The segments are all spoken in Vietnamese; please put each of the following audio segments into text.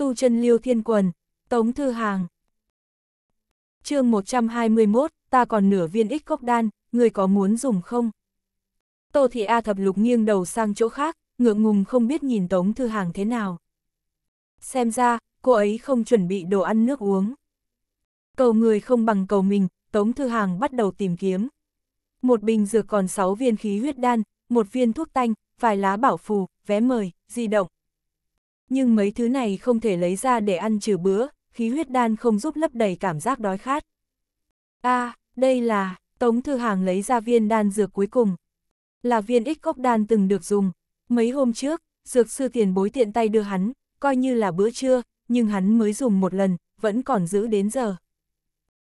tu chân liêu thiên quần, tống thư hàng. chương 121, ta còn nửa viên ích cốc đan, người có muốn dùng không? Tô Thị A thập lục nghiêng đầu sang chỗ khác, ngượng ngùng không biết nhìn tống thư hàng thế nào. Xem ra, cô ấy không chuẩn bị đồ ăn nước uống. Cầu người không bằng cầu mình, Tống Thư Hàng bắt đầu tìm kiếm. Một bình dược còn 6 viên khí huyết đan, một viên thuốc tanh, vài lá bảo phù, vé mời, di động, nhưng mấy thứ này không thể lấy ra để ăn trừ bữa, khí huyết đan không giúp lấp đầy cảm giác đói khát. a à, đây là, Tống Thư Hàng lấy ra viên đan dược cuối cùng. Là viên ích cốc đan từng được dùng. Mấy hôm trước, dược sư tiền bối tiện tay đưa hắn, coi như là bữa trưa, nhưng hắn mới dùng một lần, vẫn còn giữ đến giờ.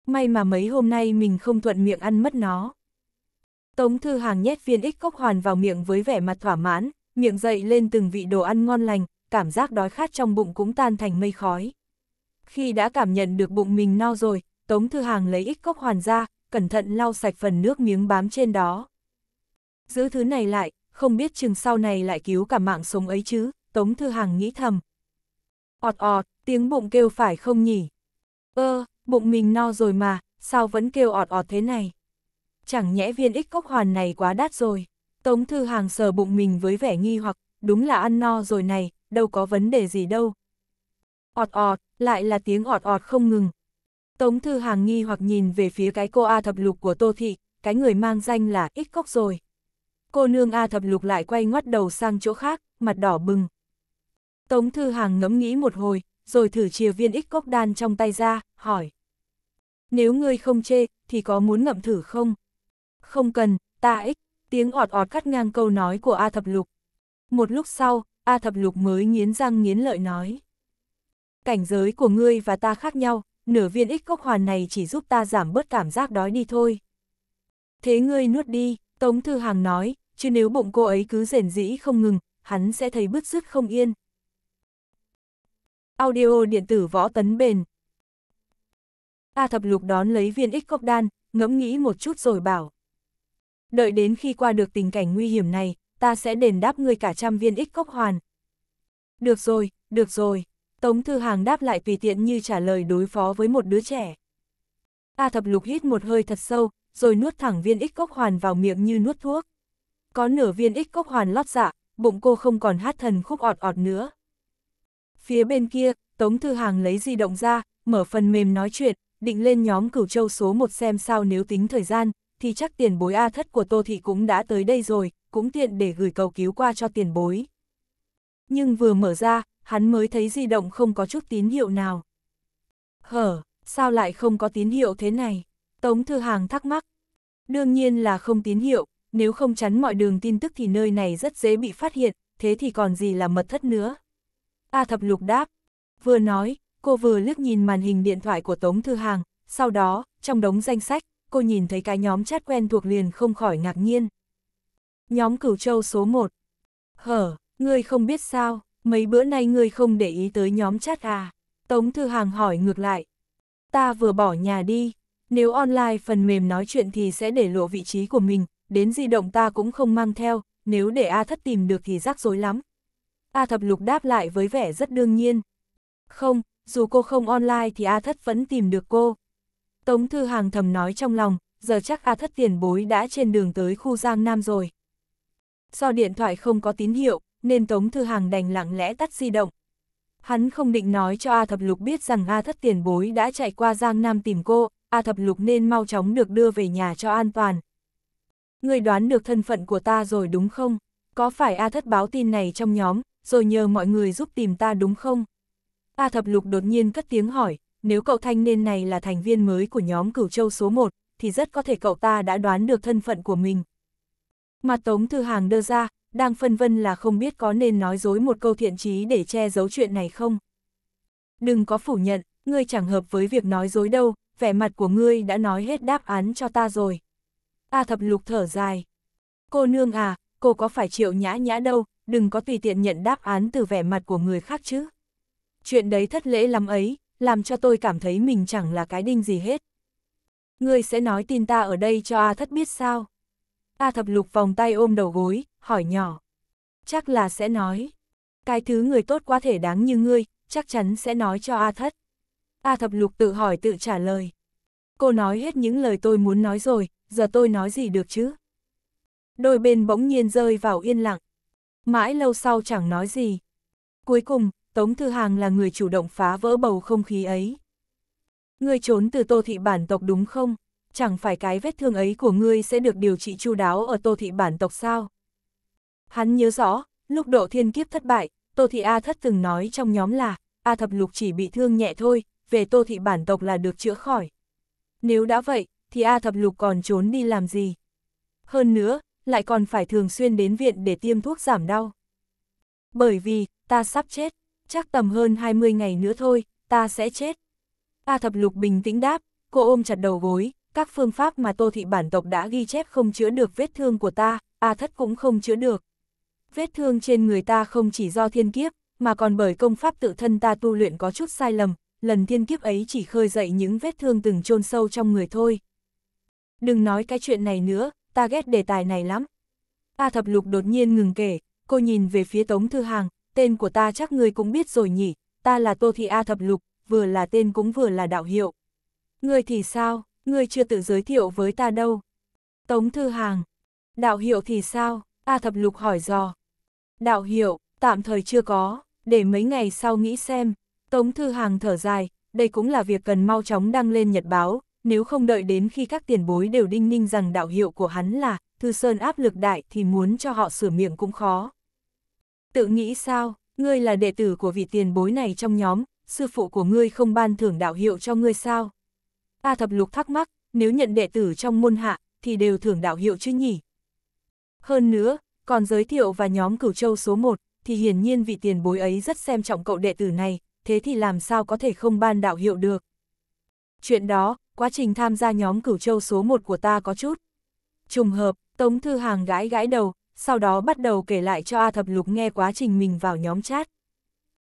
May mà mấy hôm nay mình không thuận miệng ăn mất nó. Tống Thư Hàng nhét viên ích cốc hoàn vào miệng với vẻ mặt thỏa mãn, miệng dậy lên từng vị đồ ăn ngon lành, cảm giác đói khát trong bụng cũng tan thành mây khói. Khi đã cảm nhận được bụng mình no rồi, Tống Thư Hàng lấy ít cốc hoàn ra, cẩn thận lau sạch phần nước miếng bám trên đó. Giữ thứ này lại, không biết chừng sau này lại cứu cả mạng sống ấy chứ, Tống Thư Hàng nghĩ thầm. Ọt ọt, tiếng bụng kêu phải không nhỉ? Ơ, ờ, bụng mình no rồi mà, sao vẫn kêu ọt ọt thế này? Chẳng nhẽ viên ít cốc hoàn này quá đắt rồi. Tống Thư Hàng sờ bụng mình với vẻ nghi hoặc, đúng là ăn no rồi này, đâu có vấn đề gì đâu. Ọt ọt, lại là tiếng ọt ọt không ngừng. Tống Thư Hàng nghi hoặc nhìn về phía cái cô A thập lục của Tô Thị, cái người mang danh là ít cốc rồi. Cô nương A thập lục lại quay ngoắt đầu sang chỗ khác, mặt đỏ bừng. Tống Thư Hàng ngẫm nghĩ một hồi, rồi thử chia viên ít cốc đan trong tay ra, hỏi. Nếu ngươi không chê, thì có muốn ngậm thử không? Không cần, ta ích, tiếng ọt ọt cắt ngang câu nói của A thập lục. Một lúc sau, A Thập Lục mới nghiến răng nghiến lợi nói. Cảnh giới của ngươi và ta khác nhau, nửa viên ích cốc hoàn này chỉ giúp ta giảm bớt cảm giác đói đi thôi. Thế ngươi nuốt đi, Tống Thư Hàng nói, chứ nếu bụng cô ấy cứ rền rĩ không ngừng, hắn sẽ thấy bứt rứt không yên. Audio điện tử võ tấn bền A Thập Lục đón lấy viên ích cốc đan, ngẫm nghĩ một chút rồi bảo. Đợi đến khi qua được tình cảnh nguy hiểm này, ta sẽ đền đáp ngươi cả trăm viên ích cốc hoàn. Được rồi, được rồi, Tống Thư Hàng đáp lại tùy tiện như trả lời đối phó với một đứa trẻ. A thập lục hít một hơi thật sâu, rồi nuốt thẳng viên ích cốc hoàn vào miệng như nuốt thuốc. Có nửa viên ích cốc hoàn lót dạ, bụng cô không còn hát thần khúc ọt ọt nữa. Phía bên kia, Tống Thư Hàng lấy di động ra, mở phần mềm nói chuyện, định lên nhóm cửu châu số 1 xem sao nếu tính thời gian, thì chắc tiền bối A thất của Tô Thị cũng đã tới đây rồi, cũng tiện để gửi cầu cứu qua cho tiền bối. Nhưng vừa mở ra, hắn mới thấy di động không có chút tín hiệu nào. Hở, sao lại không có tín hiệu thế này? Tống Thư Hàng thắc mắc. Đương nhiên là không tín hiệu, nếu không chắn mọi đường tin tức thì nơi này rất dễ bị phát hiện, thế thì còn gì là mật thất nữa. A Thập Lục đáp. Vừa nói, cô vừa liếc nhìn màn hình điện thoại của Tống Thư Hàng, sau đó, trong đống danh sách, cô nhìn thấy cái nhóm chat quen thuộc liền không khỏi ngạc nhiên. Nhóm cửu châu số 1. Hở, ngươi không biết sao, mấy bữa nay ngươi không để ý tới nhóm chat à? Tống Thư Hàng hỏi ngược lại. Ta vừa bỏ nhà đi, nếu online phần mềm nói chuyện thì sẽ để lộ vị trí của mình, đến di động ta cũng không mang theo, nếu để A thất tìm được thì rắc rối lắm. A thập lục đáp lại với vẻ rất đương nhiên. Không, dù cô không online thì A thất vẫn tìm được cô. Tống Thư Hàng thầm nói trong lòng, giờ chắc A thất tiền bối đã trên đường tới khu Giang Nam rồi. Do điện thoại không có tín hiệu, nên Tống Thư Hàng đành lặng lẽ tắt di động. Hắn không định nói cho A Thập Lục biết rằng A Thất Tiền Bối đã chạy qua Giang Nam tìm cô, A Thập Lục nên mau chóng được đưa về nhà cho an toàn. Người đoán được thân phận của ta rồi đúng không? Có phải A Thất báo tin này trong nhóm, rồi nhờ mọi người giúp tìm ta đúng không? A Thập Lục đột nhiên cất tiếng hỏi, nếu cậu thanh niên này là thành viên mới của nhóm cửu châu số 1, thì rất có thể cậu ta đã đoán được thân phận của mình, mà Tống Thư Hàng đưa ra, đang phân vân là không biết có nên nói dối một câu thiện trí để che giấu chuyện này không. Đừng có phủ nhận, ngươi chẳng hợp với việc nói dối đâu, vẻ mặt của ngươi đã nói hết đáp án cho ta rồi. A thập lục thở dài. Cô nương à, cô có phải triệu nhã nhã đâu, đừng có tùy tiện nhận đáp án từ vẻ mặt của người khác chứ. Chuyện đấy thất lễ lắm ấy, làm cho tôi cảm thấy mình chẳng là cái đinh gì hết. Ngươi sẽ nói tin ta ở đây cho A thất biết sao? A thập lục vòng tay ôm đầu gối, hỏi nhỏ. Chắc là sẽ nói. Cái thứ người tốt quá thể đáng như ngươi, chắc chắn sẽ nói cho A thất. A thập lục tự hỏi tự trả lời. Cô nói hết những lời tôi muốn nói rồi, giờ tôi nói gì được chứ? Đôi bên bỗng nhiên rơi vào yên lặng. Mãi lâu sau chẳng nói gì. Cuối cùng, Tống Thư Hàng là người chủ động phá vỡ bầu không khí ấy. Ngươi trốn từ tô thị bản tộc đúng không? chẳng phải cái vết thương ấy của ngươi sẽ được điều trị chu đáo ở Tô Thị bản tộc sao? Hắn nhớ rõ, lúc độ thiên kiếp thất bại, Tô Thị A Thất từng nói trong nhóm là, A Thập Lục chỉ bị thương nhẹ thôi, về Tô Thị bản tộc là được chữa khỏi. Nếu đã vậy, thì A Thập Lục còn trốn đi làm gì? Hơn nữa, lại còn phải thường xuyên đến viện để tiêm thuốc giảm đau. Bởi vì, ta sắp chết, chắc tầm hơn 20 ngày nữa thôi, ta sẽ chết. A Thập Lục bình tĩnh đáp, cô ôm chặt đầu gối, các phương pháp mà Tô Thị bản tộc đã ghi chép không chữa được vết thương của ta, A à Thất cũng không chữa được. Vết thương trên người ta không chỉ do thiên kiếp, mà còn bởi công pháp tự thân ta tu luyện có chút sai lầm, lần thiên kiếp ấy chỉ khơi dậy những vết thương từng chôn sâu trong người thôi. Đừng nói cái chuyện này nữa, ta ghét đề tài này lắm. A Thập Lục đột nhiên ngừng kể, cô nhìn về phía Tống Thư Hàng, tên của ta chắc người cũng biết rồi nhỉ, ta là Tô Thị A Thập Lục, vừa là tên cũng vừa là đạo hiệu. Người thì sao? ngươi chưa tự giới thiệu với ta đâu. Tống Thư Hàng, đạo hiệu thì sao? A Thập Lục hỏi dò. Đạo hiệu, tạm thời chưa có, để mấy ngày sau nghĩ xem. Tống Thư Hàng thở dài, đây cũng là việc cần mau chóng đăng lên nhật báo, nếu không đợi đến khi các tiền bối đều đinh ninh rằng đạo hiệu của hắn là Thư Sơn áp lực đại thì muốn cho họ sửa miệng cũng khó. Tự nghĩ sao, ngươi là đệ tử của vị tiền bối này trong nhóm, sư phụ của ngươi không ban thưởng đạo hiệu cho ngươi sao? ta thập lục thắc mắc, nếu nhận đệ tử trong môn hạ, thì đều thưởng đạo hiệu chứ nhỉ? Hơn nữa, còn giới thiệu và nhóm cửu châu số 1, thì hiển nhiên vị tiền bối ấy rất xem trọng cậu đệ tử này, thế thì làm sao có thể không ban đạo hiệu được? Chuyện đó, quá trình tham gia nhóm cửu châu số 1 của ta có chút. Trùng hợp, Tống Thư Hàng gãi gãi đầu, sau đó bắt đầu kể lại cho A Thập Lục nghe quá trình mình vào nhóm chat.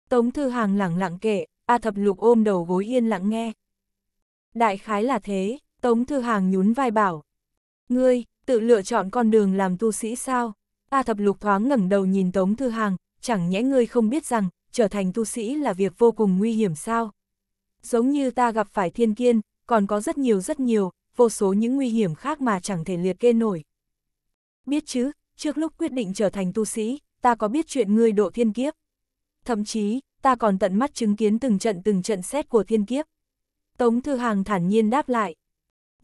Tống Thư Hàng lẳng lặng kể, A Thập Lục ôm đầu gối yên lặng nghe. Đại khái là thế, Tống Thư Hàng nhún vai bảo. Ngươi, tự lựa chọn con đường làm tu sĩ sao? A thập lục thoáng ngẩng đầu nhìn Tống Thư Hàng, chẳng nhẽ ngươi không biết rằng, trở thành tu sĩ là việc vô cùng nguy hiểm sao? Giống như ta gặp phải thiên kiên, còn có rất nhiều rất nhiều, vô số những nguy hiểm khác mà chẳng thể liệt kê nổi. Biết chứ, trước lúc quyết định trở thành tu sĩ, ta có biết chuyện ngươi độ thiên kiếp. Thậm chí, ta còn tận mắt chứng kiến từng trận từng trận xét của thiên kiếp. Tống Thư Hàng thản nhiên đáp lại.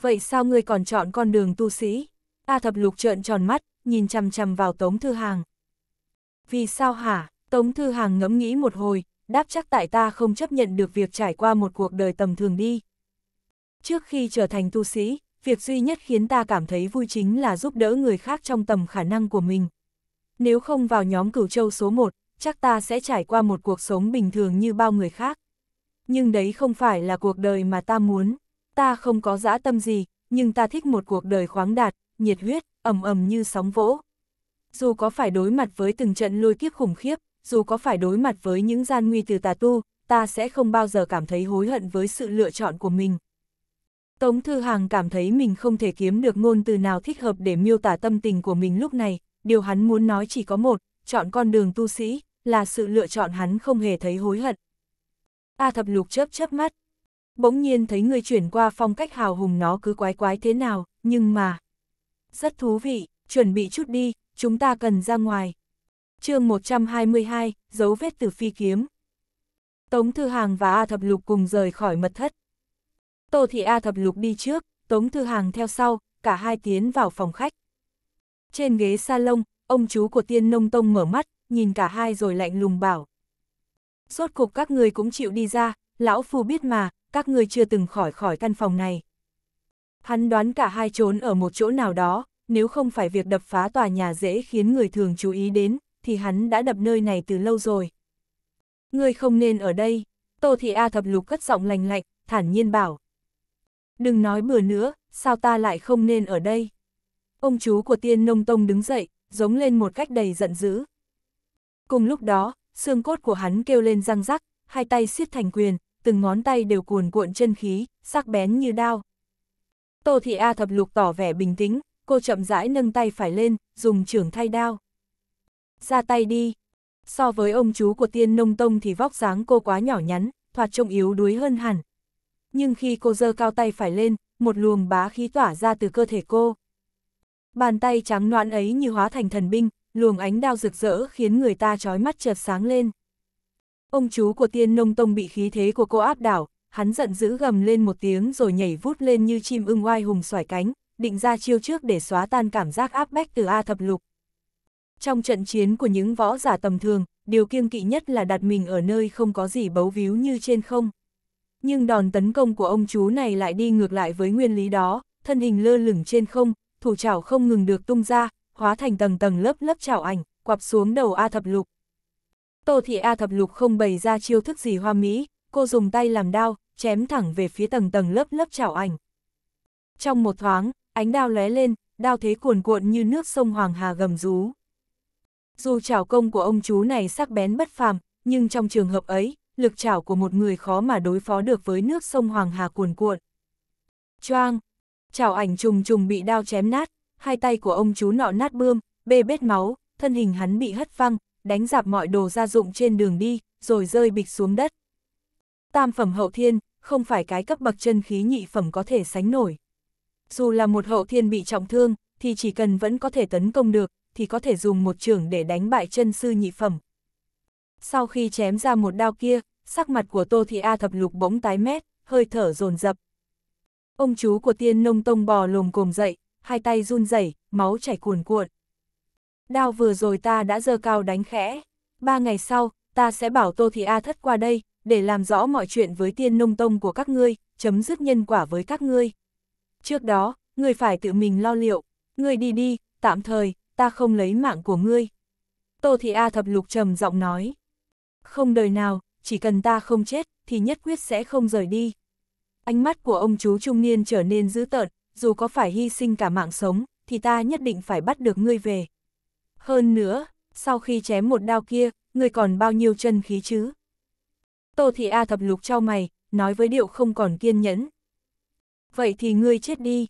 Vậy sao ngươi còn chọn con đường tu sĩ? A thập lục trợn tròn mắt, nhìn chằm chằm vào Tống Thư Hàng. Vì sao hả? Tống Thư Hàng ngẫm nghĩ một hồi, đáp chắc tại ta không chấp nhận được việc trải qua một cuộc đời tầm thường đi. Trước khi trở thành tu sĩ, việc duy nhất khiến ta cảm thấy vui chính là giúp đỡ người khác trong tầm khả năng của mình. Nếu không vào nhóm cửu châu số 1, chắc ta sẽ trải qua một cuộc sống bình thường như bao người khác nhưng đấy không phải là cuộc đời mà ta muốn. Ta không có dã tâm gì, nhưng ta thích một cuộc đời khoáng đạt, nhiệt huyết, ầm ầm như sóng vỗ. Dù có phải đối mặt với từng trận lôi kiếp khủng khiếp, dù có phải đối mặt với những gian nguy từ tà tu, ta sẽ không bao giờ cảm thấy hối hận với sự lựa chọn của mình. Tống Thư Hàng cảm thấy mình không thể kiếm được ngôn từ nào thích hợp để miêu tả tâm tình của mình lúc này, điều hắn muốn nói chỉ có một, chọn con đường tu sĩ, là sự lựa chọn hắn không hề thấy hối hận, A thập lục chớp chớp mắt. Bỗng nhiên thấy người chuyển qua phong cách hào hùng nó cứ quái quái thế nào, nhưng mà... Rất thú vị, chuẩn bị chút đi, chúng ta cần ra ngoài. chương 122, dấu vết từ phi kiếm. Tống Thư Hàng và A Thập Lục cùng rời khỏi mật thất. Tô Thị A Thập Lục đi trước, Tống Thư Hàng theo sau, cả hai tiến vào phòng khách. Trên ghế salon, ông chú của tiên nông tông mở mắt, nhìn cả hai rồi lạnh lùng bảo, suốt cuộc các người cũng chịu đi ra, lão phu biết mà, các người chưa từng khỏi khỏi căn phòng này. Hắn đoán cả hai trốn ở một chỗ nào đó, nếu không phải việc đập phá tòa nhà dễ khiến người thường chú ý đến, thì hắn đã đập nơi này từ lâu rồi. Ngươi không nên ở đây, Tô Thị A thập lục cất giọng lành lạnh, thản nhiên bảo. Đừng nói bừa nữa, sao ta lại không nên ở đây? Ông chú của tiên nông tông đứng dậy, giống lên một cách đầy giận dữ. Cùng lúc đó, xương cốt của hắn kêu lên răng rắc, hai tay siết thành quyền, từng ngón tay đều cuồn cuộn chân khí, sắc bén như đao. Tô Thị A thập lục tỏ vẻ bình tĩnh, cô chậm rãi nâng tay phải lên, dùng trưởng thay đao. Ra tay đi. So với ông chú của tiên nông tông thì vóc dáng cô quá nhỏ nhắn, thoạt trông yếu đuối hơn hẳn. Nhưng khi cô giơ cao tay phải lên, một luồng bá khí tỏa ra từ cơ thể cô. Bàn tay trắng noãn ấy như hóa thành thần binh, luồng ánh đao rực rỡ khiến người ta trói mắt chợt sáng lên. Ông chú của tiên nông tông bị khí thế của cô áp đảo, hắn giận dữ gầm lên một tiếng rồi nhảy vút lên như chim ưng oai hùng xoải cánh, định ra chiêu trước để xóa tan cảm giác áp bách từ A thập lục. Trong trận chiến của những võ giả tầm thường, điều kiêng kỵ nhất là đặt mình ở nơi không có gì bấu víu như trên không. Nhưng đòn tấn công của ông chú này lại đi ngược lại với nguyên lý đó, thân hình lơ lửng trên không, thủ chảo không ngừng được tung ra, hóa thành tầng tầng lớp lớp chảo ảnh, quặp xuống đầu A thập lục. Tô thị A thập lục không bày ra chiêu thức gì hoa mỹ, cô dùng tay làm đao, chém thẳng về phía tầng tầng lớp lớp chảo ảnh. Trong một thoáng, ánh đao lóe lên, đao thế cuồn cuộn như nước sông Hoàng Hà gầm rú. Dù chảo công của ông chú này sắc bén bất phàm, nhưng trong trường hợp ấy, lực chảo của một người khó mà đối phó được với nước sông Hoàng Hà cuồn cuộn. Choang! Chảo ảnh trùng trùng bị đao chém nát, hai tay của ông chú nọ nát bươm, bê bết máu, thân hình hắn bị hất văng, đánh dạp mọi đồ gia dụng trên đường đi, rồi rơi bịch xuống đất. Tam phẩm hậu thiên, không phải cái cấp bậc chân khí nhị phẩm có thể sánh nổi. Dù là một hậu thiên bị trọng thương, thì chỉ cần vẫn có thể tấn công được, thì có thể dùng một trường để đánh bại chân sư nhị phẩm. Sau khi chém ra một đao kia, sắc mặt của Tô Thị A thập lục bỗng tái mét, hơi thở dồn dập. Ông chú của tiên nông tông bò lồm cồm dậy, hai tay run rẩy, máu chảy cuồn cuộn. Đao vừa rồi ta đã giơ cao đánh khẽ, ba ngày sau, ta sẽ bảo Tô Thị A thất qua đây, để làm rõ mọi chuyện với tiên nông tông của các ngươi, chấm dứt nhân quả với các ngươi. Trước đó, ngươi phải tự mình lo liệu, ngươi đi đi, tạm thời, ta không lấy mạng của ngươi. Tô Thị A thập lục trầm giọng nói. Không đời nào, chỉ cần ta không chết, thì nhất quyết sẽ không rời đi. Ánh mắt của ông chú trung niên trở nên dữ tợn, dù có phải hy sinh cả mạng sống, thì ta nhất định phải bắt được ngươi về. Hơn nữa, sau khi chém một đao kia, ngươi còn bao nhiêu chân khí chứ? Tô Thị A thập lục trao mày, nói với điệu không còn kiên nhẫn. Vậy thì ngươi chết đi.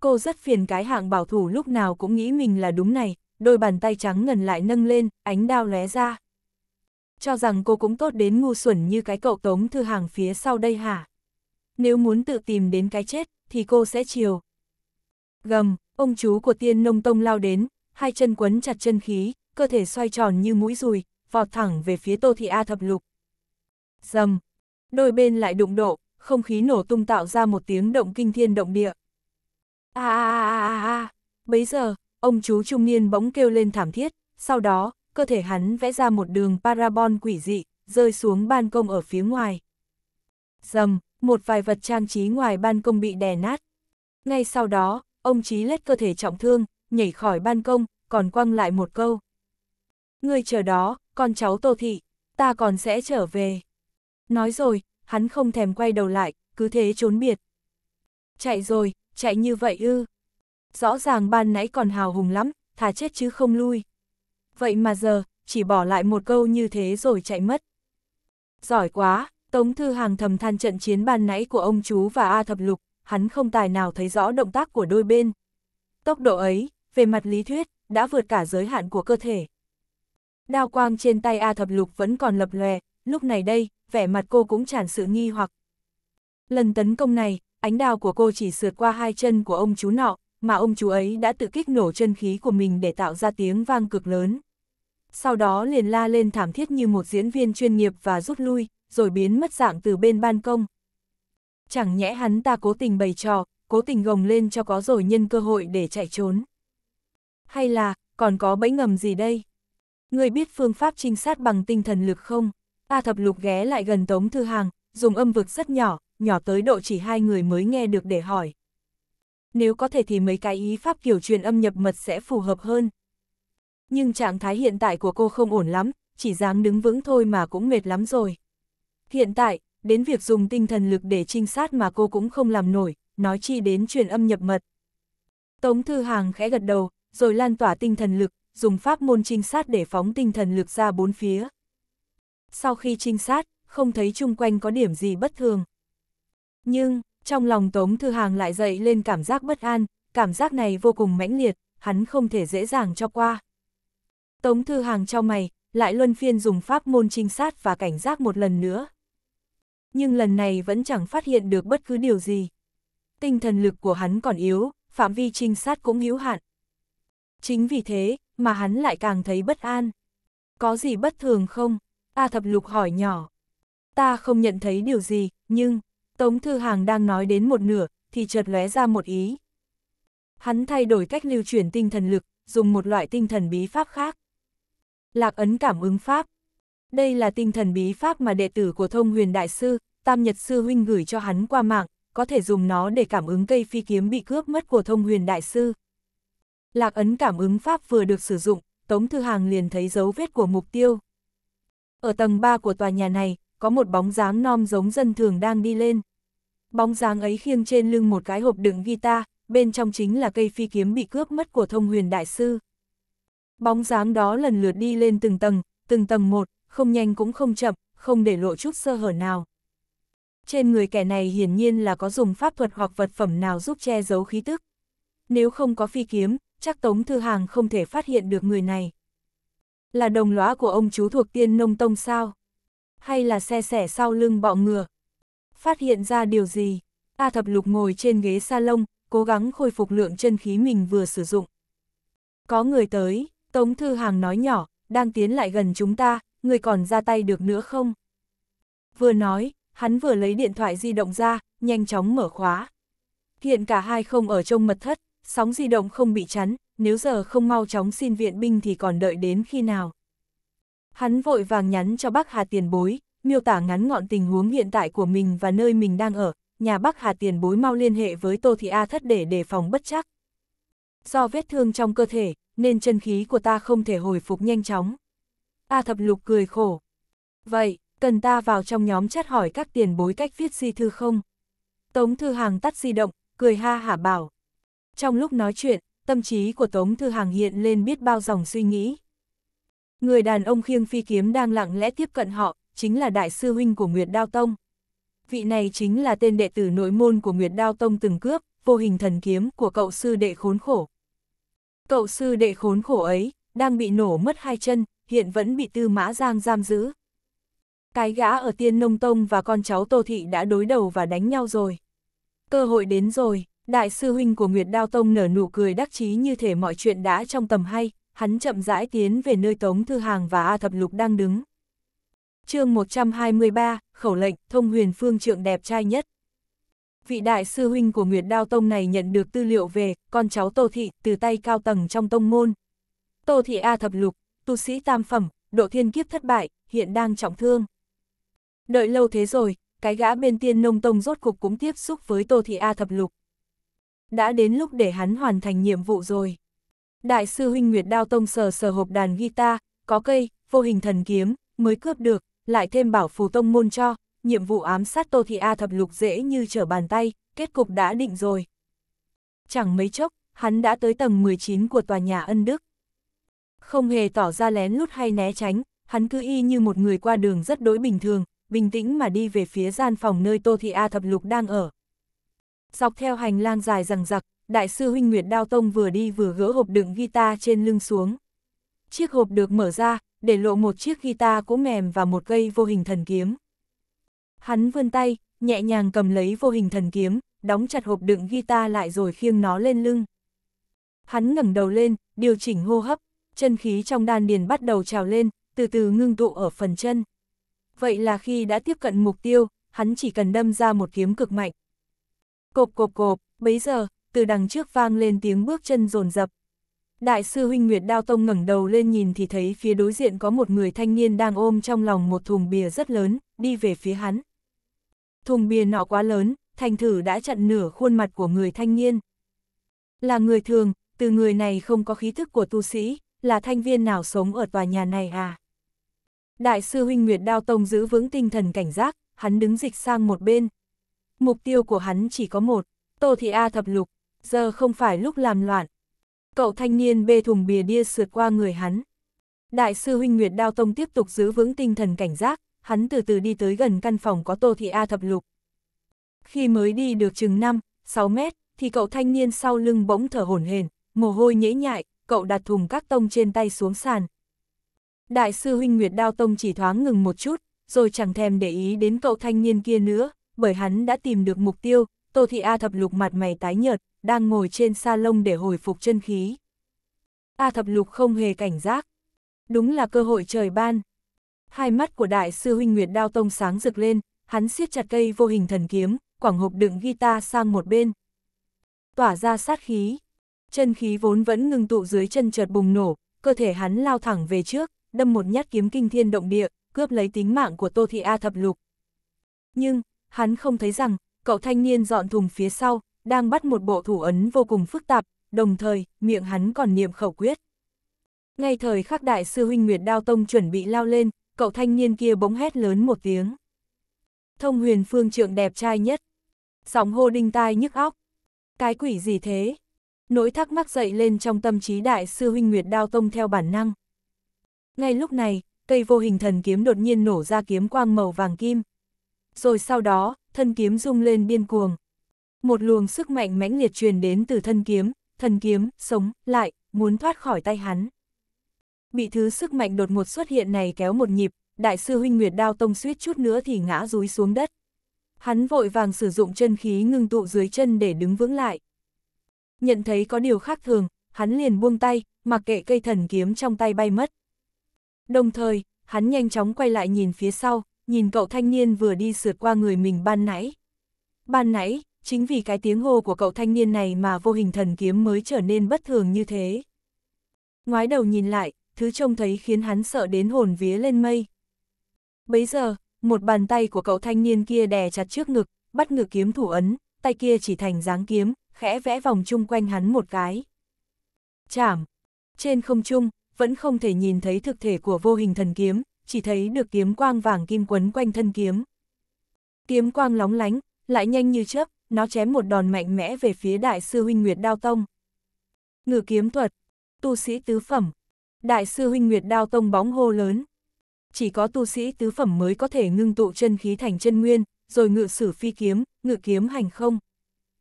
Cô rất phiền cái hạng bảo thủ lúc nào cũng nghĩ mình là đúng này, đôi bàn tay trắng ngần lại nâng lên, ánh đao lóe ra. Cho rằng cô cũng tốt đến ngu xuẩn như cái cậu tống thư hàng phía sau đây hả? Nếu muốn tự tìm đến cái chết, thì cô sẽ chiều. Gầm, ông chú của tiên nông tông lao đến, hai chân quấn chặt chân khí, cơ thể xoay tròn như mũi rùi, vọt thẳng về phía Tô Thị A thập lục. Dầm, đôi bên lại đụng độ, không khí nổ tung tạo ra một tiếng động kinh thiên động địa. A a a a a, bấy giờ, ông chú trung niên bỗng kêu lên thảm thiết, sau đó, cơ thể hắn vẽ ra một đường parabol quỷ dị, rơi xuống ban công ở phía ngoài. Dầm, một vài vật trang trí ngoài ban công bị đè nát. Ngay sau đó, ông Chí lết cơ thể trọng thương, nhảy khỏi ban công, còn quăng lại một câu. Người chờ đó, con cháu Tô Thị, ta còn sẽ trở về. Nói rồi, hắn không thèm quay đầu lại, cứ thế trốn biệt. Chạy rồi, chạy như vậy ư. Rõ ràng ban nãy còn hào hùng lắm, thà chết chứ không lui. Vậy mà giờ, chỉ bỏ lại một câu như thế rồi chạy mất. Giỏi quá, Tống Thư Hàng thầm than trận chiến ban nãy của ông chú và A Thập Lục, hắn không tài nào thấy rõ động tác của đôi bên. Tốc độ ấy, về mặt lý thuyết, đã vượt cả giới hạn của cơ thể. Đao quang trên tay A Thập Lục vẫn còn lập lòe, lúc này đây, vẻ mặt cô cũng tràn sự nghi hoặc. Lần tấn công này, ánh đao của cô chỉ sượt qua hai chân của ông chú nọ, mà ông chú ấy đã tự kích nổ chân khí của mình để tạo ra tiếng vang cực lớn. Sau đó liền la lên thảm thiết như một diễn viên chuyên nghiệp và rút lui, rồi biến mất dạng từ bên ban công. Chẳng nhẽ hắn ta cố tình bày trò, cố tình gồng lên cho có rồi nhân cơ hội để chạy trốn. Hay là, còn có bẫy ngầm gì đây? Người biết phương pháp trinh sát bằng tinh thần lực không? A thập lục ghé lại gần Tống Thư Hàng, dùng âm vực rất nhỏ, nhỏ tới độ chỉ hai người mới nghe được để hỏi. Nếu có thể thì mấy cái ý pháp kiểu truyền âm nhập mật sẽ phù hợp hơn. Nhưng trạng thái hiện tại của cô không ổn lắm, chỉ dám đứng vững thôi mà cũng mệt lắm rồi. Hiện tại, đến việc dùng tinh thần lực để trinh sát mà cô cũng không làm nổi, nói chi đến truyền âm nhập mật. Tống Thư Hàng khẽ gật đầu, rồi lan tỏa tinh thần lực, dùng pháp môn trinh sát để phóng tinh thần lực ra bốn phía. Sau khi trinh sát, không thấy chung quanh có điểm gì bất thường. Nhưng, trong lòng Tống Thư Hàng lại dậy lên cảm giác bất an, cảm giác này vô cùng mãnh liệt, hắn không thể dễ dàng cho qua. Tống Thư Hàng cho mày, lại luân phiên dùng pháp môn trinh sát và cảnh giác một lần nữa nhưng lần này vẫn chẳng phát hiện được bất cứ điều gì. Tinh thần lực của hắn còn yếu, phạm vi trinh sát cũng hữu hạn. Chính vì thế, mà hắn lại càng thấy bất an. Có gì bất thường không? A thập lục hỏi nhỏ. Ta không nhận thấy điều gì, nhưng, Tống Thư Hàng đang nói đến một nửa, thì chợt lóe ra một ý. Hắn thay đổi cách lưu chuyển tinh thần lực, dùng một loại tinh thần bí pháp khác. Lạc ấn cảm ứng pháp, đây là tinh thần bí pháp mà đệ tử của thông huyền đại sư, Tam Nhật Sư Huynh gửi cho hắn qua mạng, có thể dùng nó để cảm ứng cây phi kiếm bị cướp mất của thông huyền đại sư. Lạc ấn cảm ứng pháp vừa được sử dụng, Tống Thư Hàng liền thấy dấu vết của mục tiêu. Ở tầng 3 của tòa nhà này, có một bóng dáng non giống dân thường đang đi lên. Bóng dáng ấy khiêng trên lưng một cái hộp đựng guitar, bên trong chính là cây phi kiếm bị cướp mất của thông huyền đại sư. Bóng dáng đó lần lượt đi lên từng tầng, từng tầng một, không nhanh cũng không chậm, không để lộ chút sơ hở nào. Trên người kẻ này hiển nhiên là có dùng pháp thuật hoặc vật phẩm nào giúp che giấu khí tức. Nếu không có phi kiếm, chắc Tống Thư Hàng không thể phát hiện được người này. Là đồng lõa của ông chú thuộc tiên nông tông sao? Hay là xe sẻ sau lưng bọ ngựa? Phát hiện ra điều gì? A thập lục ngồi trên ghế salon, cố gắng khôi phục lượng chân khí mình vừa sử dụng. Có người tới, Tống Thư Hàng nói nhỏ, đang tiến lại gần chúng ta, người còn ra tay được nữa không? Vừa nói, hắn vừa lấy điện thoại di động ra, nhanh chóng mở khóa. Hiện cả hai không ở trong mật thất, sóng di động không bị chắn, nếu giờ không mau chóng xin viện binh thì còn đợi đến khi nào. Hắn vội vàng nhắn cho bác Hà tiền bối, miêu tả ngắn ngọn tình huống hiện tại của mình và nơi mình đang ở, nhà bác Hà tiền bối mau liên hệ với Tô Thị A thất để đề phòng bất chắc. Do vết thương trong cơ thể, nên chân khí của ta không thể hồi phục nhanh chóng. A Thập Lục cười khổ. Vậy, cần ta vào trong nhóm chất hỏi các tiền bối cách viết di thư không? Tống Thư Hàng tắt di động, cười ha hả bảo. Trong lúc nói chuyện, tâm trí của Tống Thư Hàng hiện lên biết bao dòng suy nghĩ. Người đàn ông khiêng phi kiếm đang lặng lẽ tiếp cận họ, chính là đại sư huynh của Nguyệt Đao Tông. Vị này chính là tên đệ tử nội môn của Nguyệt Đao Tông từng cướp, vô hình thần kiếm của cậu sư đệ khốn khổ. Cậu sư đệ khốn khổ ấy, đang bị nổ mất hai chân, hiện vẫn bị Tư Mã Giang giam giữ. Cái gã ở Tiên Nông Tông và con cháu Tô Thị đã đối đầu và đánh nhau rồi. Cơ hội đến rồi, đại sư huynh của Nguyệt Đao Tông nở nụ cười đắc chí như thể mọi chuyện đã trong tầm hay, hắn chậm rãi tiến về nơi Tống Thư Hàng và A Thập Lục đang đứng. chương 123, khẩu lệnh, thông huyền phương trượng đẹp trai nhất. Vị đại sư huynh của Nguyệt Đao Tông này nhận được tư liệu về con cháu Tô Thị từ tay cao tầng trong tông môn. Tô Thị A Thập Lục, tu sĩ tam phẩm, độ thiên kiếp thất bại, hiện đang trọng thương. Đợi lâu thế rồi, cái gã bên tiên nông tông rốt cục cũng tiếp xúc với Tô Thị A thập lục. Đã đến lúc để hắn hoàn thành nhiệm vụ rồi. Đại sư huynh Nguyệt Đao Tông sờ sờ hộp đàn guitar, có cây, vô hình thần kiếm, mới cướp được, lại thêm bảo phù tông môn cho, nhiệm vụ ám sát Tô Thị A thập lục dễ như trở bàn tay, kết cục đã định rồi. Chẳng mấy chốc, hắn đã tới tầng 19 của tòa nhà ân đức không hề tỏ ra lén lút hay né tránh, hắn cứ y như một người qua đường rất đối bình thường, bình tĩnh mà đi về phía gian phòng nơi Tô Thị A Thập Lục đang ở. Dọc theo hành lang dài rằng rặc, đại sư huynh Nguyệt Đao Tông vừa đi vừa gỡ hộp đựng guitar trên lưng xuống. Chiếc hộp được mở ra, để lộ một chiếc guitar cũ mềm và một cây vô hình thần kiếm. Hắn vươn tay, nhẹ nhàng cầm lấy vô hình thần kiếm, đóng chặt hộp đựng guitar lại rồi khiêng nó lên lưng. Hắn ngẩng đầu lên, điều chỉnh hô hấp, chân khí trong đan điền bắt đầu trào lên, từ từ ngưng tụ ở phần chân. Vậy là khi đã tiếp cận mục tiêu, hắn chỉ cần đâm ra một kiếm cực mạnh. Cộp cộp cộp, bấy giờ, từ đằng trước vang lên tiếng bước chân rồn rập. Đại sư huynh Nguyệt Đao Tông ngẩng đầu lên nhìn thì thấy phía đối diện có một người thanh niên đang ôm trong lòng một thùng bìa rất lớn, đi về phía hắn. Thùng bìa nọ quá lớn, thành thử đã chặn nửa khuôn mặt của người thanh niên. Là người thường, từ người này không có khí thức của tu sĩ, là thanh viên nào sống ở tòa nhà này à? Đại sư huynh Nguyệt Đao Tông giữ vững tinh thần cảnh giác, hắn đứng dịch sang một bên. Mục tiêu của hắn chỉ có một, Tô Thị A thập lục, giờ không phải lúc làm loạn. Cậu thanh niên bê thùng bìa đia sượt qua người hắn. Đại sư huynh Nguyệt Đao Tông tiếp tục giữ vững tinh thần cảnh giác, hắn từ từ đi tới gần căn phòng có Tô Thị A thập lục. Khi mới đi được chừng 5, 6 mét, thì cậu thanh niên sau lưng bỗng thở hổn hển, mồ hôi nhễ nhại, cậu đặt thùng các tông trên tay xuống sàn. Đại sư huynh Nguyệt Đao Tông chỉ thoáng ngừng một chút, rồi chẳng thèm để ý đến cậu thanh niên kia nữa, bởi hắn đã tìm được mục tiêu, Tô Thị A Thập Lục mặt mày tái nhợt, đang ngồi trên sa lông để hồi phục chân khí. A Thập Lục không hề cảnh giác. Đúng là cơ hội trời ban. Hai mắt của Đại sư huynh Nguyệt Đao Tông sáng rực lên, hắn siết chặt cây vô hình thần kiếm, quảng hộp đựng guitar sang một bên. Tỏa ra sát khí chân khí vốn vẫn ngừng tụ dưới chân chợt bùng nổ, cơ thể hắn lao thẳng về trước, đâm một nhát kiếm kinh thiên động địa, cướp lấy tính mạng của Tô Thị A thập lục. Nhưng, hắn không thấy rằng, cậu thanh niên dọn thùng phía sau, đang bắt một bộ thủ ấn vô cùng phức tạp, đồng thời, miệng hắn còn niệm khẩu quyết. Ngay thời khắc đại sư huynh Nguyệt Đao Tông chuẩn bị lao lên, cậu thanh niên kia bỗng hét lớn một tiếng. Thông huyền phương trượng đẹp trai nhất. Sóng hô đinh tai nhức óc. Cái quỷ gì thế? nỗi thắc mắc dậy lên trong tâm trí đại sư huynh Nguyệt Đao Tông theo bản năng. Ngay lúc này, cây vô hình thần kiếm đột nhiên nổ ra kiếm quang màu vàng kim. Rồi sau đó, thân kiếm rung lên biên cuồng. Một luồng sức mạnh mãnh liệt truyền đến từ thân kiếm, thần kiếm, sống, lại, muốn thoát khỏi tay hắn. Bị thứ sức mạnh đột ngột xuất hiện này kéo một nhịp, đại sư huynh Nguyệt Đao Tông suýt chút nữa thì ngã rúi xuống đất. Hắn vội vàng sử dụng chân khí ngưng tụ dưới chân để đứng vững lại nhận thấy có điều khác thường, hắn liền buông tay, mặc kệ cây thần kiếm trong tay bay mất. Đồng thời, hắn nhanh chóng quay lại nhìn phía sau, nhìn cậu thanh niên vừa đi sượt qua người mình ban nãy. Ban nãy, chính vì cái tiếng hô của cậu thanh niên này mà vô hình thần kiếm mới trở nên bất thường như thế. Ngoái đầu nhìn lại, thứ trông thấy khiến hắn sợ đến hồn vía lên mây. Bấy giờ, một bàn tay của cậu thanh niên kia đè chặt trước ngực, bắt ngực kiếm thủ ấn, tay kia chỉ thành dáng kiếm, khẽ vẽ vòng chung quanh hắn một cái. Chảm! Trên không trung, vẫn không thể nhìn thấy thực thể của vô hình thần kiếm, chỉ thấy được kiếm quang vàng kim quấn quanh thân kiếm. Kiếm quang lóng lánh, lại nhanh như chớp, nó chém một đòn mạnh mẽ về phía đại sư huynh Nguyệt Đao Tông. Ngự kiếm thuật, tu sĩ tứ phẩm, đại sư huynh Nguyệt Đao Tông bóng hô lớn. Chỉ có tu sĩ tứ phẩm mới có thể ngưng tụ chân khí thành chân nguyên, rồi ngự sử phi kiếm, ngự kiếm hành không.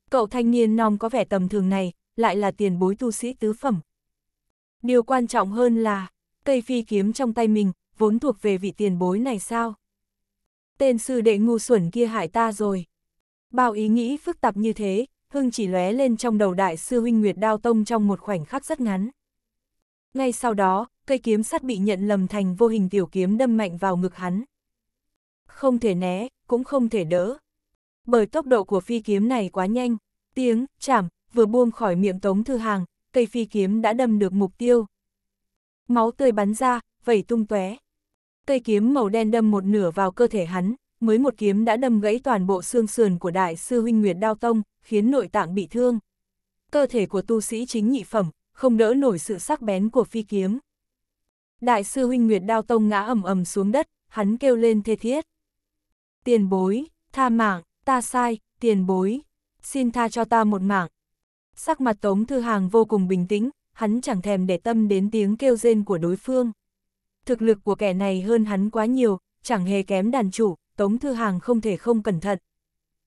Cậu thanh niên non có vẻ tầm thường này, lại là tiền bối tu sĩ tứ phẩm. Điều quan trọng hơn là, cây phi kiếm trong tay mình, vốn thuộc về vị tiền bối này sao? Tên sư đệ ngu xuẩn kia hại ta rồi. Bao ý nghĩ phức tạp như thế, Hưng chỉ lóe lên trong đầu đại sư huynh Nguyệt Đao Tông trong một khoảnh khắc rất ngắn. Ngay sau đó, cây kiếm sắt bị nhận lầm thành vô hình tiểu kiếm đâm mạnh vào ngực hắn. Không thể né, cũng không thể đỡ, bởi tốc độ của phi kiếm này quá nhanh, tiếng, chảm, vừa buông khỏi miệng Tống Thư Hàng, cây phi kiếm đã đâm được mục tiêu. Máu tươi bắn ra, vẩy tung tóe. Cây kiếm màu đen đâm một nửa vào cơ thể hắn, mới một kiếm đã đâm gãy toàn bộ xương sườn của đại sư huynh Nguyệt Đao Tông, khiến nội tạng bị thương. Cơ thể của tu sĩ chính nhị phẩm, không đỡ nổi sự sắc bén của phi kiếm. Đại sư huynh Nguyệt Đao Tông ngã ầm ầm xuống đất, hắn kêu lên thê thiết. Tiền bối, tha mạng ta sai, tiền bối, xin tha cho ta một mạng. Sắc mặt Tống Thư Hàng vô cùng bình tĩnh, hắn chẳng thèm để tâm đến tiếng kêu rên của đối phương. Thực lực của kẻ này hơn hắn quá nhiều, chẳng hề kém đàn chủ, Tống Thư Hàng không thể không cẩn thận.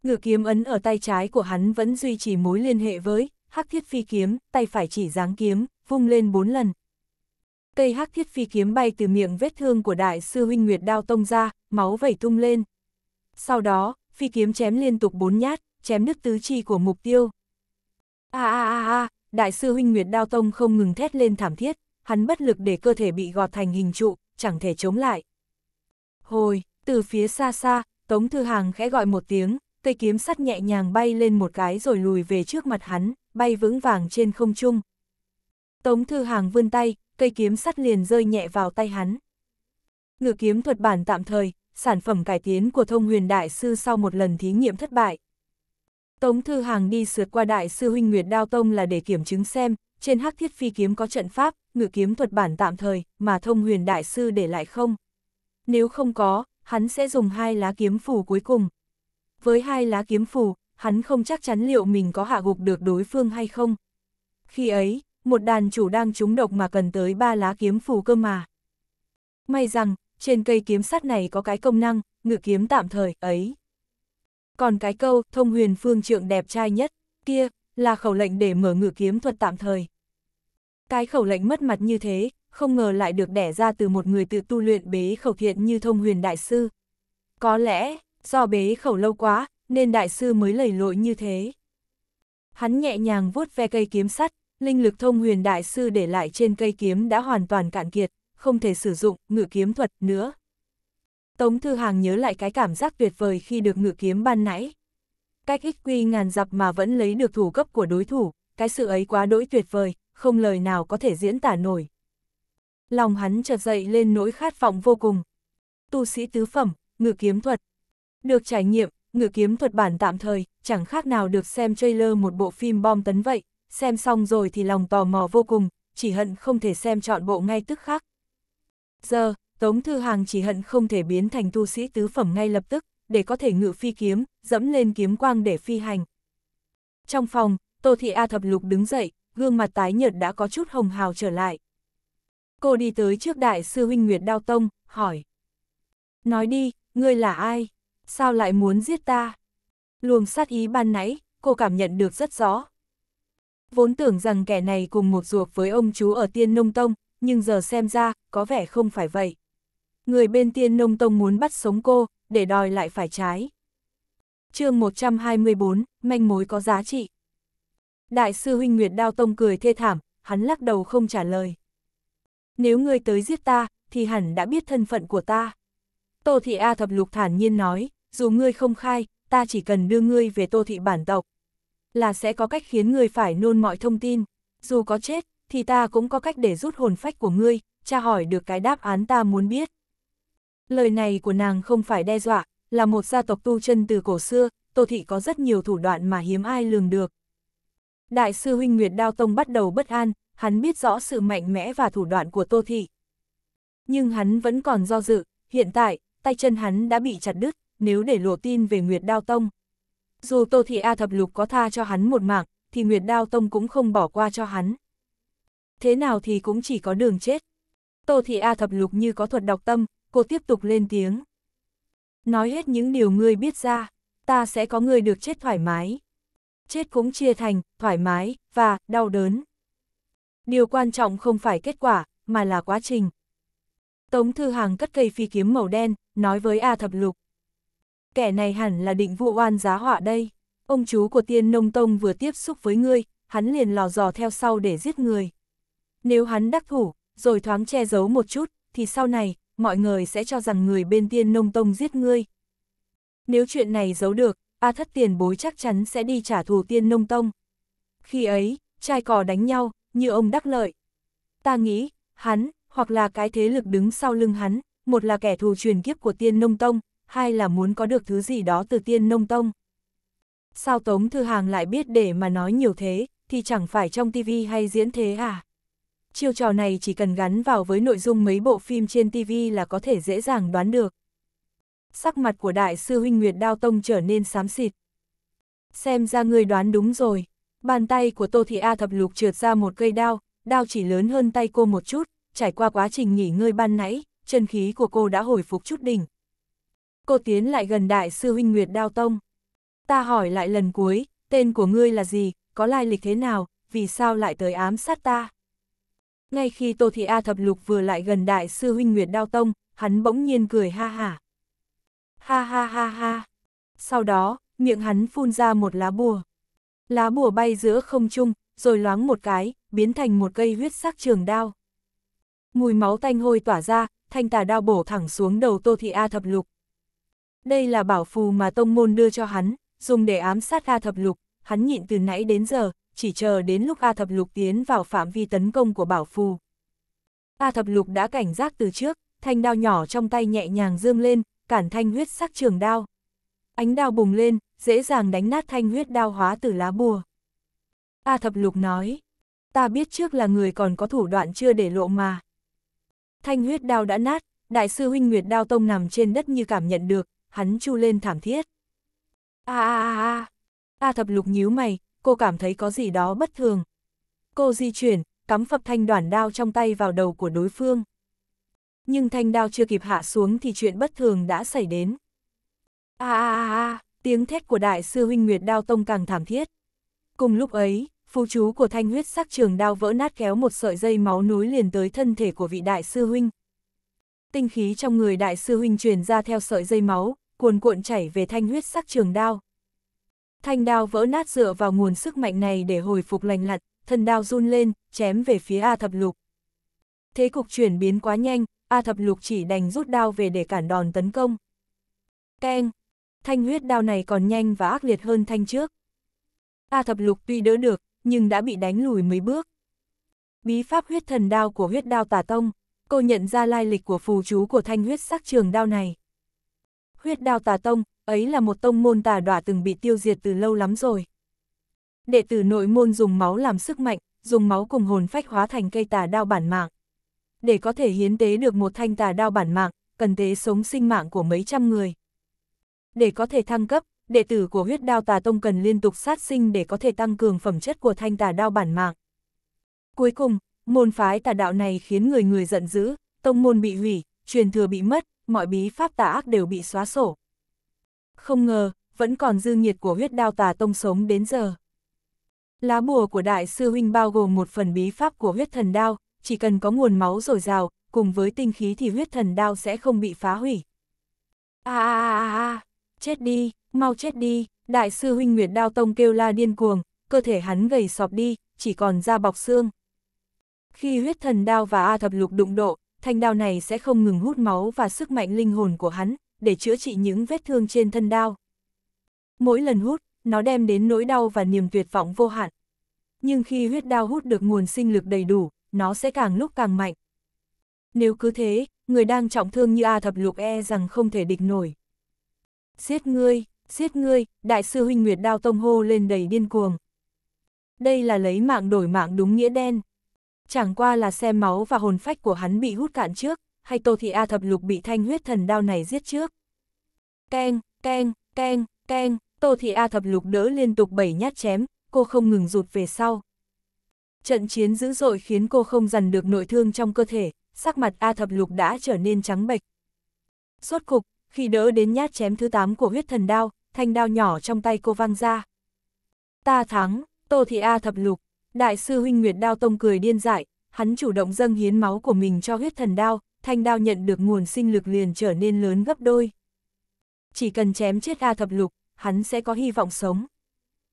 Ngựa kiếm ấn ở tay trái của hắn vẫn duy trì mối liên hệ với hắc thiết phi kiếm, tay phải chỉ giáng kiếm, vung lên bốn lần. Cây hắc thiết phi kiếm bay từ miệng vết thương của đại sư huynh Nguyệt Đao Tông ra, máu vẩy tung lên. Sau đó, phi kiếm chém liên tục bốn nhát, chém nứt tứ chi của mục tiêu. A a a a, đại sư huynh Nguyệt Đao Tông không ngừng thét lên thảm thiết, hắn bất lực để cơ thể bị gọt thành hình trụ, chẳng thể chống lại. Hồi, từ phía xa xa, Tống Thư Hàng khẽ gọi một tiếng, cây kiếm sắt nhẹ nhàng bay lên một cái rồi lùi về trước mặt hắn, bay vững vàng trên không trung. Tống Thư Hàng vươn tay, cây kiếm sắt liền rơi nhẹ vào tay hắn. Ngự kiếm thuật bản tạm thời, sản phẩm cải tiến của thông huyền đại sư sau một lần thí nghiệm thất bại. Tống Thư Hàng đi sượt qua đại sư huynh Nguyệt Đao Tông là để kiểm chứng xem, trên hắc thiết phi kiếm có trận pháp, ngự kiếm thuật bản tạm thời, mà thông huyền đại sư để lại không. Nếu không có, hắn sẽ dùng hai lá kiếm phù cuối cùng. Với hai lá kiếm phù, hắn không chắc chắn liệu mình có hạ gục được đối phương hay không. Khi ấy, một đàn chủ đang trúng độc mà cần tới ba lá kiếm phù cơ mà. May rằng, trên cây kiếm sắt này có cái công năng, ngự kiếm tạm thời, ấy. Còn cái câu, thông huyền phương trượng đẹp trai nhất, kia, là khẩu lệnh để mở ngự kiếm thuật tạm thời. Cái khẩu lệnh mất mặt như thế, không ngờ lại được đẻ ra từ một người tự tu luyện bế khẩu thiện như thông huyền đại sư. Có lẽ, do bế khẩu lâu quá, nên đại sư mới lầy lội như thế. Hắn nhẹ nhàng vuốt ve cây kiếm sắt, linh lực thông huyền đại sư để lại trên cây kiếm đã hoàn toàn cạn kiệt, không thể sử dụng ngự kiếm thuật nữa. Tống Thư Hàng nhớ lại cái cảm giác tuyệt vời khi được ngự kiếm ban nãy. Cách ít quy ngàn dặp mà vẫn lấy được thủ cấp của đối thủ, cái sự ấy quá đỗi tuyệt vời, không lời nào có thể diễn tả nổi. Lòng hắn chợt dậy lên nỗi khát vọng vô cùng. Tu sĩ tứ phẩm, ngự kiếm thuật. Được trải nghiệm, ngự kiếm thuật bản tạm thời, chẳng khác nào được xem trailer một bộ phim bom tấn vậy, xem xong rồi thì lòng tò mò vô cùng, chỉ hận không thể xem trọn bộ ngay tức khắc. Giờ, Tống Thư Hàng chỉ hận không thể biến thành tu sĩ tứ phẩm ngay lập tức, để có thể ngự phi kiếm, dẫm lên kiếm quang để phi hành. Trong phòng, Tô Thị A Thập Lục đứng dậy, gương mặt tái nhợt đã có chút hồng hào trở lại. Cô đi tới trước đại sư huynh Nguyệt Đao Tông, hỏi. Nói đi, ngươi là ai? Sao lại muốn giết ta? Luồng sát ý ban nãy, cô cảm nhận được rất rõ. Vốn tưởng rằng kẻ này cùng một ruột với ông chú ở Tiên Nông Tông, nhưng giờ xem ra, có vẻ không phải vậy. Người bên tiên nông tông muốn bắt sống cô, để đòi lại phải trái. chương 124, manh mối có giá trị. Đại sư huynh Nguyệt Đao Tông cười thê thảm, hắn lắc đầu không trả lời. Nếu ngươi tới giết ta, thì hẳn đã biết thân phận của ta. Tô Thị A Thập Lục thản nhiên nói, dù ngươi không khai, ta chỉ cần đưa ngươi về Tô Thị bản tộc. Là sẽ có cách khiến ngươi phải nôn mọi thông tin, dù có chết, thì ta cũng có cách để rút hồn phách của ngươi, tra hỏi được cái đáp án ta muốn biết. Lời này của nàng không phải đe dọa, là một gia tộc tu chân từ cổ xưa, Tô Thị có rất nhiều thủ đoạn mà hiếm ai lường được. Đại sư Huynh Nguyệt Đao Tông bắt đầu bất an, hắn biết rõ sự mạnh mẽ và thủ đoạn của Tô Thị. Nhưng hắn vẫn còn do dự, hiện tại, tay chân hắn đã bị chặt đứt, nếu để lộ tin về Nguyệt Đao Tông. Dù Tô Thị A Thập Lục có tha cho hắn một mạng, thì Nguyệt Đao Tông cũng không bỏ qua cho hắn thế nào thì cũng chỉ có đường chết. Tô Thị A thập lục như có thuật đọc tâm, cô tiếp tục lên tiếng. Nói hết những điều ngươi biết ra, ta sẽ có người được chết thoải mái. Chết cũng chia thành, thoải mái, và, đau đớn. Điều quan trọng không phải kết quả, mà là quá trình. Tống Thư Hàng cất cây phi kiếm màu đen, nói với A Thập Lục. Kẻ này hẳn là định vụ oan giá họa đây. Ông chú của tiên nông tông vừa tiếp xúc với ngươi, hắn liền lò dò theo sau để giết người. Nếu hắn đắc thủ, rồi thoáng che giấu một chút, thì sau này, mọi người sẽ cho rằng người bên tiên nông tông giết ngươi. Nếu chuyện này giấu được, A thất tiền bối chắc chắn sẽ đi trả thù tiên nông tông. Khi ấy, trai cò đánh nhau, như ông đắc lợi. Ta nghĩ, hắn, hoặc là cái thế lực đứng sau lưng hắn, một là kẻ thù truyền kiếp của tiên nông tông, hai là muốn có được thứ gì đó từ tiên nông tông. Sao Tống Thư Hàng lại biết để mà nói nhiều thế, thì chẳng phải trong tivi hay diễn thế à? chiêu trò này chỉ cần gắn vào với nội dung mấy bộ phim trên TV là có thể dễ dàng đoán được. Sắc mặt của đại sư huynh Nguyệt Đao Tông trở nên xám xịt. Xem ra người đoán đúng rồi, bàn tay của Tô Thị A thập lục trượt ra một cây đao, đao chỉ lớn hơn tay cô một chút, trải qua quá trình nghỉ ngơi ban nãy, chân khí của cô đã hồi phục chút đỉnh. Cô tiến lại gần đại sư huynh Nguyệt Đao Tông. Ta hỏi lại lần cuối, tên của ngươi là gì, có lai lịch thế nào, vì sao lại tới ám sát ta? Ngay khi Tô Thị A Thập Lục vừa lại gần đại sư huynh Nguyệt Đao Tông, hắn bỗng nhiên cười ha hả. Ha ha ha ha. Sau đó, miệng hắn phun ra một lá bùa. Lá bùa bay giữa không trung, rồi loáng một cái, biến thành một cây huyết sắc trường đao. Mùi máu tanh hôi tỏa ra, thanh tà đao bổ thẳng xuống đầu Tô Thị A Thập Lục. Đây là bảo phù mà tông môn đưa cho hắn, dùng để ám sát A Thập Lục, hắn nhịn từ nãy đến giờ, chỉ chờ đến lúc A Thập Lục tiến vào phạm vi tấn công của Bảo Phù. A Thập Lục đã cảnh giác từ trước, thanh đao nhỏ trong tay nhẹ nhàng dương lên, cản thanh huyết sắc trường đao. Ánh đao bùng lên, dễ dàng đánh nát thanh huyết đao hóa từ lá bùa. A Thập Lục nói, ta biết trước là người còn có thủ đoạn chưa để lộ mà. Thanh huyết đao đã nát, đại sư huynh Nguyệt Đao Tông nằm trên đất như cảm nhận được, hắn chu lên thảm thiết. A a a a, A Thập Lục nhíu mày, cô cảm thấy có gì đó bất thường. Cô di chuyển, cắm phập thanh đoản đao trong tay vào đầu của đối phương. Nhưng thanh đao chưa kịp hạ xuống thì chuyện bất thường đã xảy đến. A a a, a tiếng thét của đại sư huynh Nguyệt Đao Tông càng thảm thiết. Cùng lúc ấy, phù chú của thanh huyết sắc trường đao vỡ nát kéo một sợi dây máu núi liền tới thân thể của vị đại sư huynh. Tinh khí trong người đại sư huynh truyền ra theo sợi dây máu, cuồn cuộn chảy về thanh huyết sắc trường đao. Thanh đao vỡ nát dựa vào nguồn sức mạnh này để hồi phục lành lặn, thần đao run lên, chém về phía A thập lục. Thế cục chuyển biến quá nhanh, A thập lục chỉ đành rút đao về để cản đòn tấn công. Keng! Thanh huyết đao này còn nhanh và ác liệt hơn thanh trước. A thập lục tuy đỡ được, nhưng đã bị đánh lùi mấy bước. Bí pháp huyết thần đao của huyết đao tà tông, cô nhận ra lai lịch của phù chú của thanh huyết sắc trường đao này. Huyết đao tà tông, ấy là một tông môn tà đỏa từng bị tiêu diệt từ lâu lắm rồi. Đệ tử nội môn dùng máu làm sức mạnh, dùng máu cùng hồn phách hóa thành cây tà đao bản mạng. Để có thể hiến tế được một thanh tà đao bản mạng, cần tế sống sinh mạng của mấy trăm người. Để có thể thăng cấp, đệ tử của huyết đao tà tông cần liên tục sát sinh để có thể tăng cường phẩm chất của thanh tà đao bản mạng. Cuối cùng, môn phái tà đạo này khiến người người giận dữ, tông môn bị hủy, truyền thừa bị mất, mọi bí pháp tà ác đều bị xóa sổ không ngờ, vẫn còn dư nhiệt của huyết đao tà tông sống đến giờ. Lá bùa của đại sư huynh bao gồm một phần bí pháp của huyết thần đao, chỉ cần có nguồn máu dồi dào, cùng với tinh khí thì huyết thần đao sẽ không bị phá hủy. A a a a, chết đi, mau chết đi, đại sư huynh Nguyệt Đao Tông kêu la điên cuồng, cơ thể hắn gầy sọp đi, chỉ còn da bọc xương. Khi huyết thần đao và A thập lục đụng độ, thanh đao này sẽ không ngừng hút máu và sức mạnh linh hồn của hắn, để chữa trị những vết thương trên thân đao. Mỗi lần hút, nó đem đến nỗi đau và niềm tuyệt vọng vô hạn. Nhưng khi huyết đao hút được nguồn sinh lực đầy đủ, nó sẽ càng lúc càng mạnh. Nếu cứ thế, người đang trọng thương như A thập lục e rằng không thể địch nổi. Giết ngươi, giết ngươi, đại sư huynh Nguyệt Đao Tông hô lên đầy điên cuồng. Đây là lấy mạng đổi mạng đúng nghĩa đen. Chẳng qua là xe máu và hồn phách của hắn bị hút cạn trước, hay Tô Thị A Thập Lục bị thanh huyết thần đao này giết trước. Keng, keng, keng, keng, Tô Thị A Thập Lục đỡ liên tục bảy nhát chém, cô không ngừng rụt về sau. Trận chiến dữ dội khiến cô không dằn được nội thương trong cơ thể, sắc mặt A Thập Lục đã trở nên trắng bệch. Suốt cục, khi đỡ đến nhát chém thứ 8 của huyết thần đao, thanh đao nhỏ trong tay cô vang ra. Ta thắng, Tô Thị A Thập Lục, Đại sư Huynh Nguyệt Đao Tông cười điên dại, hắn chủ động dâng hiến máu của mình cho huyết thần đao, thanh đao nhận được nguồn sinh lực liền trở nên lớn gấp đôi. Chỉ cần chém chết A thập lục, hắn sẽ có hy vọng sống.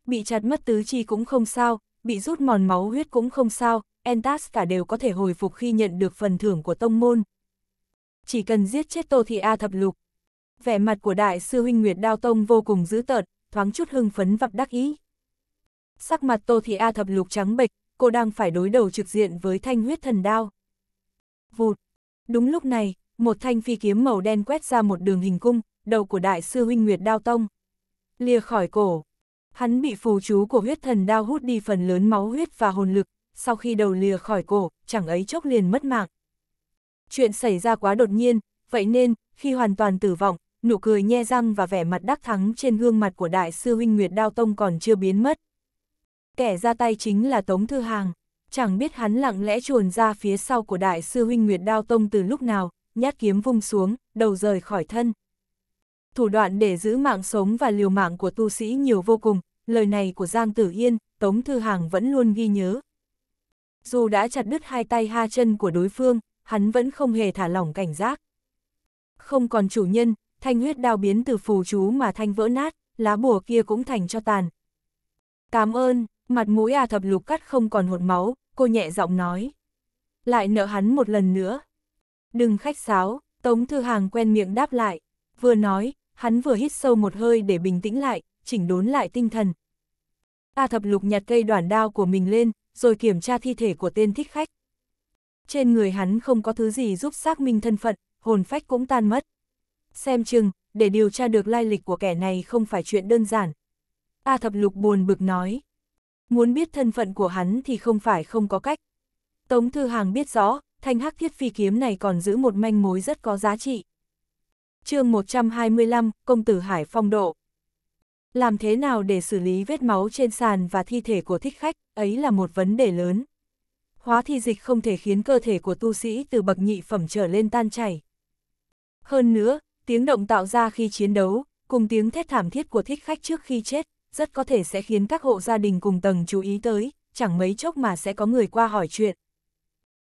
Bị chặt mất tứ chi cũng không sao, bị rút mòn máu huyết cũng không sao, Entas cả đều có thể hồi phục khi nhận được phần thưởng của tông môn. Chỉ cần giết chết Tô Thị A thập lục. Vẻ mặt của đại sư huynh Nguyệt Đao Tông vô cùng dữ tợn, thoáng chút hưng phấn vập đắc ý. Sắc mặt Tô Thị A thập lục trắng bệch, cô đang phải đối đầu trực diện với thanh huyết thần đao. Vụt, Đúng lúc này, một thanh phi kiếm màu đen quét ra một đường hình cung, đầu của đại sư huynh Nguyệt Đao Tông. Lìa khỏi cổ, hắn bị phù chú của huyết thần đao hút đi phần lớn máu huyết và hồn lực, sau khi đầu lìa khỏi cổ, chẳng ấy chốc liền mất mạng. Chuyện xảy ra quá đột nhiên, vậy nên, khi hoàn toàn tử vong, nụ cười nhe răng và vẻ mặt đắc thắng trên gương mặt của đại sư huynh Nguyệt Đao Tông còn chưa biến mất. Kẻ ra tay chính là Tống Thư Hàng chẳng biết hắn lặng lẽ chuồn ra phía sau của đại sư huynh Nguyệt Đao Tông từ lúc nào, nhát kiếm vung xuống, đầu rời khỏi thân. Thủ đoạn để giữ mạng sống và liều mạng của tu sĩ nhiều vô cùng, lời này của Giang Tử Yên, Tống Thư Hàng vẫn luôn ghi nhớ. Dù đã chặt đứt hai tay ha chân của đối phương, hắn vẫn không hề thả lỏng cảnh giác. Không còn chủ nhân, thanh huyết đao biến từ phù chú mà thanh vỡ nát, lá bùa kia cũng thành cho tàn. Cảm ơn. Mặt mũi A thập lục cắt không còn hột máu, cô nhẹ giọng nói. Lại nợ hắn một lần nữa. Đừng khách sáo, Tống Thư Hàng quen miệng đáp lại. Vừa nói, hắn vừa hít sâu một hơi để bình tĩnh lại, chỉnh đốn lại tinh thần. A thập lục nhặt cây đoạn đao của mình lên, rồi kiểm tra thi thể của tên thích khách. Trên người hắn không có thứ gì giúp xác minh thân phận, hồn phách cũng tan mất. Xem chừng, để điều tra được lai lịch của kẻ này không phải chuyện đơn giản. A thập lục buồn bực nói muốn biết thân phận của hắn thì không phải không có cách. Tống Thư Hàng biết rõ, thanh hắc thiết phi kiếm này còn giữ một manh mối rất có giá trị. chương 125, Công tử Hải Phong Độ Làm thế nào để xử lý vết máu trên sàn và thi thể của thích khách, ấy là một vấn đề lớn. Hóa thi dịch không thể khiến cơ thể của tu sĩ từ bậc nhị phẩm trở lên tan chảy. Hơn nữa, tiếng động tạo ra khi chiến đấu, cùng tiếng thét thảm thiết của thích khách trước khi chết, rất có thể sẽ khiến các hộ gia đình cùng tầng chú ý tới, chẳng mấy chốc mà sẽ có người qua hỏi chuyện.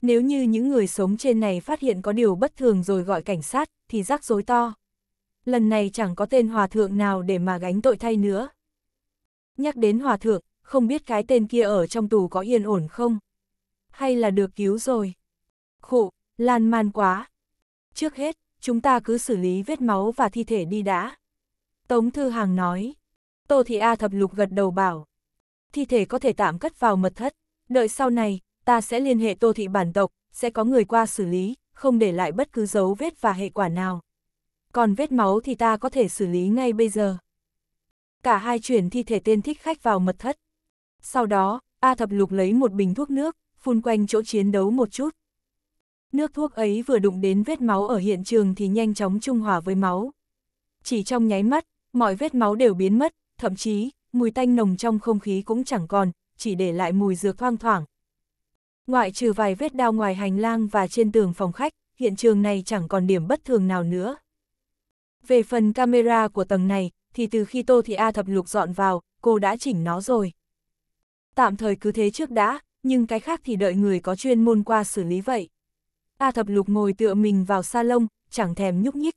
Nếu như những người sống trên này phát hiện có điều bất thường rồi gọi cảnh sát, thì rắc rối to. Lần này chẳng có tên hòa thượng nào để mà gánh tội thay nữa. Nhắc đến hòa thượng, không biết cái tên kia ở trong tù có yên ổn không? Hay là được cứu rồi? Khụ, lan man quá. Trước hết, chúng ta cứ xử lý vết máu và thi thể đi đã. Tống Thư Hàng nói. Tô Thị A thập lục gật đầu bảo. Thi thể có thể tạm cất vào mật thất, đợi sau này, ta sẽ liên hệ Tô Thị bản tộc, sẽ có người qua xử lý, không để lại bất cứ dấu vết và hệ quả nào. Còn vết máu thì ta có thể xử lý ngay bây giờ. Cả hai chuyển thi thể tên thích khách vào mật thất. Sau đó, A thập lục lấy một bình thuốc nước, phun quanh chỗ chiến đấu một chút. Nước thuốc ấy vừa đụng đến vết máu ở hiện trường thì nhanh chóng trung hòa với máu. Chỉ trong nháy mắt, mọi vết máu đều biến mất, thậm chí, mùi tanh nồng trong không khí cũng chẳng còn, chỉ để lại mùi dược thoang thoảng. Ngoại trừ vài vết đao ngoài hành lang và trên tường phòng khách, hiện trường này chẳng còn điểm bất thường nào nữa. Về phần camera của tầng này, thì từ khi Tô Thị A thập lục dọn vào, cô đã chỉnh nó rồi. Tạm thời cứ thế trước đã, nhưng cái khác thì đợi người có chuyên môn qua xử lý vậy. A thập lục ngồi tựa mình vào salon, chẳng thèm nhúc nhích.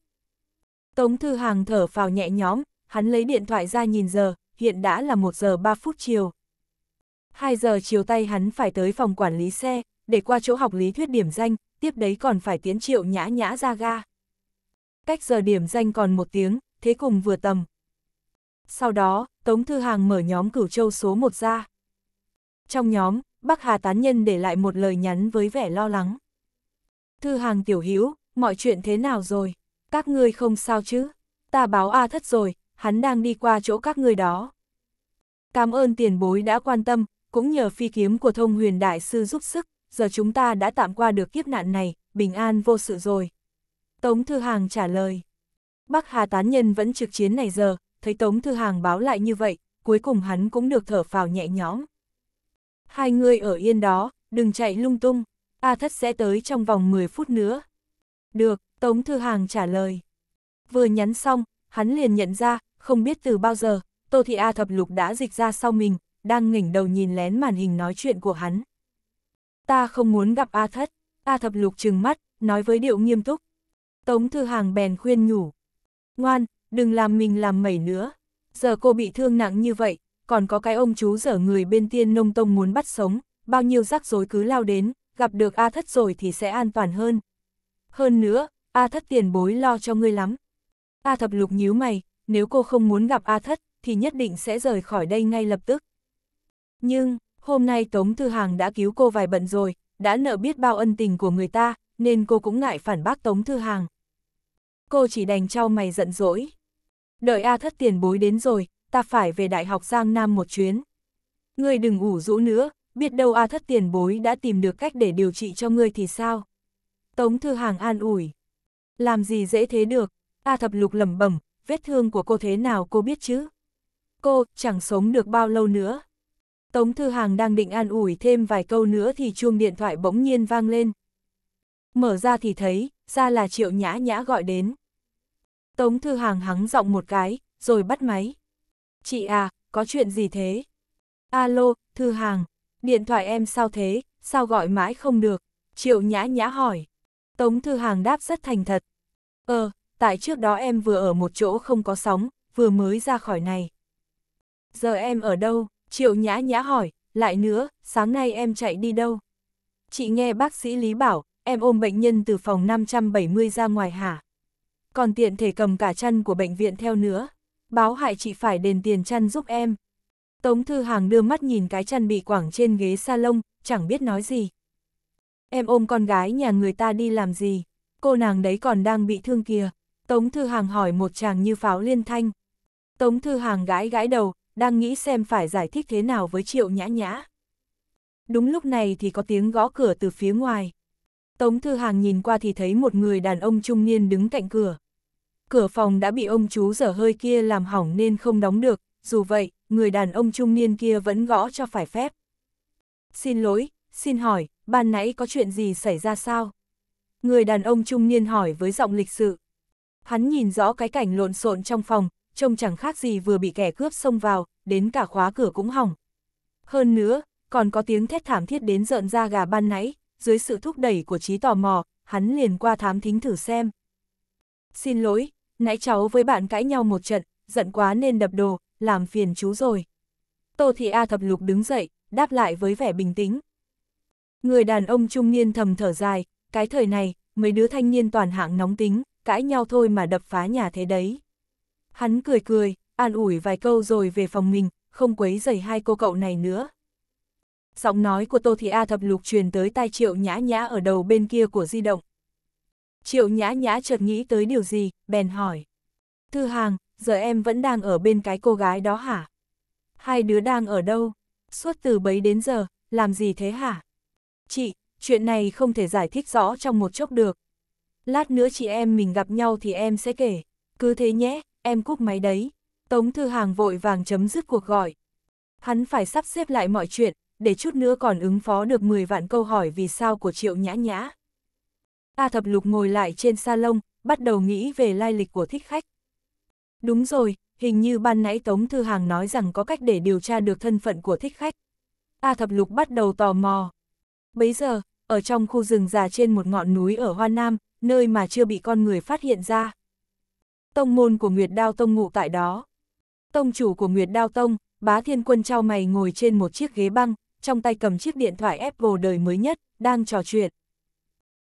Tống Thư Hàng thở phào nhẹ nhõm, hắn lấy điện thoại ra nhìn giờ, hiện đã là 1 giờ 3 phút chiều. 2 giờ chiều tay hắn phải tới phòng quản lý xe, để qua chỗ học lý thuyết điểm danh, tiếp đấy còn phải tiến triệu nhã nhã ra ga. Cách giờ điểm danh còn một tiếng, thế cùng vừa tầm. Sau đó, Tống Thư Hàng mở nhóm cửu châu số 1 ra. Trong nhóm, Bắc Hà Tán Nhân để lại một lời nhắn với vẻ lo lắng. Thư Hàng tiểu hữu mọi chuyện thế nào rồi? Các ngươi không sao chứ? Ta báo A thất rồi, hắn đang đi qua chỗ các người đó. Cảm ơn tiền bối đã quan tâm, cũng nhờ phi kiếm của thông huyền đại sư giúp sức, giờ chúng ta đã tạm qua được kiếp nạn này, bình an vô sự rồi. Tống Thư Hàng trả lời. Bắc Hà Tán Nhân vẫn trực chiến này giờ, thấy Tống Thư Hàng báo lại như vậy, cuối cùng hắn cũng được thở phào nhẹ nhõm. Hai người ở yên đó, đừng chạy lung tung, A Thất sẽ tới trong vòng 10 phút nữa. Được, Tống Thư Hàng trả lời. Vừa nhắn xong, hắn liền nhận ra, không biết từ bao giờ, Tô Thị A thập lục đã dịch ra sau mình, đang ngẩng đầu nhìn lén màn hình nói chuyện của hắn. Ta không muốn gặp A thất, A thập lục trừng mắt, nói với điệu nghiêm túc. Tống Thư Hàng bèn khuyên nhủ. Ngoan, đừng làm mình làm mẩy nữa. Giờ cô bị thương nặng như vậy, còn có cái ông chú dở người bên tiên nông tông muốn bắt sống, bao nhiêu rắc rối cứ lao đến, gặp được A thất rồi thì sẽ an toàn hơn. Hơn nữa, A thất tiền bối lo cho ngươi lắm. A thập lục nhíu mày, nếu cô không muốn gặp A Thất, thì nhất định sẽ rời khỏi đây ngay lập tức. Nhưng, hôm nay Tống Thư Hàng đã cứu cô vài bận rồi, đã nợ biết bao ân tình của người ta, nên cô cũng ngại phản bác Tống Thư Hàng. Cô chỉ đành trao mày giận dỗi. Đợi A Thất tiền bối đến rồi, ta phải về Đại học Giang Nam một chuyến. Ngươi đừng ủ rũ nữa, biết đâu A Thất tiền bối đã tìm được cách để điều trị cho ngươi thì sao? Tống Thư Hàng an ủi. Làm gì dễ thế được, A Thập Lục lẩm bẩm, vết thương của cô thế nào cô biết chứ? Cô chẳng sống được bao lâu nữa. Tống Thư Hàng đang định an ủi thêm vài câu nữa thì chuông điện thoại bỗng nhiên vang lên. Mở ra thì thấy, ra là Triệu Nhã Nhã gọi đến. Tống Thư Hàng hắng giọng một cái, rồi bắt máy. Chị à, có chuyện gì thế? Alo, Thư Hàng, điện thoại em sao thế, sao gọi mãi không được? Triệu Nhã Nhã hỏi. Tống Thư Hàng đáp rất thành thật. Ờ, tại trước đó em vừa ở một chỗ không có sóng, vừa mới ra khỏi này. Giờ em ở đâu? Triệu nhã nhã hỏi, lại nữa, sáng nay em chạy đi đâu? Chị nghe bác sĩ Lý bảo, em ôm bệnh nhân từ phòng 570 ra ngoài hả? Còn tiện thể cầm cả chăn của bệnh viện theo nữa. Báo hại chị phải đền tiền chăn giúp em. Tống Thư Hàng đưa mắt nhìn cái chăn bị quảng trên ghế salon, chẳng biết nói gì. Em ôm con gái nhà người ta đi làm gì? Cô nàng đấy còn đang bị thương kìa. Tống Thư Hàng hỏi một chàng như pháo liên thanh. Tống Thư Hàng gãi gãi đầu, đang nghĩ xem phải giải thích thế nào với Triệu Nhã Nhã. Đúng lúc này thì có tiếng gõ cửa từ phía ngoài. Tống Thư Hàng nhìn qua thì thấy một người đàn ông trung niên đứng cạnh cửa. Cửa phòng đã bị ông chú dở hơi kia làm hỏng nên không đóng được, dù vậy, người đàn ông trung niên kia vẫn gõ cho phải phép. Xin lỗi, xin hỏi, ban nãy có chuyện gì xảy ra sao? Người đàn ông trung niên hỏi với giọng lịch sự. Hắn nhìn rõ cái cảnh lộn xộn trong phòng, trông chẳng khác gì vừa bị kẻ cướp xông vào, đến cả khóa cửa cũng hỏng. Hơn nữa, còn có tiếng thét thảm thiết đến rợn ra gà ban nãy, dưới sự thúc đẩy của trí tò mò, hắn liền qua thám thính thử xem. Xin lỗi, nãy cháu với bạn cãi nhau một trận, giận quá nên đập đồ, làm phiền chú rồi. Tô Thị A thập lục đứng dậy, đáp lại với vẻ bình tĩnh. Người đàn ông trung niên thầm thở dài, cái thời này, mấy đứa thanh niên toàn hạng nóng tính, cãi nhau thôi mà đập phá nhà thế đấy. Hắn cười cười, an ủi vài câu rồi về phòng mình, không quấy rầy hai cô cậu này nữa. Giọng nói của Tô Thị A thập lục truyền tới tai Triệu Nhã Nhã ở đầu bên kia của di động. Triệu Nhã Nhã chợt nghĩ tới điều gì, bèn hỏi. Thư Hàng, giờ em vẫn đang ở bên cái cô gái đó hả? Hai đứa đang ở đâu? Suốt từ bấy đến giờ, làm gì thế hả? Chị, chuyện này không thể giải thích rõ trong một chốc được lát nữa chị em mình gặp nhau thì em sẽ kể, cứ thế nhé, em cúp máy đấy. Tống Thư Hàng vội vàng chấm dứt cuộc gọi. Hắn phải sắp xếp lại mọi chuyện, để chút nữa còn ứng phó được 10 vạn câu hỏi vì sao của Triệu Nhã Nhã. A Thập Lục ngồi lại trên salon, bắt đầu nghĩ về lai lịch của thích khách. Đúng rồi, hình như ban nãy Tống Thư Hàng nói rằng có cách để điều tra được thân phận của thích khách. A Thập Lục bắt đầu tò mò. Bấy giờ, ở trong khu rừng già trên một ngọn núi ở Hoa Nam, nơi mà chưa bị con người phát hiện ra. Tông môn của Nguyệt Đao Tông ngụ tại đó. Tông chủ của Nguyệt Đao Tông, bá thiên quân trao mày ngồi trên một chiếc ghế băng, trong tay cầm chiếc điện thoại Apple đời mới nhất, đang trò chuyện.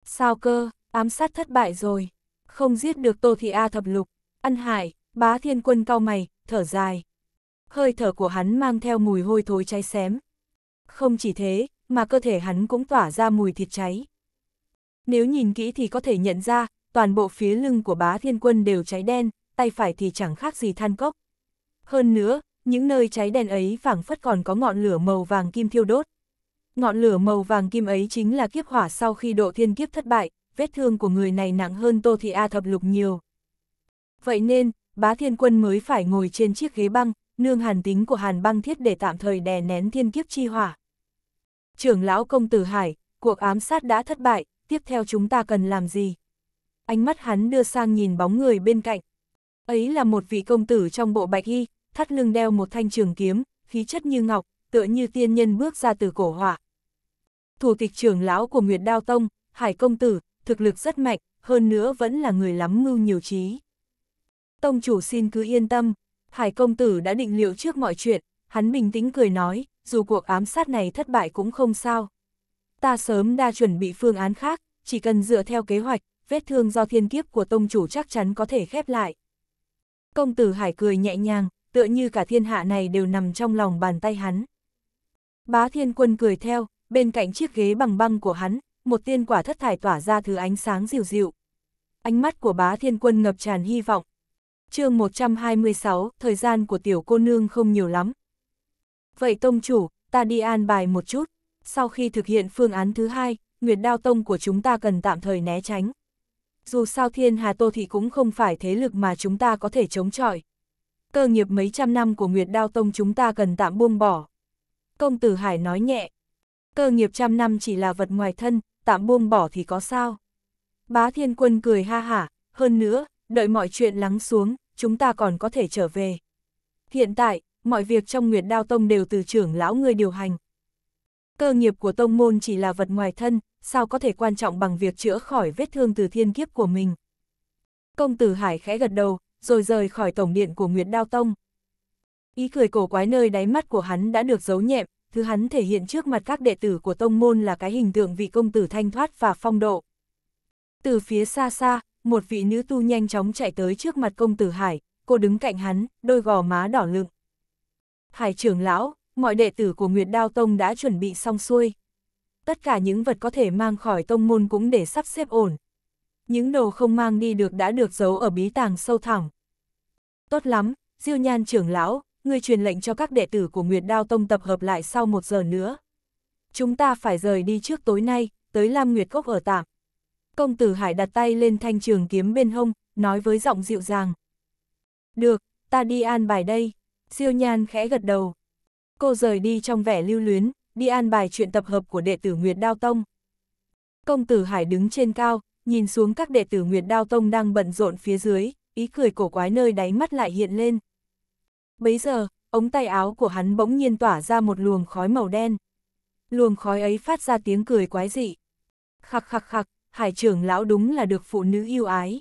Sao cơ, ám sát thất bại rồi, không giết được Tô Thị A thập lục, ăn hải, bá thiên quân cao mày, thở dài. Hơi thở của hắn mang theo mùi hôi thối cháy xém. Không chỉ thế, mà cơ thể hắn cũng tỏa ra mùi thịt cháy. Nếu nhìn kỹ thì có thể nhận ra, toàn bộ phía lưng của bá thiên quân đều cháy đen, tay phải thì chẳng khác gì than cốc. Hơn nữa, những nơi cháy đen ấy phảng phất còn có ngọn lửa màu vàng kim thiêu đốt. Ngọn lửa màu vàng kim ấy chính là kiếp hỏa sau khi độ thiên kiếp thất bại, vết thương của người này nặng hơn Tô Thị A thập lục nhiều. Vậy nên, bá thiên quân mới phải ngồi trên chiếc ghế băng, nương hàn tính của hàn băng thiết để tạm thời đè nén thiên kiếp chi hỏa. Trưởng lão công tử Hải, cuộc ám sát đã thất bại, tiếp theo chúng ta cần làm gì? Ánh mắt hắn đưa sang nhìn bóng người bên cạnh. Ấy là một vị công tử trong bộ bạch y, thắt lưng đeo một thanh trường kiếm, khí chất như ngọc, tựa như tiên nhân bước ra từ cổ hỏa. Thủ tịch trưởng lão của Nguyệt Đao Tông, Hải Công Tử, thực lực rất mạnh, hơn nữa vẫn là người lắm mưu nhiều trí. Tông chủ xin cứ yên tâm, Hải Công Tử đã định liệu trước mọi chuyện, hắn bình tĩnh cười nói, dù cuộc ám sát này thất bại cũng không sao, ta sớm đã chuẩn bị phương án khác, chỉ cần dựa theo kế hoạch, vết thương do thiên kiếp của tông chủ chắc chắn có thể khép lại. Công tử Hải cười nhẹ nhàng, tựa như cả thiên hạ này đều nằm trong lòng bàn tay hắn. Bá thiên quân cười theo, bên cạnh chiếc ghế bằng băng của hắn, một tiên quả thất thải tỏa ra thứ ánh sáng dịu dịu. Ánh mắt của bá thiên quân ngập tràn hy vọng. chương 126, thời gian của tiểu cô nương không nhiều lắm. Vậy tông chủ, ta đi an bài một chút sau khi thực hiện phương án thứ hai, Nguyệt Đao Tông của chúng ta cần tạm thời né tránh. Dù sao Thiên Hà Tô Thị cũng không phải thế lực mà chúng ta có thể chống chọi. Cơ nghiệp mấy trăm năm của Nguyệt Đao Tông chúng ta cần tạm buông bỏ. Công tử Hải nói nhẹ, cơ nghiệp trăm năm chỉ là vật ngoài thân, tạm buông bỏ thì có sao. Bá Thiên Quân cười ha hả, hơn nữa, đợi mọi chuyện lắng xuống, chúng ta còn có thể trở về. Hiện tại, mọi việc trong Nguyệt Đao Tông đều từ trưởng lão người điều hành, cơ nghiệp của tông môn chỉ là vật ngoài thân, sao có thể quan trọng bằng việc chữa khỏi vết thương từ thiên kiếp của mình. Công tử Hải khẽ gật đầu, rồi rời khỏi tổng điện của Nguyệt Đao Tông. Ý cười cổ quái nơi đáy mắt của hắn đã được giấu nhẹm, thứ hắn thể hiện trước mặt các đệ tử của tông môn là cái hình tượng vị công tử thanh thoát và phong độ. Từ phía xa xa, một vị nữ tu nhanh chóng chạy tới trước mặt công tử Hải, cô đứng cạnh hắn, đôi gò má đỏ lựng. Hải trưởng lão, mọi đệ tử của Nguyệt Đao Tông đã chuẩn bị xong xuôi. Tất cả những vật có thể mang khỏi tông môn cũng để sắp xếp ổn. Những đồ không mang đi được đã được giấu ở bí tàng sâu thẳm. Tốt lắm, Diêu Nhan trưởng lão, ngươi truyền lệnh cho các đệ tử của Nguyệt Đao Tông tập hợp lại sau một giờ nữa. Chúng ta phải rời đi trước tối nay, tới Lam Nguyệt Cốc ở tạm. Công tử Hải đặt tay lên thanh trường kiếm bên hông, nói với giọng dịu dàng. Được, ta đi an bài đây. Diêu Nhan khẽ gật đầu cô rời đi trong vẻ lưu luyến, đi an bài chuyện tập hợp của đệ tử Nguyệt Đao Tông. Công tử Hải đứng trên cao, nhìn xuống các đệ tử Nguyệt Đao Tông đang bận rộn phía dưới, ý cười cổ quái nơi đáy mắt lại hiện lên. Bấy giờ, ống tay áo của hắn bỗng nhiên tỏa ra một luồng khói màu đen. Luồng khói ấy phát ra tiếng cười quái dị. Khắc khắc khắc, Hải trưởng lão đúng là được phụ nữ yêu ái.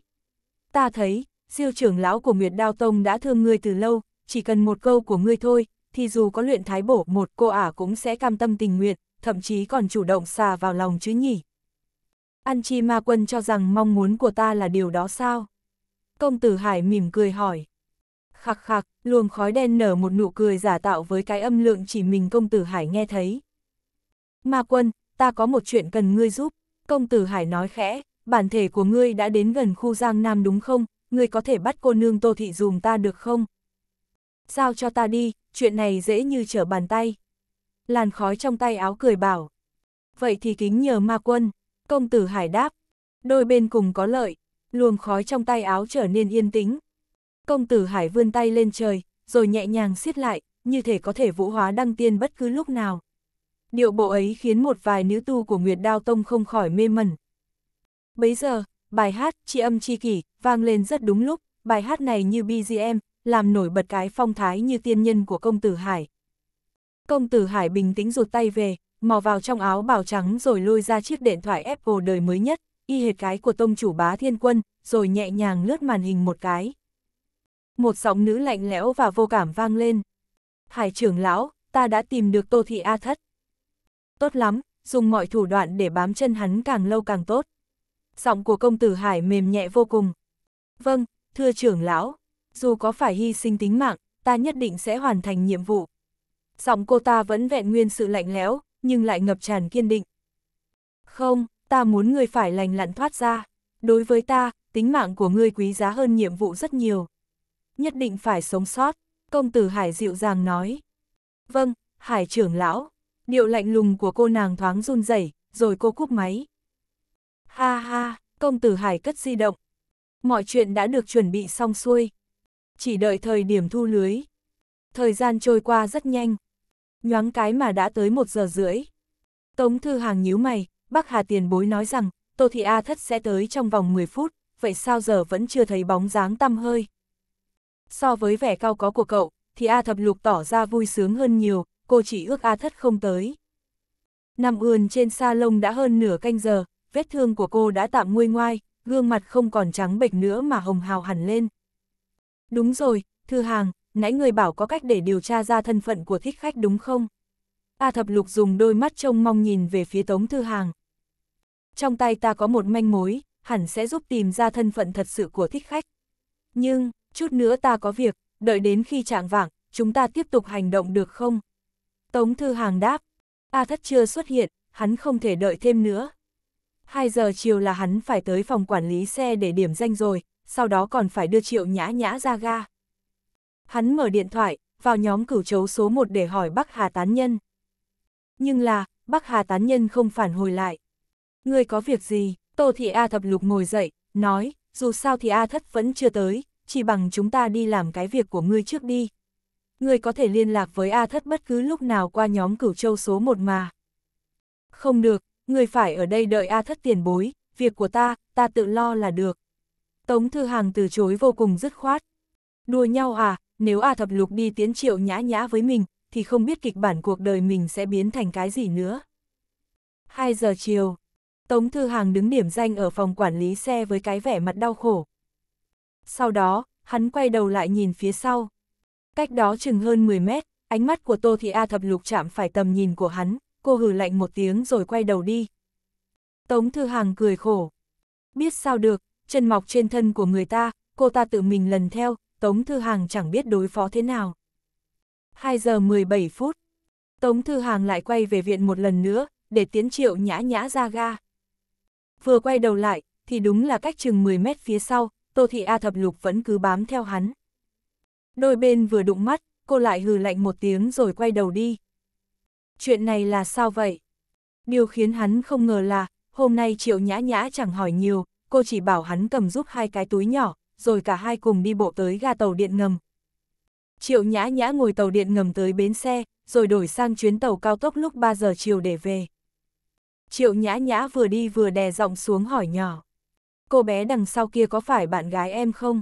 Ta thấy, siêu trưởng lão của Nguyệt Đao Tông đã thương ngươi từ lâu, chỉ cần một câu của ngươi thôi, thì dù có luyện thái bổ một cô ả cũng sẽ cam tâm tình nguyện, thậm chí còn chủ động xà vào lòng chứ nhỉ. An Chi Ma Quân cho rằng mong muốn của ta là điều đó sao? Công tử Hải mỉm cười hỏi. Khạc khạc, luồng khói đen nở một nụ cười giả tạo với cái âm lượng chỉ mình công tử Hải nghe thấy. Ma Quân, ta có một chuyện cần ngươi giúp. Công tử Hải nói khẽ, bản thể của ngươi đã đến gần khu Giang Nam đúng không? Ngươi có thể bắt cô nương Tô Thị dùm ta được không? Giao cho ta đi, chuyện này dễ như trở bàn tay. Làn khói trong tay áo cười bảo. Vậy thì kính nhờ ma quân, công tử hải đáp. Đôi bên cùng có lợi, luồng khói trong tay áo trở nên yên tĩnh. Công tử hải vươn tay lên trời, rồi nhẹ nhàng siết lại, như thể có thể vũ hóa đăng tiên bất cứ lúc nào. Điệu bộ ấy khiến một vài nữ tu của Nguyệt Đao Tông không khỏi mê mẩn. Bấy giờ, bài hát tri âm tri kỷ vang lên rất đúng lúc, bài hát này như BGM, làm nổi bật cái phong thái như tiên nhân của công tử Hải. Công tử Hải bình tĩnh rụt tay về, mò vào trong áo bào trắng rồi lôi ra chiếc điện thoại Apple đời mới nhất, y hệt cái của tông chủ bá thiên quân, rồi nhẹ nhàng lướt màn hình một cái. Một giọng nữ lạnh lẽo và vô cảm vang lên. Hải trưởng lão, ta đã tìm được Tô Thị A Thất. Tốt lắm, dùng mọi thủ đoạn để bám chân hắn càng lâu càng tốt. Giọng của công tử Hải mềm nhẹ vô cùng. Vâng, thưa trưởng lão dù có phải hy sinh tính mạng, ta nhất định sẽ hoàn thành nhiệm vụ. Giọng cô ta vẫn vẹn nguyên sự lạnh lẽo, nhưng lại ngập tràn kiên định. Không, ta muốn người phải lành lặn thoát ra. Đối với ta, tính mạng của ngươi quý giá hơn nhiệm vụ rất nhiều. Nhất định phải sống sót, công tử Hải dịu dàng nói. Vâng, Hải trưởng lão. Điệu lạnh lùng của cô nàng thoáng run rẩy, rồi cô cúp máy. Ha ha, công tử Hải cất di động. Mọi chuyện đã được chuẩn bị xong xuôi, chỉ đợi thời điểm thu lưới. Thời gian trôi qua rất nhanh, nhoáng cái mà đã tới một giờ rưỡi. Tống Thư Hàng nhíu mày, bác Hà tiền bối nói rằng, Tô Thị A Thất sẽ tới trong vòng 10 phút, vậy sao giờ vẫn chưa thấy bóng dáng tăm hơi? So với vẻ cao có của cậu, thì A Thập Lục tỏ ra vui sướng hơn nhiều, cô chỉ ước A Thất không tới. Nằm ườn trên sa lông đã hơn nửa canh giờ, vết thương của cô đã tạm nguôi ngoai, gương mặt không còn trắng bệch nữa mà hồng hào hẳn lên. Đúng rồi, thư hàng, nãy người bảo có cách để điều tra ra thân phận của thích khách đúng không? A thập lục dùng đôi mắt trông mong nhìn về phía tống thư hàng. Trong tay ta có một manh mối, hẳn sẽ giúp tìm ra thân phận thật sự của thích khách. Nhưng, chút nữa ta có việc, đợi đến khi trạng vạng, chúng ta tiếp tục hành động được không? Tống thư hàng đáp, A thất chưa xuất hiện, hắn không thể đợi thêm nữa. hai giờ chiều là hắn phải tới phòng quản lý xe để điểm danh rồi, sau đó còn phải đưa triệu nhã nhã ra ga. Hắn mở điện thoại, vào nhóm cửu chấu số 1 để hỏi Bắc Hà Tán Nhân. Nhưng là, Bắc Hà Tán Nhân không phản hồi lại. Người có việc gì? Tô Thị A Thập Lục ngồi dậy, nói, dù sao thì A Thất vẫn chưa tới, chỉ bằng chúng ta đi làm cái việc của ngươi trước đi. người có thể liên lạc với A Thất bất cứ lúc nào qua nhóm cửu châu số 1 mà. Không được, người phải ở đây đợi A Thất tiền bối, việc của ta, ta tự lo là được. Tống Thư Hàng từ chối vô cùng dứt khoát. Đùa nhau à, nếu A Thập Lục đi tiến triệu nhã nhã với mình, thì không biết kịch bản cuộc đời mình sẽ biến thành cái gì nữa. 2 giờ chiều, Tống Thư Hàng đứng điểm danh ở phòng quản lý xe với cái vẻ mặt đau khổ. Sau đó, hắn quay đầu lại nhìn phía sau. Cách đó chừng hơn 10 mét, ánh mắt của Tô Thị A Thập Lục chạm phải tầm nhìn của hắn, cô hừ lạnh một tiếng rồi quay đầu đi. Tống Thư Hàng cười khổ. Biết sao được, chân mọc trên thân của người ta, cô ta tự mình lần theo, Tống Thư Hàng chẳng biết đối phó thế nào. 2 giờ 17 phút, Tống Thư Hàng lại quay về viện một lần nữa, để tiến triệu nhã nhã ra ga. Vừa quay đầu lại, thì đúng là cách chừng 10 mét phía sau, Tô Thị A Thập Lục vẫn cứ bám theo hắn. Đôi bên vừa đụng mắt, cô lại hừ lạnh một tiếng rồi quay đầu đi. Chuyện này là sao vậy? Điều khiến hắn không ngờ là, hôm nay Triệu Nhã Nhã chẳng hỏi nhiều, cô chỉ bảo hắn cầm giúp hai cái túi nhỏ, rồi cả hai cùng đi bộ tới ga tàu điện ngầm. Triệu nhã nhã ngồi tàu điện ngầm tới bến xe, rồi đổi sang chuyến tàu cao tốc lúc 3 giờ chiều để về. Triệu nhã nhã vừa đi vừa đè giọng xuống hỏi nhỏ. Cô bé đằng sau kia có phải bạn gái em không?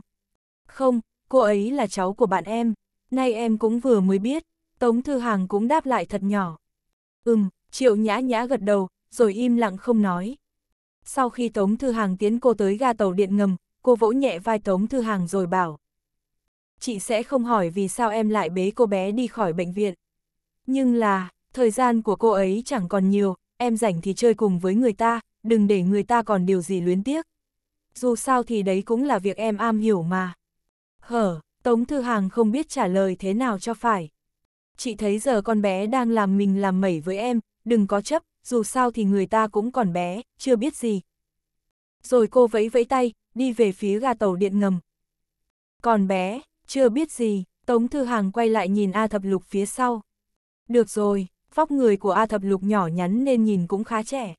Không, cô ấy là cháu của bạn em. Nay em cũng vừa mới biết. Tống Thư Hàng cũng đáp lại thật nhỏ. Ừm, Triệu nhã nhã gật đầu, rồi im lặng không nói sau khi Tống Thư Hàng tiến cô tới ga tàu điện ngầm, cô vỗ nhẹ vai Tống Thư Hàng rồi bảo. Chị sẽ không hỏi vì sao em lại bế cô bé đi khỏi bệnh viện. Nhưng là, thời gian của cô ấy chẳng còn nhiều, em rảnh thì chơi cùng với người ta, đừng để người ta còn điều gì luyến tiếc. Dù sao thì đấy cũng là việc em am hiểu mà. Hở, Tống Thư Hàng không biết trả lời thế nào cho phải. Chị thấy giờ con bé đang làm mình làm mẩy với em, đừng có chấp, dù sao thì người ta cũng còn bé, chưa biết gì. Rồi cô vẫy vẫy tay, đi về phía ga tàu điện ngầm. Còn bé, chưa biết gì, Tống Thư Hàng quay lại nhìn A Thập Lục phía sau. Được rồi, vóc người của A Thập Lục nhỏ nhắn nên nhìn cũng khá trẻ.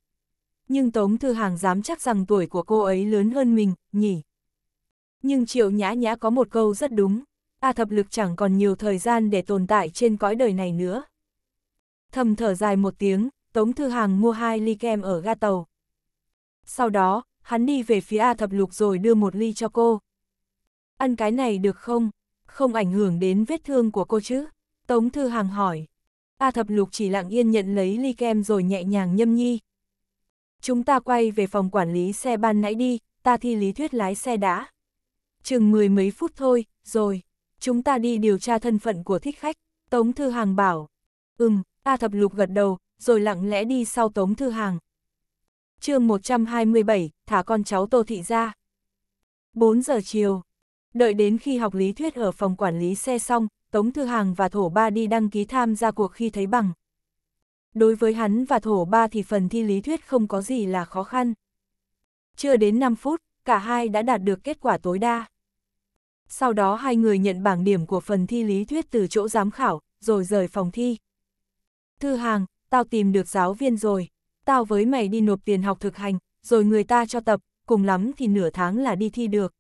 Nhưng Tống Thư Hàng dám chắc rằng tuổi của cô ấy lớn hơn mình, nhỉ? Nhưng Triệu Nhã Nhã có một câu rất đúng, A Thập Lực chẳng còn nhiều thời gian để tồn tại trên cõi đời này nữa. Thầm thở dài một tiếng, Tống Thư Hàng mua hai ly kem ở ga tàu. Sau đó, hắn đi về phía A Thập Lục rồi đưa một ly cho cô. Ăn cái này được không? Không ảnh hưởng đến vết thương của cô chứ? Tống Thư Hàng hỏi. A Thập Lục chỉ lặng yên nhận lấy ly kem rồi nhẹ nhàng nhâm nhi. Chúng ta quay về phòng quản lý xe ban nãy đi, ta thi lý thuyết lái xe đã. Chừng mười mấy phút thôi, rồi, chúng ta đi điều tra thân phận của thích khách, Tống Thư Hàng bảo. Ừm, A Thập Lục gật đầu, rồi lặng lẽ đi sau Tống Thư Hàng. chương 127, thả con cháu Tô Thị ra. 4 giờ chiều. Đợi đến khi học lý thuyết ở phòng quản lý xe xong, Tống Thư Hàng và Thổ Ba đi đăng ký tham gia cuộc khi thấy bằng. Đối với hắn và Thổ Ba thì phần thi lý thuyết không có gì là khó khăn. Chưa đến 5 phút, cả hai đã đạt được kết quả tối đa. Sau đó hai người nhận bảng điểm của phần thi lý thuyết từ chỗ giám khảo, rồi rời phòng thi. Thư Hàng, tao tìm được giáo viên rồi, tao với mày đi nộp tiền học thực hành, rồi người ta cho tập, cùng lắm thì nửa tháng là đi thi được.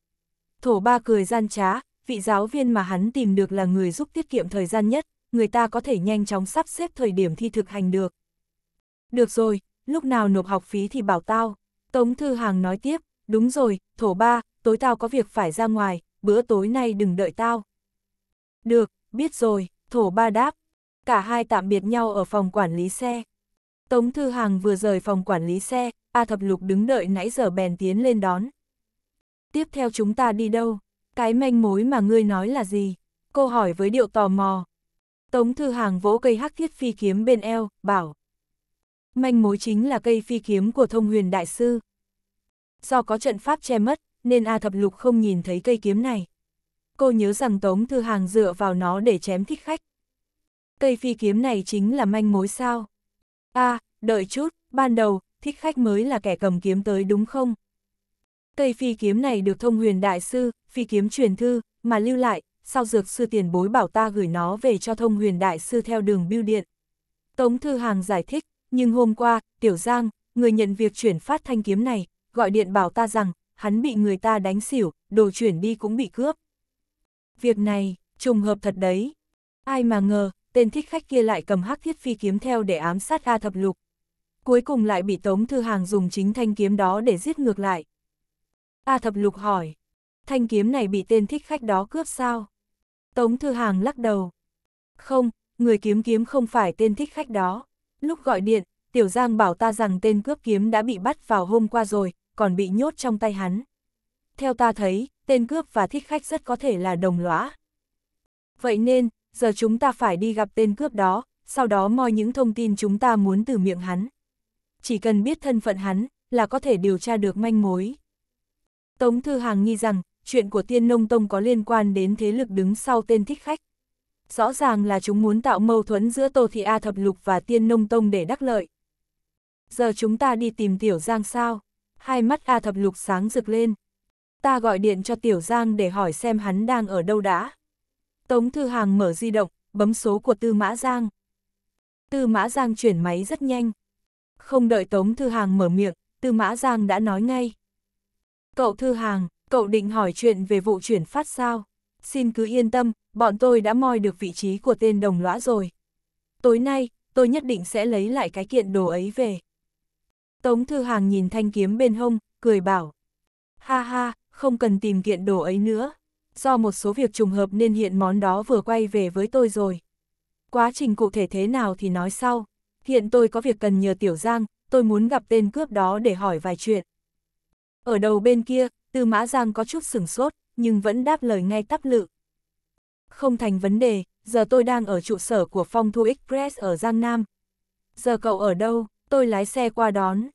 Thổ ba cười gian trá, vị giáo viên mà hắn tìm được là người giúp tiết kiệm thời gian nhất, người ta có thể nhanh chóng sắp xếp thời điểm thi thực hành được. Được rồi, lúc nào nộp học phí thì bảo tao. Tống Thư Hàng nói tiếp, đúng rồi, thổ ba, tối tao có việc phải ra ngoài, bữa tối nay đừng đợi tao. Được, biết rồi, thổ ba đáp, cả hai tạm biệt nhau ở phòng quản lý xe. Tống Thư Hàng vừa rời phòng quản lý xe, A Thập Lục đứng đợi nãy giờ bèn tiến lên đón. Tiếp theo chúng ta đi đâu? Cái manh mối mà ngươi nói là gì? Cô hỏi với điệu tò mò. Tống Thư Hàng vỗ cây hắc thiết phi kiếm bên eo, bảo. Manh mối chính là cây phi kiếm của thông huyền đại sư. Do có trận pháp che mất, nên A Thập Lục không nhìn thấy cây kiếm này. Cô nhớ rằng Tống Thư Hàng dựa vào nó để chém thích khách cây phi kiếm này chính là manh mối sao? a à, đợi chút, ban đầu, thích khách mới là kẻ cầm kiếm tới đúng không? Cây phi kiếm này được thông huyền đại sư, phi kiếm truyền thư, mà lưu lại, sau dược sư tiền bối bảo ta gửi nó về cho thông huyền đại sư theo đường bưu điện. Tống Thư Hàng giải thích, nhưng hôm qua, Tiểu Giang, người nhận việc chuyển phát thanh kiếm này, gọi điện bảo ta rằng, hắn bị người ta đánh xỉu, đồ chuyển đi cũng bị cướp. Việc này, trùng hợp thật đấy. Ai mà ngờ, tên thích khách kia lại cầm hắc thiết phi kiếm theo để ám sát A Thập Lục. Cuối cùng lại bị Tống Thư Hàng dùng chính thanh kiếm đó để giết ngược lại. A Thập Lục hỏi, thanh kiếm này bị tên thích khách đó cướp sao? Tống Thư Hàng lắc đầu. Không, người kiếm kiếm không phải tên thích khách đó. Lúc gọi điện, Tiểu Giang bảo ta rằng tên cướp kiếm đã bị bắt vào hôm qua rồi, còn bị nhốt trong tay hắn. Theo ta thấy, tên cướp và thích khách rất có thể là đồng lõa. Vậy nên, giờ chúng ta phải đi gặp tên cướp đó, sau đó moi những thông tin chúng ta muốn từ miệng hắn. Chỉ cần biết thân phận hắn, là có thể điều tra được manh mối. Tống Thư Hàng nghi rằng, chuyện của Tiên Nông Tông có liên quan đến thế lực đứng sau tên thích khách. Rõ ràng là chúng muốn tạo mâu thuẫn giữa Tô Thị A Thập Lục và Tiên Nông Tông để đắc lợi. Giờ chúng ta đi tìm Tiểu Giang sao? Hai mắt A Thập Lục sáng rực lên. Ta gọi điện cho Tiểu Giang để hỏi xem hắn đang ở đâu đã. Tống Thư Hàng mở di động, bấm số của Tư Mã Giang. Tư Mã Giang chuyển máy rất nhanh. Không đợi Tống Thư Hàng mở miệng, Tư Mã Giang đã nói ngay. Cậu Thư Hàng, cậu định hỏi chuyện về vụ chuyển phát sao? Xin cứ yên tâm, bọn tôi đã moi được vị trí của tên đồng lõa rồi. Tối nay, tôi nhất định sẽ lấy lại cái kiện đồ ấy về. Tống Thư Hàng nhìn thanh kiếm bên hông, cười bảo. Ha ha, không cần tìm kiện đồ ấy nữa do một số việc trùng hợp nên hiện món đó vừa quay về với tôi rồi. Quá trình cụ thể thế nào thì nói sau, hiện tôi có việc cần nhờ Tiểu Giang, tôi muốn gặp tên cướp đó để hỏi vài chuyện. Ở đầu bên kia, Tư Mã Giang có chút sửng sốt, nhưng vẫn đáp lời ngay tắp lự. Không thành vấn đề, giờ tôi đang ở trụ sở của Phong Thu Express ở Giang Nam. Giờ cậu ở đâu, tôi lái xe qua đón.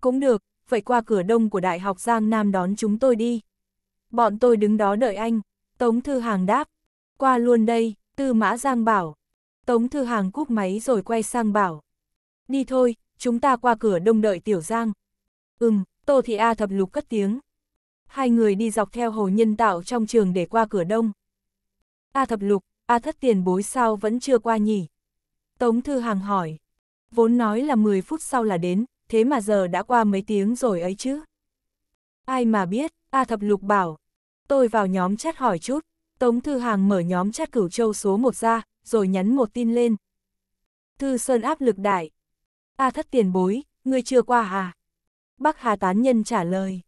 Cũng được, vậy qua cửa đông của Đại học Giang Nam đón chúng tôi đi. Bọn tôi đứng đó đợi anh. Tống Thư Hàng đáp. Qua luôn đây, Tư Mã Giang bảo. Tống Thư Hàng cúp máy rồi quay sang bảo. Đi thôi, chúng ta qua cửa đông đợi Tiểu Giang. Ừm, Tô Thị A thập lục cất tiếng. Hai người đi dọc theo hồ nhân tạo trong trường để qua cửa đông. A thập lục, A thất tiền bối sao vẫn chưa qua nhỉ? Tống Thư Hàng hỏi. Vốn nói là 10 phút sau là đến, thế mà giờ đã qua mấy tiếng rồi ấy chứ. Ai mà biết, A Thập Lục bảo. Tôi vào nhóm chat hỏi chút, Tống Thư Hàng mở nhóm chat cửu châu số 1 ra, rồi nhắn một tin lên. Thư Sơn áp lực đại. A thất tiền bối, ngươi chưa qua hà? Bắc Hà Tán Nhân trả lời.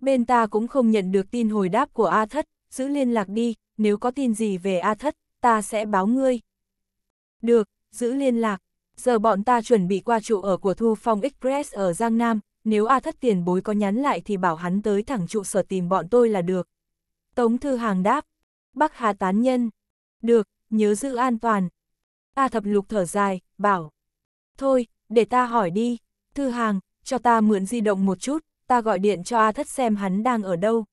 Bên ta cũng không nhận được tin hồi đáp của A thất, giữ liên lạc đi, nếu có tin gì về A thất, ta sẽ báo ngươi. Được, giữ liên lạc. Giờ bọn ta chuẩn bị qua trụ ở của Thu Phong Express ở Giang Nam, nếu A thất tiền bối có nhắn lại thì bảo hắn tới thẳng trụ sở tìm bọn tôi là được. Tống Thư Hàng đáp, Bắc Hà tán nhân, được, nhớ giữ an toàn. A thập lục thở dài, bảo, thôi, để ta hỏi đi, Thư Hàng, cho ta mượn di động một chút, ta gọi điện cho A thất xem hắn đang ở đâu.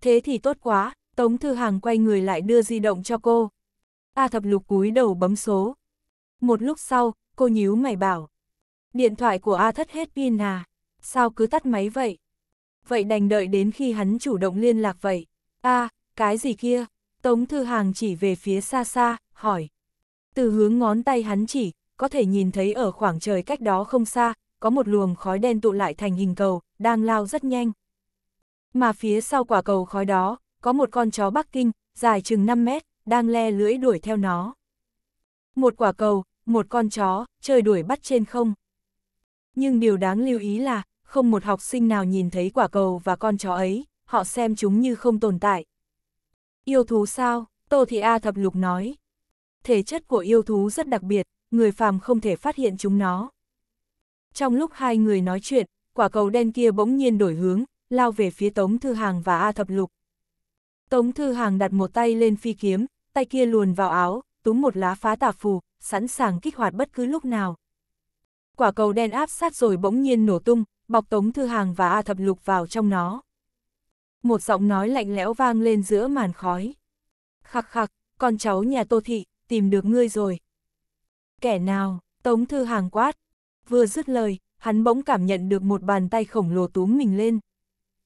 Thế thì tốt quá, Tống Thư Hàng quay người lại đưa di động cho cô. A thập lục cúi đầu bấm số. Một lúc sau, cô nhíu mày bảo. Điện thoại của A thất hết pin à? Sao cứ tắt máy vậy? Vậy đành đợi đến khi hắn chủ động liên lạc vậy. A, cái gì kia? Tống Thư Hàng chỉ về phía xa xa, hỏi. Từ hướng ngón tay hắn chỉ, có thể nhìn thấy ở khoảng trời cách đó không xa, có một luồng khói đen tụ lại thành hình cầu, đang lao rất nhanh. Mà phía sau quả cầu khói đó, có một con chó Bắc Kinh, dài chừng 5 mét, đang le lưỡi đuổi theo nó. Một quả cầu, một con chó, chơi đuổi bắt trên không nhưng điều đáng lưu ý là, không một học sinh nào nhìn thấy quả cầu và con chó ấy, họ xem chúng như không tồn tại. Yêu thú sao? Tô Thị A thập lục nói. Thể chất của yêu thú rất đặc biệt, người phàm không thể phát hiện chúng nó. Trong lúc hai người nói chuyện, quả cầu đen kia bỗng nhiên đổi hướng, lao về phía Tống Thư Hàng và A thập lục. Tống Thư Hàng đặt một tay lên phi kiếm, tay kia luồn vào áo, túm một lá phá tà phù, sẵn sàng kích hoạt bất cứ lúc nào quả cầu đen áp sát rồi bỗng nhiên nổ tung, bọc Tống Thư Hàng và A Thập Lục vào trong nó. Một giọng nói lạnh lẽo vang lên giữa màn khói. Khắc khắc, con cháu nhà Tô Thị, tìm được ngươi rồi. Kẻ nào, Tống Thư Hàng quát. Vừa dứt lời, hắn bỗng cảm nhận được một bàn tay khổng lồ túm mình lên.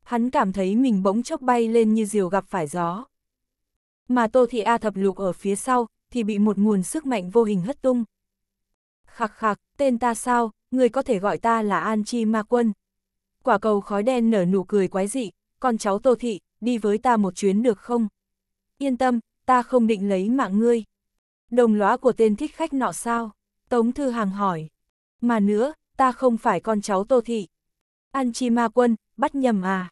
Hắn cảm thấy mình bỗng chốc bay lên như diều gặp phải gió. Mà Tô Thị A Thập Lục ở phía sau, thì bị một nguồn sức mạnh vô hình hất tung. Khạc khạc, tên ta sao, người có thể gọi ta là An Chi Ma Quân. Quả cầu khói đen nở nụ cười quái dị, con cháu Tô Thị, đi với ta một chuyến được không? Yên tâm, ta không định lấy mạng ngươi. Đồng lõa của tên thích khách nọ sao? Tống Thư Hàng hỏi. Mà nữa, ta không phải con cháu Tô Thị. An Chi Ma Quân, bắt nhầm à?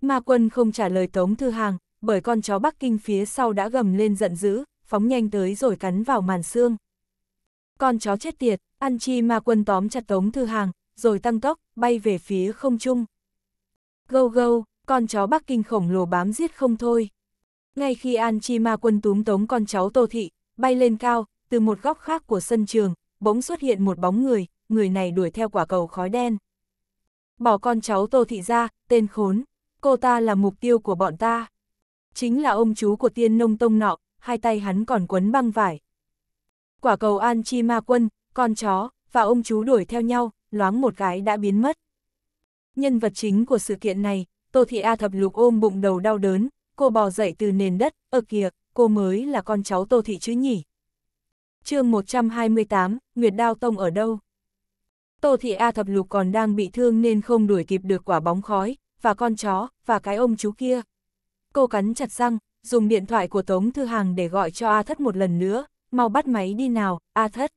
Ma Quân không trả lời Tống Thư Hàng, bởi con chó Bắc Kinh phía sau đã gầm lên giận dữ, phóng nhanh tới rồi cắn vào màn xương. Con chó chết tiệt, ăn chi ma quân tóm chặt tống thư hàng, rồi tăng tốc, bay về phía không trung. Gâu gâu, con chó Bắc Kinh khổng lồ bám giết không thôi. Ngay khi An Chi Ma quân túm tống con cháu Tô Thị, bay lên cao, từ một góc khác của sân trường, bỗng xuất hiện một bóng người, người này đuổi theo quả cầu khói đen. Bỏ con cháu Tô Thị ra, tên khốn, cô ta là mục tiêu của bọn ta. Chính là ông chú của tiên nông tông nọ, hai tay hắn còn quấn băng vải, quả cầu An Chi Ma Quân, con chó, và ông chú đuổi theo nhau, loáng một cái đã biến mất. Nhân vật chính của sự kiện này, Tô Thị A Thập Lục ôm bụng đầu đau đớn, cô bò dậy từ nền đất, ở kìa, cô mới là con cháu Tô Thị chứ nhỉ. chương 128, Nguyệt Đao Tông ở đâu? Tô Thị A Thập Lục còn đang bị thương nên không đuổi kịp được quả bóng khói, và con chó, và cái ông chú kia. Cô cắn chặt răng, dùng điện thoại của Tống Thư Hàng để gọi cho A Thất một lần nữa, mau bắt máy đi nào, A Thất.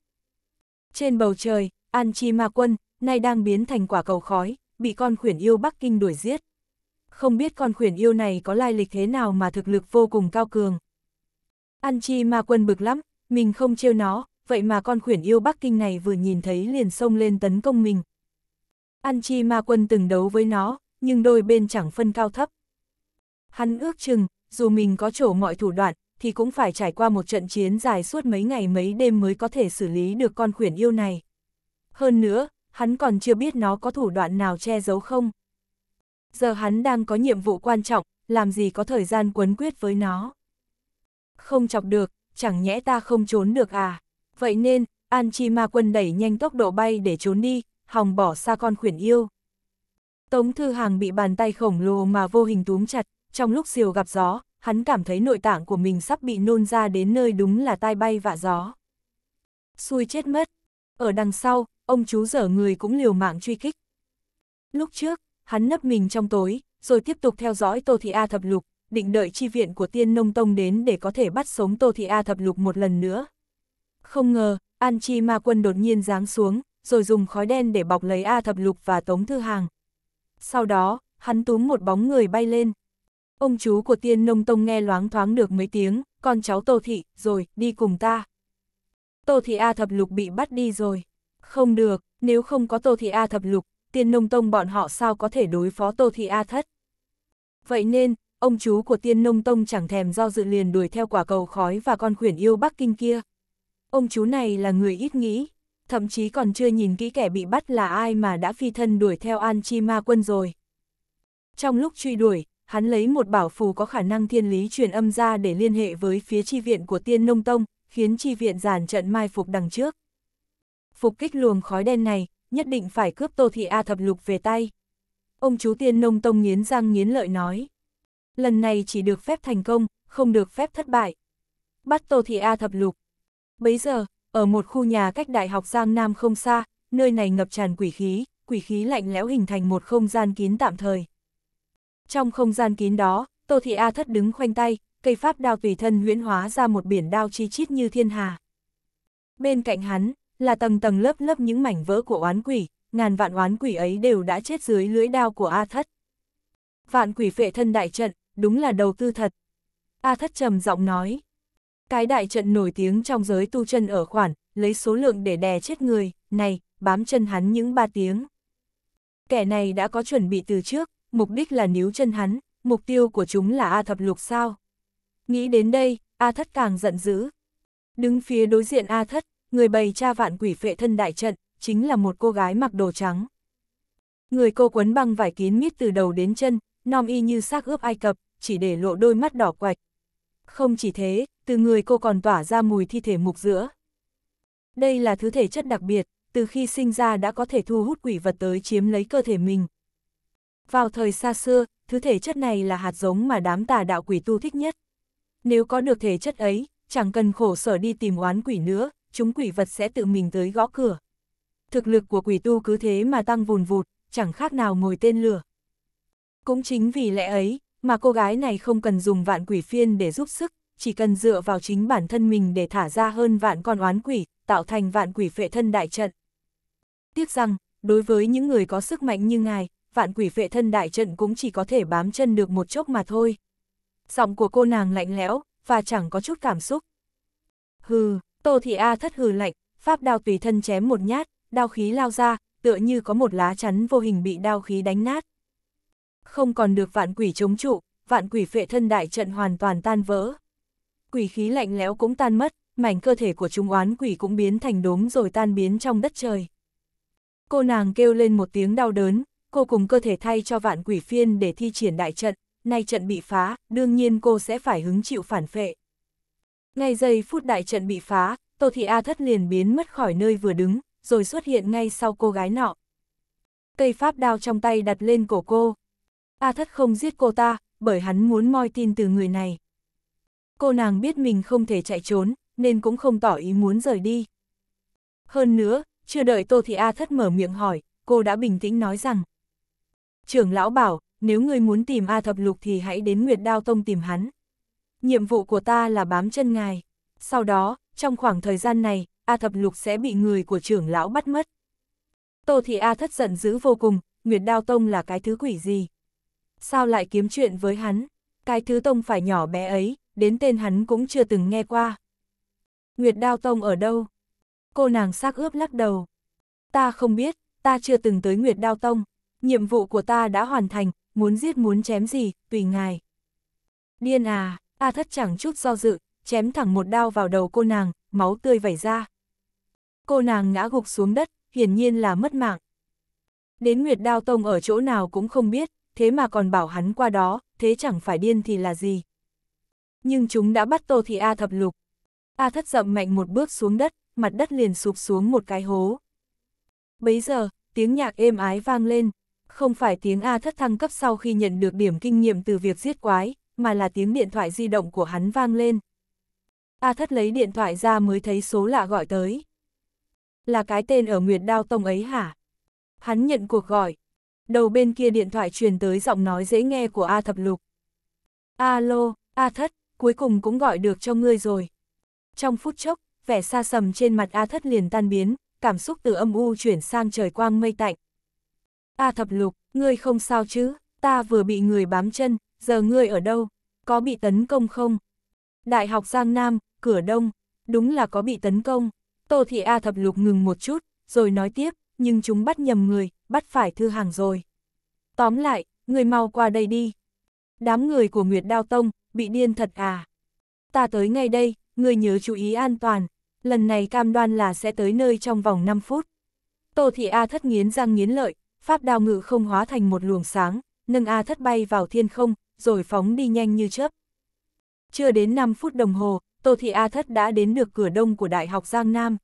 Trên bầu trời, An Chi Ma Quân, nay đang biến thành quả cầu khói, bị con khuyển yêu Bắc Kinh đuổi giết. Không biết con khuyển yêu này có lai lịch thế nào mà thực lực vô cùng cao cường. An Chi Ma Quân bực lắm, mình không trêu nó, vậy mà con khuyển yêu Bắc Kinh này vừa nhìn thấy liền xông lên tấn công mình. An Chi Ma Quân từng đấu với nó, nhưng đôi bên chẳng phân cao thấp. Hắn ước chừng, dù mình có trổ mọi thủ đoạn, thì cũng phải trải qua một trận chiến dài suốt mấy ngày mấy đêm mới có thể xử lý được con khuyển yêu này. Hơn nữa, hắn còn chưa biết nó có thủ đoạn nào che giấu không. Giờ hắn đang có nhiệm vụ quan trọng, làm gì có thời gian quấn quyết với nó. Không chọc được, chẳng nhẽ ta không trốn được à. Vậy nên, An Chi Ma Quân đẩy nhanh tốc độ bay để trốn đi, hòng bỏ xa con khuyển yêu. Tống Thư Hàng bị bàn tay khổng lồ mà vô hình túm chặt, trong lúc siêu gặp gió, hắn cảm thấy nội tạng của mình sắp bị nôn ra đến nơi đúng là tai bay vạ gió. Xui chết mất. Ở đằng sau, ông chú dở người cũng liều mạng truy kích. Lúc trước, hắn nấp mình trong tối, rồi tiếp tục theo dõi Tô Thị A Thập Lục, định đợi chi viện của tiên nông tông đến để có thể bắt sống Tô Thị A Thập Lục một lần nữa. Không ngờ, An Chi Ma Quân đột nhiên giáng xuống, rồi dùng khói đen để bọc lấy A Thập Lục và Tống Thư Hàng. Sau đó, hắn túm một bóng người bay lên, Ông chú của tiên nông tông nghe loáng thoáng được mấy tiếng, con cháu Tô Thị, rồi, đi cùng ta. Tô Thị A Thập Lục bị bắt đi rồi. Không được, nếu không có Tô Thị A Thập Lục, tiên nông tông bọn họ sao có thể đối phó Tô Thị A Thất. Vậy nên, ông chú của tiên nông tông chẳng thèm do dự liền đuổi theo quả cầu khói và con khuyển yêu Bắc Kinh kia. Ông chú này là người ít nghĩ, thậm chí còn chưa nhìn kỹ kẻ bị bắt là ai mà đã phi thân đuổi theo An Chi Ma Quân rồi. Trong lúc truy đuổi, hắn lấy một bảo phù có khả năng thiên lý truyền âm ra để liên hệ với phía chi viện của tiên nông tông, khiến chi viện giàn trận mai phục đằng trước. Phục kích luồng khói đen này, nhất định phải cướp Tô Thị A thập lục về tay. Ông chú tiên nông tông nghiến răng nghiến lợi nói. Lần này chỉ được phép thành công, không được phép thất bại. Bắt Tô Thị A thập lục. Bấy giờ, ở một khu nhà cách Đại học Giang Nam không xa, nơi này ngập tràn quỷ khí, quỷ khí lạnh lẽo hình thành một không gian kín tạm thời. Trong không gian kín đó, Tô Thị A thất đứng khoanh tay, cây pháp đao tùy thân huyễn hóa ra một biển đao chi chít như thiên hà. Bên cạnh hắn, là tầng tầng lớp lớp những mảnh vỡ của oán quỷ, ngàn vạn oán quỷ ấy đều đã chết dưới lưỡi đao của A thất. Vạn quỷ phệ thân đại trận, đúng là đầu tư thật. A thất trầm giọng nói. Cái đại trận nổi tiếng trong giới tu chân ở khoản, lấy số lượng để đè chết người, này, bám chân hắn những ba tiếng. Kẻ này đã có chuẩn bị từ trước, mục đích là níu chân hắn, mục tiêu của chúng là A thập lục sao. Nghĩ đến đây, A thất càng giận dữ. Đứng phía đối diện A thất, người bày cha vạn quỷ phệ thân đại trận, chính là một cô gái mặc đồ trắng. Người cô quấn băng vải kín mít từ đầu đến chân, nom y như xác ướp Ai Cập, chỉ để lộ đôi mắt đỏ quạch. Không chỉ thế, từ người cô còn tỏa ra mùi thi thể mục giữa. Đây là thứ thể chất đặc biệt, từ khi sinh ra đã có thể thu hút quỷ vật tới chiếm lấy cơ thể mình, vào thời xa xưa, thứ thể chất này là hạt giống mà đám tà đạo quỷ tu thích nhất. Nếu có được thể chất ấy, chẳng cần khổ sở đi tìm oán quỷ nữa, chúng quỷ vật sẽ tự mình tới gõ cửa. Thực lực của quỷ tu cứ thế mà tăng vùn vụt, chẳng khác nào ngồi tên lửa. Cũng chính vì lẽ ấy, mà cô gái này không cần dùng vạn quỷ phiên để giúp sức, chỉ cần dựa vào chính bản thân mình để thả ra hơn vạn con oán quỷ, tạo thành vạn quỷ phệ thân đại trận. Tiếc rằng, đối với những người có sức mạnh như ngài, vạn quỷ vệ thân đại trận cũng chỉ có thể bám chân được một chốc mà thôi. Giọng của cô nàng lạnh lẽo, và chẳng có chút cảm xúc. Hừ, Tô Thị A thất hừ lạnh, pháp đao tùy thân chém một nhát, đao khí lao ra, tựa như có một lá chắn vô hình bị đao khí đánh nát. Không còn được vạn quỷ chống trụ, vạn quỷ vệ thân đại trận hoàn toàn tan vỡ. Quỷ khí lạnh lẽo cũng tan mất, mảnh cơ thể của chúng oán quỷ cũng biến thành đốm rồi tan biến trong đất trời. Cô nàng kêu lên một tiếng đau đớn, cô cùng cơ thể thay cho vạn quỷ phiên để thi triển đại trận, nay trận bị phá, đương nhiên cô sẽ phải hứng chịu phản phệ. Ngay giây phút đại trận bị phá, Tô Thị A Thất liền biến mất khỏi nơi vừa đứng, rồi xuất hiện ngay sau cô gái nọ. Cây pháp đao trong tay đặt lên cổ cô. A Thất không giết cô ta, bởi hắn muốn moi tin từ người này. Cô nàng biết mình không thể chạy trốn, nên cũng không tỏ ý muốn rời đi. Hơn nữa, chưa đợi Tô Thị A Thất mở miệng hỏi, cô đã bình tĩnh nói rằng, trưởng lão bảo, nếu ngươi muốn tìm A Thập Lục thì hãy đến Nguyệt Đao Tông tìm hắn. Nhiệm vụ của ta là bám chân ngài. Sau đó, trong khoảng thời gian này, A Thập Lục sẽ bị người của trưởng lão bắt mất. Tô Thị A thất giận dữ vô cùng, Nguyệt Đao Tông là cái thứ quỷ gì? Sao lại kiếm chuyện với hắn? Cái thứ tông phải nhỏ bé ấy, đến tên hắn cũng chưa từng nghe qua. Nguyệt Đao Tông ở đâu? Cô nàng xác ướp lắc đầu. Ta không biết, ta chưa từng tới Nguyệt Đao Tông nhiệm vụ của ta đã hoàn thành, muốn giết muốn chém gì, tùy ngài. Điên à, A thất chẳng chút do dự, chém thẳng một đao vào đầu cô nàng, máu tươi vẩy ra. Cô nàng ngã gục xuống đất, hiển nhiên là mất mạng. Đến Nguyệt Đao Tông ở chỗ nào cũng không biết, thế mà còn bảo hắn qua đó, thế chẳng phải điên thì là gì. Nhưng chúng đã bắt Tô Thị A thập lục. A thất dậm mạnh một bước xuống đất, mặt đất liền sụp xuống một cái hố. Bấy giờ, tiếng nhạc êm ái vang lên, không phải tiếng A thất thăng cấp sau khi nhận được điểm kinh nghiệm từ việc giết quái, mà là tiếng điện thoại di động của hắn vang lên. A thất lấy điện thoại ra mới thấy số lạ gọi tới. Là cái tên ở Nguyệt Đao Tông ấy hả? Hắn nhận cuộc gọi. Đầu bên kia điện thoại truyền tới giọng nói dễ nghe của A thập lục. Alo, A thất, cuối cùng cũng gọi được cho ngươi rồi. Trong phút chốc, vẻ xa sầm trên mặt A thất liền tan biến, cảm xúc từ âm u chuyển sang trời quang mây tạnh. A à thập lục, ngươi không sao chứ, ta vừa bị người bám chân, giờ ngươi ở đâu, có bị tấn công không? Đại học Giang Nam, cửa đông, đúng là có bị tấn công. Tô Thị A thập lục ngừng một chút, rồi nói tiếp, nhưng chúng bắt nhầm người, bắt phải thư hàng rồi. Tóm lại, người mau qua đây đi. Đám người của Nguyệt Đao Tông, bị điên thật à. Ta tới ngay đây, người nhớ chú ý an toàn, lần này cam đoan là sẽ tới nơi trong vòng 5 phút. Tô Thị A thất nghiến răng nghiến lợi, pháp đao ngự không hóa thành một luồng sáng, nâng A thất bay vào thiên không, rồi phóng đi nhanh như chớp. Chưa đến 5 phút đồng hồ, Tô Thị A Thất đã đến được cửa đông của Đại học Giang Nam.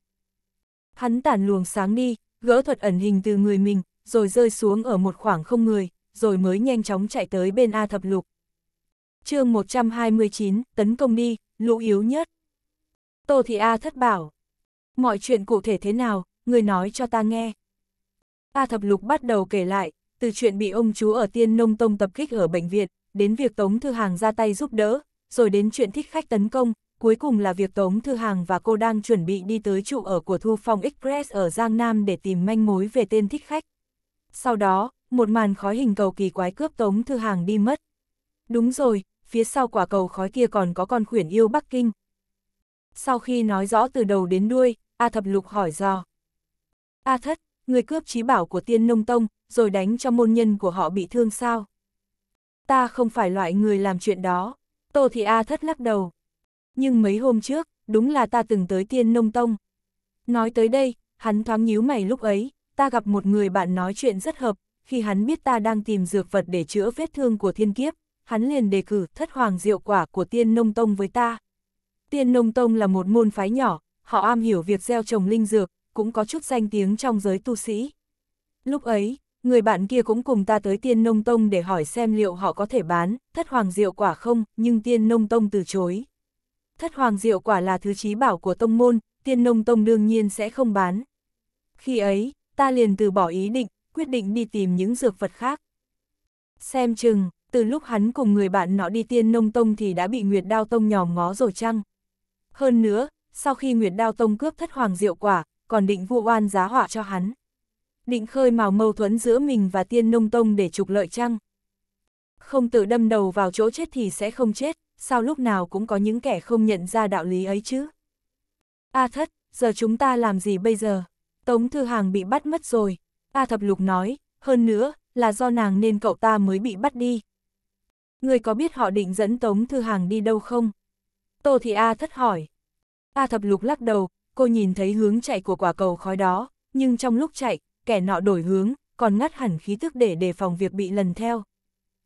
Hắn tản luồng sáng đi, gỡ thuật ẩn hình từ người mình, rồi rơi xuống ở một khoảng không người, rồi mới nhanh chóng chạy tới bên A Thập Lục. chương 129, tấn công đi, lũ yếu nhất. Tô Thị A Thất bảo, mọi chuyện cụ thể thế nào, người nói cho ta nghe. A Thập Lục bắt đầu kể lại, từ chuyện bị ông chú ở Tiên Nông Tông tập kích ở bệnh viện, đến việc Tống Thư Hàng ra tay giúp đỡ, rồi đến chuyện thích khách tấn công, cuối cùng là việc Tống Thư Hàng và cô đang chuẩn bị đi tới trụ ở của Thu Phong Express ở Giang Nam để tìm manh mối về tên thích khách. Sau đó, một màn khói hình cầu kỳ quái cướp Tống Thư Hàng đi mất. Đúng rồi, phía sau quả cầu khói kia còn có con khuyển yêu Bắc Kinh. Sau khi nói rõ từ đầu đến đuôi, A Thập Lục hỏi dò. A Thất, người cướp trí bảo của tiên nông tông, rồi đánh cho môn nhân của họ bị thương sao? Ta không phải loại người làm chuyện đó. Tô Thị A thất lắc đầu. Nhưng mấy hôm trước, đúng là ta từng tới tiên nông tông. Nói tới đây, hắn thoáng nhíu mày lúc ấy, ta gặp một người bạn nói chuyện rất hợp, khi hắn biết ta đang tìm dược vật để chữa vết thương của thiên kiếp, hắn liền đề cử thất hoàng diệu quả của tiên nông tông với ta. Tiên nông tông là một môn phái nhỏ, họ am hiểu việc gieo trồng linh dược, cũng có chút danh tiếng trong giới tu sĩ. Lúc ấy, người bạn kia cũng cùng ta tới tiên nông tông để hỏi xem liệu họ có thể bán thất hoàng diệu quả không, nhưng tiên nông tông từ chối. Thất hoàng diệu quả là thứ trí bảo của tông môn, tiên nông tông đương nhiên sẽ không bán. Khi ấy, ta liền từ bỏ ý định, quyết định đi tìm những dược vật khác. Xem chừng, từ lúc hắn cùng người bạn nọ đi tiên nông tông thì đã bị Nguyệt Đao Tông nhòm ngó rồi chăng? Hơn nữa, sau khi Nguyệt Đao Tông cướp thất hoàng diệu quả, còn định vu oan giá họa cho hắn. Định khơi mào mâu thuẫn giữa mình và tiên nông tông để trục lợi chăng? Không tự đâm đầu vào chỗ chết thì sẽ không chết, sao lúc nào cũng có những kẻ không nhận ra đạo lý ấy chứ? A thất, giờ chúng ta làm gì bây giờ? Tống Thư Hàng bị bắt mất rồi. A Thập Lục nói, hơn nữa, là do nàng nên cậu ta mới bị bắt đi. Người có biết họ định dẫn Tống Thư Hàng đi đâu không? Tô Thị A thất hỏi. A Thập Lục lắc đầu, cô nhìn thấy hướng chạy của quả cầu khói đó, nhưng trong lúc chạy, kẻ nọ đổi hướng, còn ngắt hẳn khí tức để đề phòng việc bị lần theo.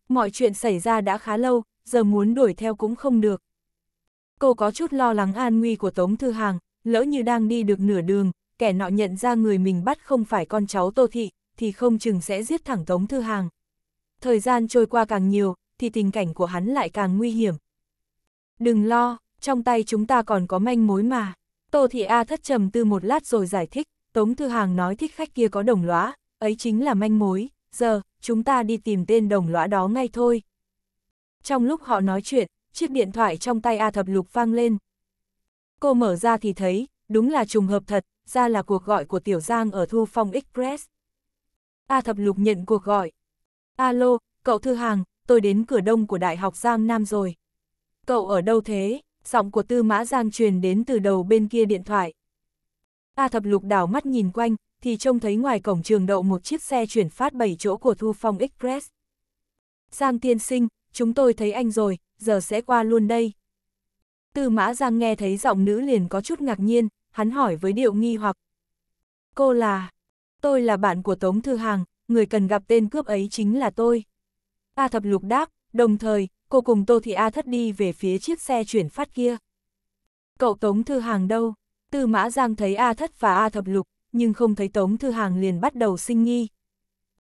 Mọi chuyện xảy ra đã khá lâu, giờ muốn đuổi theo cũng không được. Cô có chút lo lắng an nguy của Tống Thư Hàng, lỡ như đang đi được nửa đường, kẻ nọ nhận ra người mình bắt không phải con cháu Tô Thị, thì không chừng sẽ giết thẳng Tống Thư Hàng. Thời gian trôi qua càng nhiều, thì tình cảnh của hắn lại càng nguy hiểm. Đừng lo, trong tay chúng ta còn có manh mối mà. Tô Thị A thất trầm tư một lát rồi giải thích, Tống Thư Hàng nói thích khách kia có đồng lõa, ấy chính là manh mối, giờ, chúng ta đi tìm tên đồng lõa đó ngay thôi. Trong lúc họ nói chuyện, chiếc điện thoại trong tay A thập lục vang lên. Cô mở ra thì thấy, đúng là trùng hợp thật, ra là cuộc gọi của Tiểu Giang ở Thu Phong Express. A thập lục nhận cuộc gọi. Alo, cậu Thư Hàng, tôi đến cửa đông của Đại học Giang Nam rồi. Cậu ở đâu thế? giọng của Tư Mã Giang truyền đến từ đầu bên kia điện thoại. A thập lục đảo mắt nhìn quanh, thì trông thấy ngoài cổng trường đậu một chiếc xe chuyển phát 7 chỗ của Thu Phong Express. Giang tiên sinh, chúng tôi thấy anh rồi, giờ sẽ qua luôn đây. Tư mã Giang nghe thấy giọng nữ liền có chút ngạc nhiên, hắn hỏi với điệu nghi hoặc. Cô là... Tôi là bạn của Tống Thư Hàng, người cần gặp tên cướp ấy chính là tôi. A thập lục đáp, đồng thời, cô cùng Tô Thị A Thất đi về phía chiếc xe chuyển phát kia. Cậu Tống Thư Hàng đâu? Tư Mã Giang thấy A Thất và A Thập Lục, nhưng không thấy Tống Thư Hàng liền bắt đầu sinh nghi.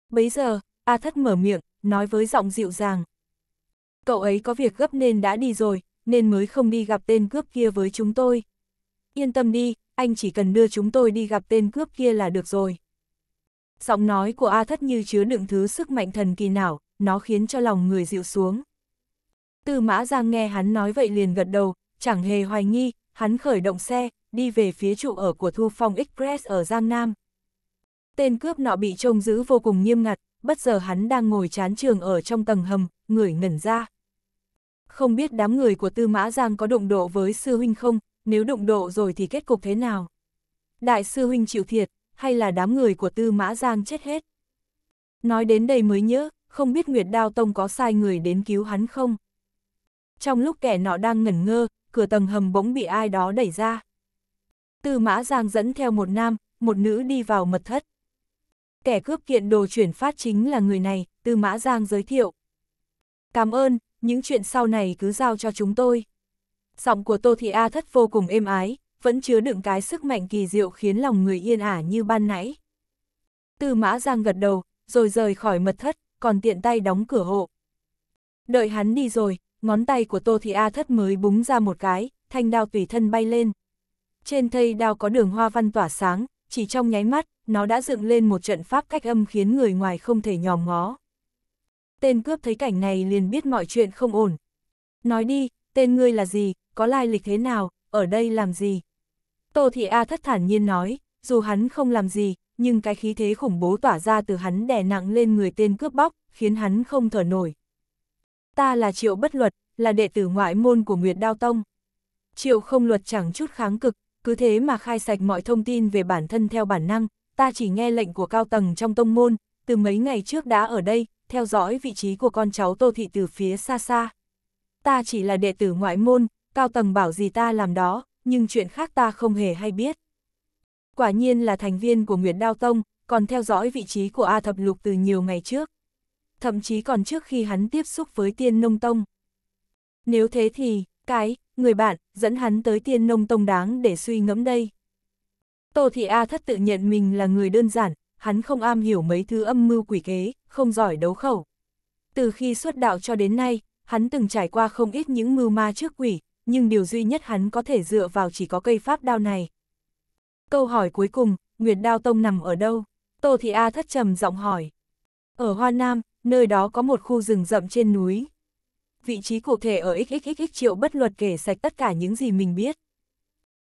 Bấy giờ, A Thất mở miệng, nói với giọng dịu dàng. Cậu ấy có việc gấp nên đã đi rồi, nên mới không đi gặp tên cướp kia với chúng tôi. Yên tâm đi, anh chỉ cần đưa chúng tôi đi gặp tên cướp kia là được rồi. Giọng nói của A Thất như chứa đựng thứ sức mạnh thần kỳ nào, nó khiến cho lòng người dịu xuống. Tư mã Giang nghe hắn nói vậy liền gật đầu, chẳng hề hoài nghi, hắn khởi động xe, đi về phía trụ ở của Thu Phong Express ở Giang Nam. Tên cướp nọ bị trông giữ vô cùng nghiêm ngặt, bất giờ hắn đang ngồi chán trường ở trong tầng hầm, người ngẩn ra. Không biết đám người của Tư Mã Giang có đụng độ với sư huynh không, nếu đụng độ rồi thì kết cục thế nào? Đại sư huynh chịu thiệt, hay là đám người của Tư Mã Giang chết hết? Nói đến đây mới nhớ, không biết Nguyệt Đao Tông có sai người đến cứu hắn không? trong lúc kẻ nọ đang ngẩn ngơ, cửa tầng hầm bỗng bị ai đó đẩy ra. Tư mã giang dẫn theo một nam, một nữ đi vào mật thất. Kẻ cướp kiện đồ chuyển phát chính là người này, tư mã giang giới thiệu. Cảm ơn, những chuyện sau này cứ giao cho chúng tôi. Giọng của Tô Thị A thất vô cùng êm ái, vẫn chứa đựng cái sức mạnh kỳ diệu khiến lòng người yên ả như ban nãy. Tư mã giang gật đầu, rồi rời khỏi mật thất, còn tiện tay đóng cửa hộ. Đợi hắn đi rồi, ngón tay của Tô Thị A thất mới búng ra một cái, thanh đao tùy thân bay lên. Trên thây đao có đường hoa văn tỏa sáng, chỉ trong nháy mắt, nó đã dựng lên một trận pháp cách âm khiến người ngoài không thể nhòm ngó. Tên cướp thấy cảnh này liền biết mọi chuyện không ổn. Nói đi, tên ngươi là gì, có lai lịch thế nào, ở đây làm gì? Tô Thị A thất thản nhiên nói, dù hắn không làm gì, nhưng cái khí thế khủng bố tỏa ra từ hắn đè nặng lên người tên cướp bóc, khiến hắn không thở nổi ta là Triệu Bất Luật, là đệ tử ngoại môn của Nguyệt Đao Tông. Triệu không luật chẳng chút kháng cực, cứ thế mà khai sạch mọi thông tin về bản thân theo bản năng, ta chỉ nghe lệnh của cao tầng trong tông môn, từ mấy ngày trước đã ở đây, theo dõi vị trí của con cháu Tô Thị từ phía xa xa. Ta chỉ là đệ tử ngoại môn, cao tầng bảo gì ta làm đó, nhưng chuyện khác ta không hề hay biết. Quả nhiên là thành viên của Nguyệt Đao Tông, còn theo dõi vị trí của A Thập Lục từ nhiều ngày trước thậm chí còn trước khi hắn tiếp xúc với tiên nông tông. Nếu thế thì, cái, người bạn, dẫn hắn tới tiên nông tông đáng để suy ngẫm đây. Tô Thị A thất tự nhận mình là người đơn giản, hắn không am hiểu mấy thứ âm mưu quỷ kế, không giỏi đấu khẩu. Từ khi xuất đạo cho đến nay, hắn từng trải qua không ít những mưu ma trước quỷ, nhưng điều duy nhất hắn có thể dựa vào chỉ có cây pháp đao này. Câu hỏi cuối cùng, Nguyệt Đao Tông nằm ở đâu? Tô Thị A thất trầm giọng hỏi. Ở Hoa Nam, nơi đó có một khu rừng rậm trên núi. Vị trí cụ thể ở xxxx triệu bất luật kể sạch tất cả những gì mình biết.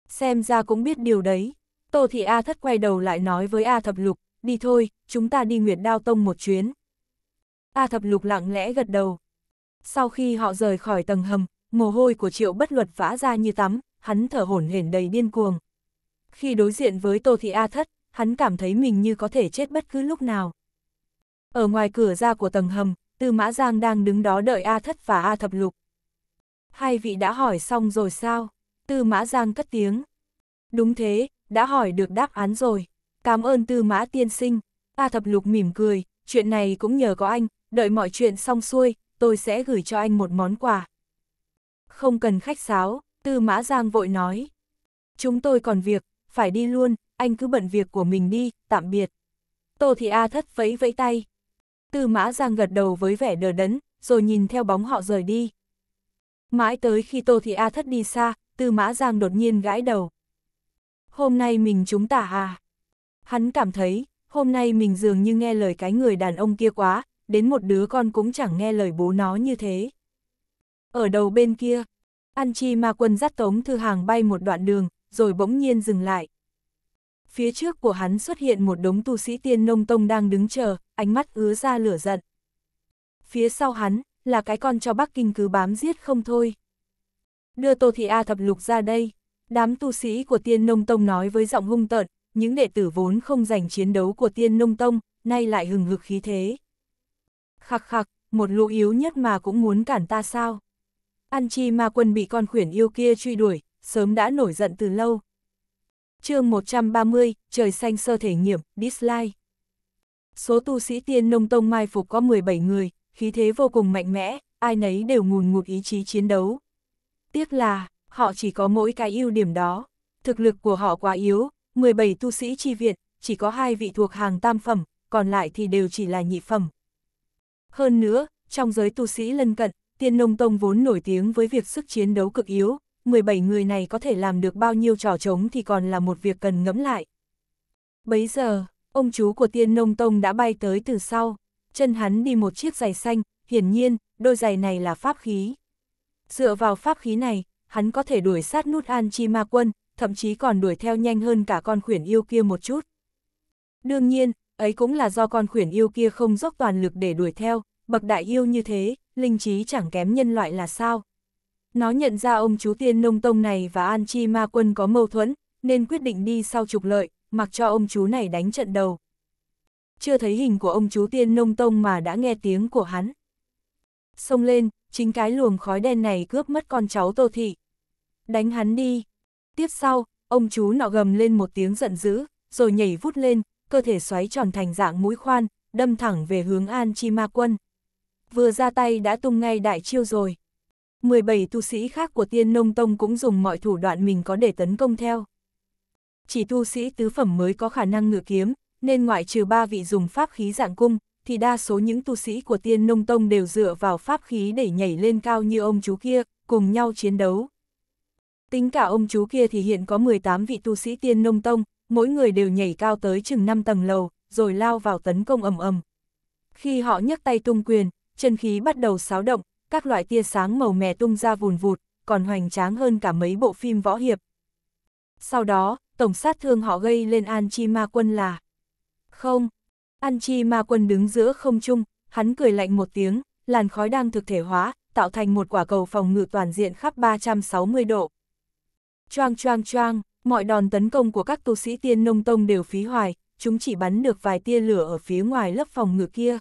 Xem ra cũng biết điều đấy. Tô Thị A thất quay đầu lại nói với A thập lục, đi thôi, chúng ta đi Nguyệt Đao Tông một chuyến. A thập lục lặng lẽ gật đầu. Sau khi họ rời khỏi tầng hầm, mồ hôi của triệu bất luật vã ra như tắm, hắn thở hổn hển đầy điên cuồng. Khi đối diện với Tô Thị A thất, hắn cảm thấy mình như có thể chết bất cứ lúc nào. Ở ngoài cửa ra của tầng hầm, Tư Mã Giang đang đứng đó đợi A Thất và A Thập Lục. Hai vị đã hỏi xong rồi sao? Tư Mã Giang cất tiếng. Đúng thế, đã hỏi được đáp án rồi. Cảm ơn Tư Mã Tiên Sinh. A Thập Lục mỉm cười, chuyện này cũng nhờ có anh, đợi mọi chuyện xong xuôi, tôi sẽ gửi cho anh một món quà. Không cần khách sáo, Tư Mã Giang vội nói. Chúng tôi còn việc, phải đi luôn, anh cứ bận việc của mình đi, tạm biệt. Tô Thị A Thất vẫy vẫy tay. Tư Mã Giang gật đầu với vẻ đờ đẫn, rồi nhìn theo bóng họ rời đi. Mãi tới khi Tô Thị A Thất đi xa, Tư Mã Giang đột nhiên gãi đầu. Hôm nay mình chúng tả à? Hắn cảm thấy, hôm nay mình dường như nghe lời cái người đàn ông kia quá, đến một đứa con cũng chẳng nghe lời bố nó như thế. Ở đầu bên kia, An Chi Ma Quân dắt Tống Thư Hàng bay một đoạn đường, rồi bỗng nhiên dừng lại phía trước của hắn xuất hiện một đống tu sĩ tiên nông tông đang đứng chờ, ánh mắt ứa ra lửa giận. Phía sau hắn, là cái con cho Bắc Kinh cứ bám giết không thôi. Đưa Tô Thị A thập lục ra đây, đám tu sĩ của tiên nông tông nói với giọng hung tợn, những đệ tử vốn không giành chiến đấu của tiên nông tông, nay lại hừng hực khí thế. Khắc khắc, một lũ yếu nhất mà cũng muốn cản ta sao. An chi ma quân bị con khuyển yêu kia truy đuổi, sớm đã nổi giận từ lâu, chương 130, trời xanh sơ thể nghiệm, dislike. Số tu sĩ tiên nông tông mai phục có 17 người, khí thế vô cùng mạnh mẽ, ai nấy đều ngùn ngụt ý chí chiến đấu. Tiếc là, họ chỉ có mỗi cái ưu điểm đó. Thực lực của họ quá yếu, 17 tu sĩ chi viện, chỉ có hai vị thuộc hàng tam phẩm, còn lại thì đều chỉ là nhị phẩm. Hơn nữa, trong giới tu sĩ lân cận, tiên nông tông vốn nổi tiếng với việc sức chiến đấu cực yếu, 17 người này có thể làm được bao nhiêu trò trống thì còn là một việc cần ngẫm lại. Bấy giờ, ông chú của tiên nông tông đã bay tới từ sau, chân hắn đi một chiếc giày xanh, hiển nhiên, đôi giày này là pháp khí. Dựa vào pháp khí này, hắn có thể đuổi sát nút An Chi Ma Quân, thậm chí còn đuổi theo nhanh hơn cả con khuyển yêu kia một chút. Đương nhiên, ấy cũng là do con khuyển yêu kia không dốc toàn lực để đuổi theo, bậc đại yêu như thế, linh trí chẳng kém nhân loại là sao. Nó nhận ra ông chú tiên nông tông này và An Chi Ma Quân có mâu thuẫn, nên quyết định đi sau trục lợi, mặc cho ông chú này đánh trận đầu. Chưa thấy hình của ông chú tiên nông tông mà đã nghe tiếng của hắn. Xông lên, chính cái luồng khói đen này cướp mất con cháu Tô Thị. Đánh hắn đi. Tiếp sau, ông chú nọ gầm lên một tiếng giận dữ, rồi nhảy vút lên, cơ thể xoáy tròn thành dạng mũi khoan, đâm thẳng về hướng An Chi Ma Quân. Vừa ra tay đã tung ngay đại chiêu rồi. 17 tu sĩ khác của tiên nông tông cũng dùng mọi thủ đoạn mình có để tấn công theo. Chỉ tu sĩ tứ phẩm mới có khả năng ngự kiếm, nên ngoại trừ ba vị dùng pháp khí dạng cung, thì đa số những tu sĩ của tiên nông tông đều dựa vào pháp khí để nhảy lên cao như ông chú kia, cùng nhau chiến đấu. Tính cả ông chú kia thì hiện có 18 vị tu sĩ tiên nông tông, mỗi người đều nhảy cao tới chừng 5 tầng lầu, rồi lao vào tấn công ầm ầm. Khi họ nhấc tay tung quyền, chân khí bắt đầu xáo động, các loại tia sáng màu mè tung ra vùn vụt, còn hoành tráng hơn cả mấy bộ phim võ hiệp. Sau đó, tổng sát thương họ gây lên An Chi Ma Quân là... Không, An Chi Ma Quân đứng giữa không trung, hắn cười lạnh một tiếng, làn khói đang thực thể hóa, tạo thành một quả cầu phòng ngự toàn diện khắp 360 độ. Choang choang choang, mọi đòn tấn công của các tu sĩ tiên nông tông đều phí hoài, chúng chỉ bắn được vài tia lửa ở phía ngoài lớp phòng ngự kia.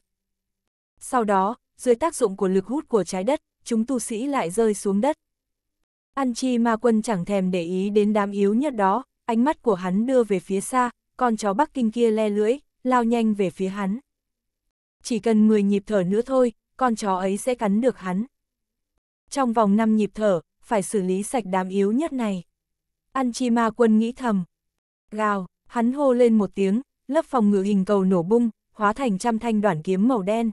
Sau đó, dưới tác dụng của lực hút của trái đất, chúng tu sĩ lại rơi xuống đất. An Chi Ma Quân chẳng thèm để ý đến đám yếu nhất đó, ánh mắt của hắn đưa về phía xa, con chó Bắc Kinh kia le lưỡi, lao nhanh về phía hắn. Chỉ cần 10 nhịp thở nữa thôi, con chó ấy sẽ cắn được hắn. Trong vòng 5 nhịp thở, phải xử lý sạch đám yếu nhất này. An Chi Ma Quân nghĩ thầm. Gào, hắn hô lên một tiếng, lớp phòng ngự hình cầu nổ bung, hóa thành trăm thanh đoạn kiếm màu đen.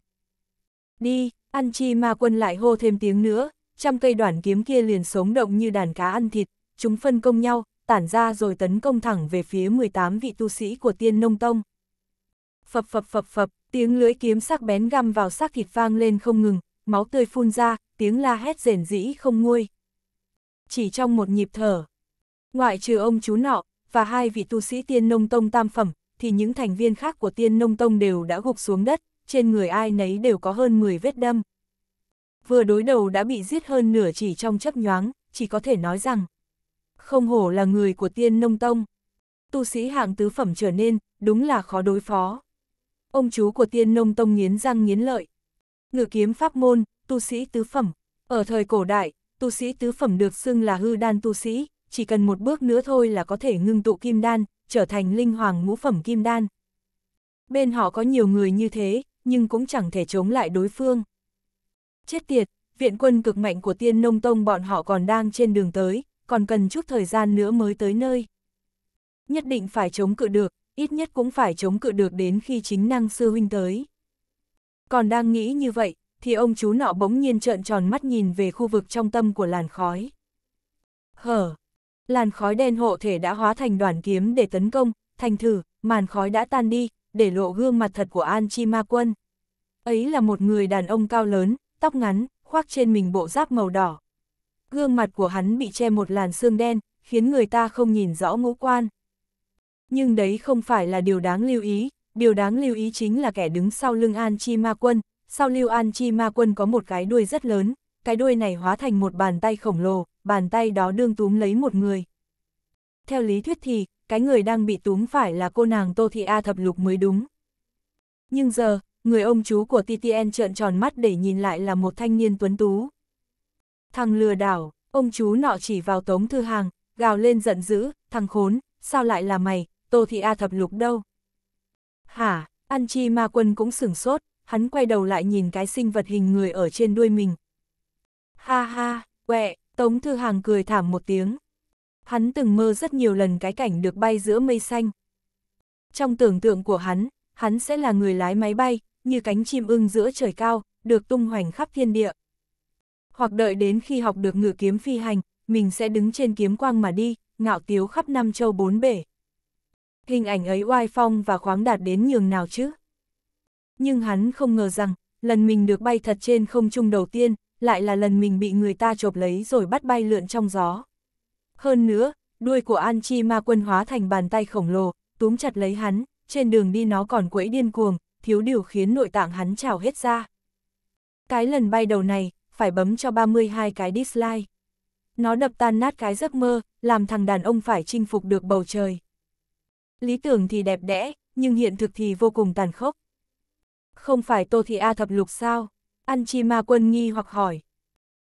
Đi, ăn chi ma quân lại hô thêm tiếng nữa, trăm cây đoạn kiếm kia liền sống động như đàn cá ăn thịt, chúng phân công nhau, tản ra rồi tấn công thẳng về phía 18 vị tu sĩ của tiên nông tông. Phập phập phập phập, tiếng lưỡi kiếm sắc bén găm vào xác thịt vang lên không ngừng, máu tươi phun ra, tiếng la hét rền rĩ không nguôi. Chỉ trong một nhịp thở, ngoại trừ ông chú nọ, và hai vị tu sĩ tiên nông tông tam phẩm, thì những thành viên khác của tiên nông tông đều đã gục xuống đất, trên người ai nấy đều có hơn 10 vết đâm. Vừa đối đầu đã bị giết hơn nửa chỉ trong chấp nhoáng, chỉ có thể nói rằng, không hổ là người của tiên nông tông. Tu sĩ hạng tứ phẩm trở nên, đúng là khó đối phó. Ông chú của tiên nông tông nghiến răng nghiến lợi. Ngự kiếm pháp môn, tu sĩ tứ phẩm. Ở thời cổ đại, tu sĩ tứ phẩm được xưng là hư đan tu sĩ, chỉ cần một bước nữa thôi là có thể ngưng tụ kim đan, trở thành linh hoàng ngũ phẩm kim đan. Bên họ có nhiều người như thế, nhưng cũng chẳng thể chống lại đối phương. Chết tiệt, viện quân cực mạnh của tiên nông tông bọn họ còn đang trên đường tới, còn cần chút thời gian nữa mới tới nơi. Nhất định phải chống cự được, ít nhất cũng phải chống cự được đến khi chính năng sư huynh tới. Còn đang nghĩ như vậy, thì ông chú nọ bỗng nhiên trợn tròn mắt nhìn về khu vực trong tâm của làn khói. Hở! Làn khói đen hộ thể đã hóa thành đoàn kiếm để tấn công, thành thử, màn khói đã tan đi, để lộ gương mặt thật của An Chi Ma Quân. Ấy là một người đàn ông cao lớn, tóc ngắn, khoác trên mình bộ giáp màu đỏ. Gương mặt của hắn bị che một làn xương đen, khiến người ta không nhìn rõ ngũ quan. Nhưng đấy không phải là điều đáng lưu ý, điều đáng lưu ý chính là kẻ đứng sau lưng An Chi Ma Quân. Sau lưu An Chi Ma Quân có một cái đuôi rất lớn, cái đuôi này hóa thành một bàn tay khổng lồ, bàn tay đó đương túm lấy một người, theo lý thuyết thì, cái người đang bị túm phải là cô nàng Tô Thị A thập lục mới đúng. Nhưng giờ, người ông chú của TTN trợn tròn mắt để nhìn lại là một thanh niên tuấn tú. Thằng lừa đảo, ông chú nọ chỉ vào tống thư hàng, gào lên giận dữ, thằng khốn, sao lại là mày, Tô Thị A thập lục đâu? Hả, An Chi Ma Quân cũng sửng sốt, hắn quay đầu lại nhìn cái sinh vật hình người ở trên đuôi mình. Ha ha, quẹ, Tống Thư Hàng cười thảm một tiếng. Hắn từng mơ rất nhiều lần cái cảnh được bay giữa mây xanh. Trong tưởng tượng của hắn, hắn sẽ là người lái máy bay, như cánh chim ưng giữa trời cao, được tung hoành khắp thiên địa. Hoặc đợi đến khi học được ngự kiếm phi hành, mình sẽ đứng trên kiếm quang mà đi, ngạo tiếu khắp năm châu bốn bể. Hình ảnh ấy oai phong và khoáng đạt đến nhường nào chứ? Nhưng hắn không ngờ rằng, lần mình được bay thật trên không trung đầu tiên, lại là lần mình bị người ta chộp lấy rồi bắt bay lượn trong gió. Hơn nữa, đuôi của An Chi ma quân hóa thành bàn tay khổng lồ, túm chặt lấy hắn, trên đường đi nó còn quẫy điên cuồng, thiếu điều khiến nội tạng hắn trào hết ra. Cái lần bay đầu này, phải bấm cho 32 cái dislike. Nó đập tan nát cái giấc mơ, làm thằng đàn ông phải chinh phục được bầu trời. Lý tưởng thì đẹp đẽ, nhưng hiện thực thì vô cùng tàn khốc. Không phải Tô Thị A thập lục sao? An Chi Ma Quân nghi hoặc hỏi.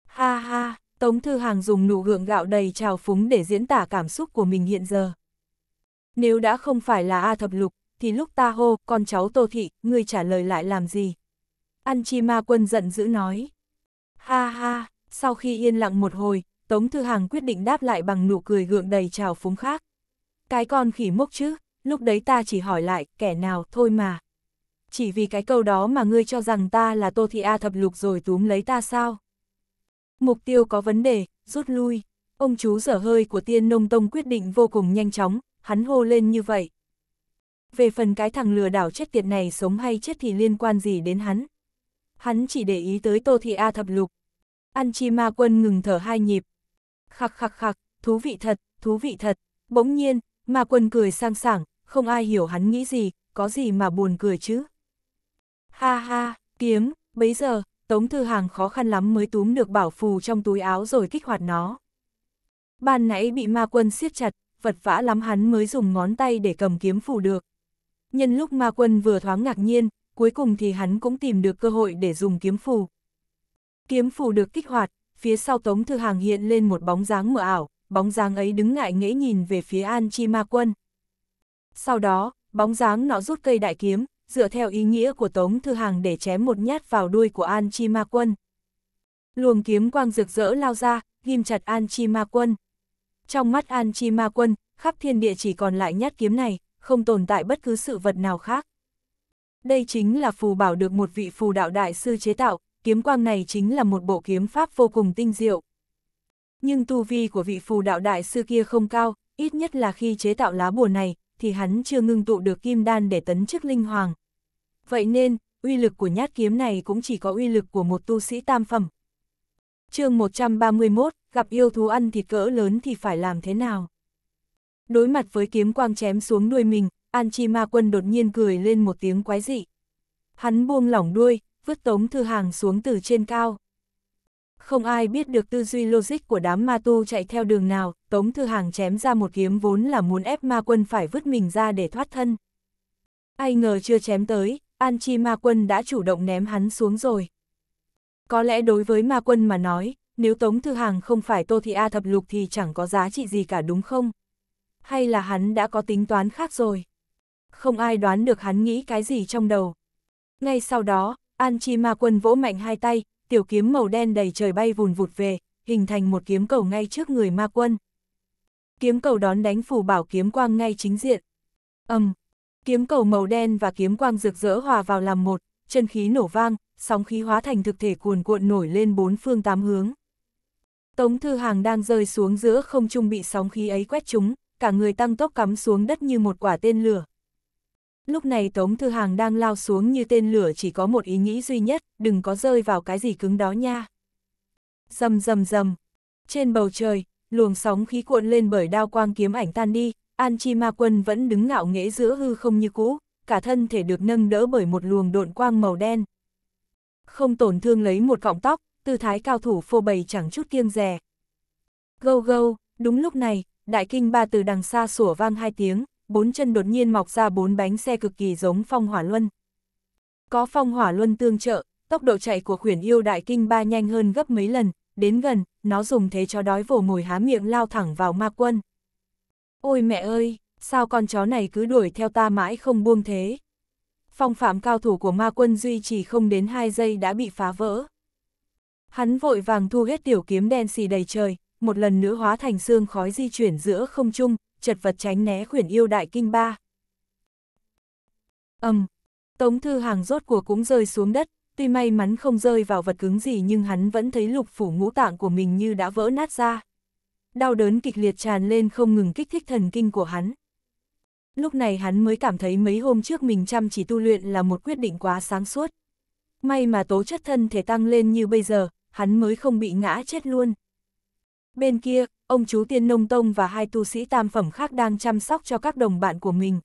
Ha ha, Tống Thư Hàng dùng nụ gượng gạo đầy trào phúng để diễn tả cảm xúc của mình hiện giờ. Nếu đã không phải là A Thập Lục, thì lúc ta hô, con cháu Tô Thị, ngươi trả lời lại làm gì? An Chi Ma Quân giận dữ nói. Ha ha, sau khi yên lặng một hồi, Tống Thư Hàng quyết định đáp lại bằng nụ cười gượng đầy trào phúng khác. Cái con khỉ mốc chứ, lúc đấy ta chỉ hỏi lại, kẻ nào, thôi mà. Chỉ vì cái câu đó mà ngươi cho rằng ta là Tô Thị A Thập Lục rồi túm lấy ta sao? Mục tiêu có vấn đề, rút lui. Ông chú dở hơi của tiên nông tông quyết định vô cùng nhanh chóng, hắn hô lên như vậy. Về phần cái thằng lừa đảo chết tiệt này sống hay chết thì liên quan gì đến hắn. Hắn chỉ để ý tới Tô Thị A thập lục. An Chi Ma Quân ngừng thở hai nhịp. Khắc khắc khắc, thú vị thật, thú vị thật. Bỗng nhiên, Ma Quân cười sang sảng, không ai hiểu hắn nghĩ gì, có gì mà buồn cười chứ. Ha ha, kiếm, bấy giờ, Tống Thư Hàng khó khăn lắm mới túm được bảo phù trong túi áo rồi kích hoạt nó. Ban nãy bị ma quân siết chặt, vật vã lắm hắn mới dùng ngón tay để cầm kiếm phù được. Nhân lúc ma quân vừa thoáng ngạc nhiên, cuối cùng thì hắn cũng tìm được cơ hội để dùng kiếm phù. Kiếm phù được kích hoạt, phía sau Tống Thư Hàng hiện lên một bóng dáng mờ ảo, bóng dáng ấy đứng ngại nghễ nhìn về phía An Chi Ma Quân. Sau đó, bóng dáng nọ rút cây đại kiếm, dựa theo ý nghĩa của Tống Thư Hàng để chém một nhát vào đuôi của An Chi Ma Quân. Luồng kiếm quang rực rỡ lao ra, ghim chặt An Chi Ma Quân. Trong mắt An Chi Ma Quân, khắp thiên địa chỉ còn lại nhát kiếm này, không tồn tại bất cứ sự vật nào khác. Đây chính là phù bảo được một vị phù đạo đại sư chế tạo, kiếm quang này chính là một bộ kiếm pháp vô cùng tinh diệu. Nhưng tu vi của vị phù đạo đại sư kia không cao, ít nhất là khi chế tạo lá bùa này, thì hắn chưa ngưng tụ được kim đan để tấn chức linh hoàng. Vậy nên, uy lực của nhát kiếm này cũng chỉ có uy lực của một tu sĩ tam phẩm. chương 131, gặp yêu thú ăn thịt cỡ lớn thì phải làm thế nào? Đối mặt với kiếm quang chém xuống đuôi mình, An Chi Ma Quân đột nhiên cười lên một tiếng quái dị. Hắn buông lỏng đuôi, vứt tống thư hàng xuống từ trên cao. Không ai biết được tư duy logic của đám ma tu chạy theo đường nào, Tống Thư Hàng chém ra một kiếm vốn là muốn ép ma quân phải vứt mình ra để thoát thân. Ai ngờ chưa chém tới, An Chi ma quân đã chủ động ném hắn xuống rồi. Có lẽ đối với ma quân mà nói, nếu Tống Thư Hàng không phải Tô Thị A thập lục thì chẳng có giá trị gì cả đúng không? Hay là hắn đã có tính toán khác rồi? Không ai đoán được hắn nghĩ cái gì trong đầu. Ngay sau đó, An Chi ma quân vỗ mạnh hai tay, tiểu kiếm màu đen đầy trời bay vùn vụt về, hình thành một kiếm cầu ngay trước người ma quân. Kiếm cầu đón đánh phù bảo kiếm quang ngay chính diện. Âm, um, kiếm cầu màu đen và kiếm quang rực rỡ hòa vào làm một, chân khí nổ vang, sóng khí hóa thành thực thể cuồn cuộn nổi lên bốn phương tám hướng. Tống Thư Hàng đang rơi xuống giữa không trung bị sóng khí ấy quét trúng, cả người tăng tốc cắm xuống đất như một quả tên lửa. Lúc này Tống Thư Hàng đang lao xuống như tên lửa chỉ có một ý nghĩ duy nhất, đừng có rơi vào cái gì cứng đó nha. rầm rầm rầm Trên bầu trời, luồng sóng khí cuộn lên bởi đao quang kiếm ảnh tan đi, An Chi Ma Quân vẫn đứng ngạo nghễ giữa hư không như cũ, cả thân thể được nâng đỡ bởi một luồng độn quang màu đen. Không tổn thương lấy một cọng tóc, tư thái cao thủ phô bày chẳng chút kiêng dè Gâu gâu, đúng lúc này, đại kinh ba từ đằng xa sủa vang hai tiếng, bốn chân đột nhiên mọc ra bốn bánh xe cực kỳ giống phong hỏa luân. Có phong hỏa luân tương trợ, tốc độ chạy của khuyển yêu đại kinh ba nhanh hơn gấp mấy lần, đến gần, nó dùng thế cho đói vồ mồi há miệng lao thẳng vào ma quân. Ôi mẹ ơi, sao con chó này cứ đuổi theo ta mãi không buông thế? Phong phạm cao thủ của ma quân duy trì không đến 2 giây đã bị phá vỡ. Hắn vội vàng thu hết tiểu kiếm đen xì đầy trời, một lần nữa hóa thành xương khói di chuyển giữa không trung, chật vật tránh né khuyển yêu đại kinh ba. Âm, um, Tống Thư Hàng rốt của cũng rơi xuống đất, tuy may mắn không rơi vào vật cứng gì nhưng hắn vẫn thấy lục phủ ngũ tạng của mình như đã vỡ nát ra. Đau đớn kịch liệt tràn lên không ngừng kích thích thần kinh của hắn. Lúc này hắn mới cảm thấy mấy hôm trước mình chăm chỉ tu luyện là một quyết định quá sáng suốt. May mà tố chất thân thể tăng lên như bây giờ, hắn mới không bị ngã chết luôn. Bên kia, ông chú Tiên Nông Tông và hai tu sĩ tam phẩm khác đang chăm sóc cho các đồng bạn của mình.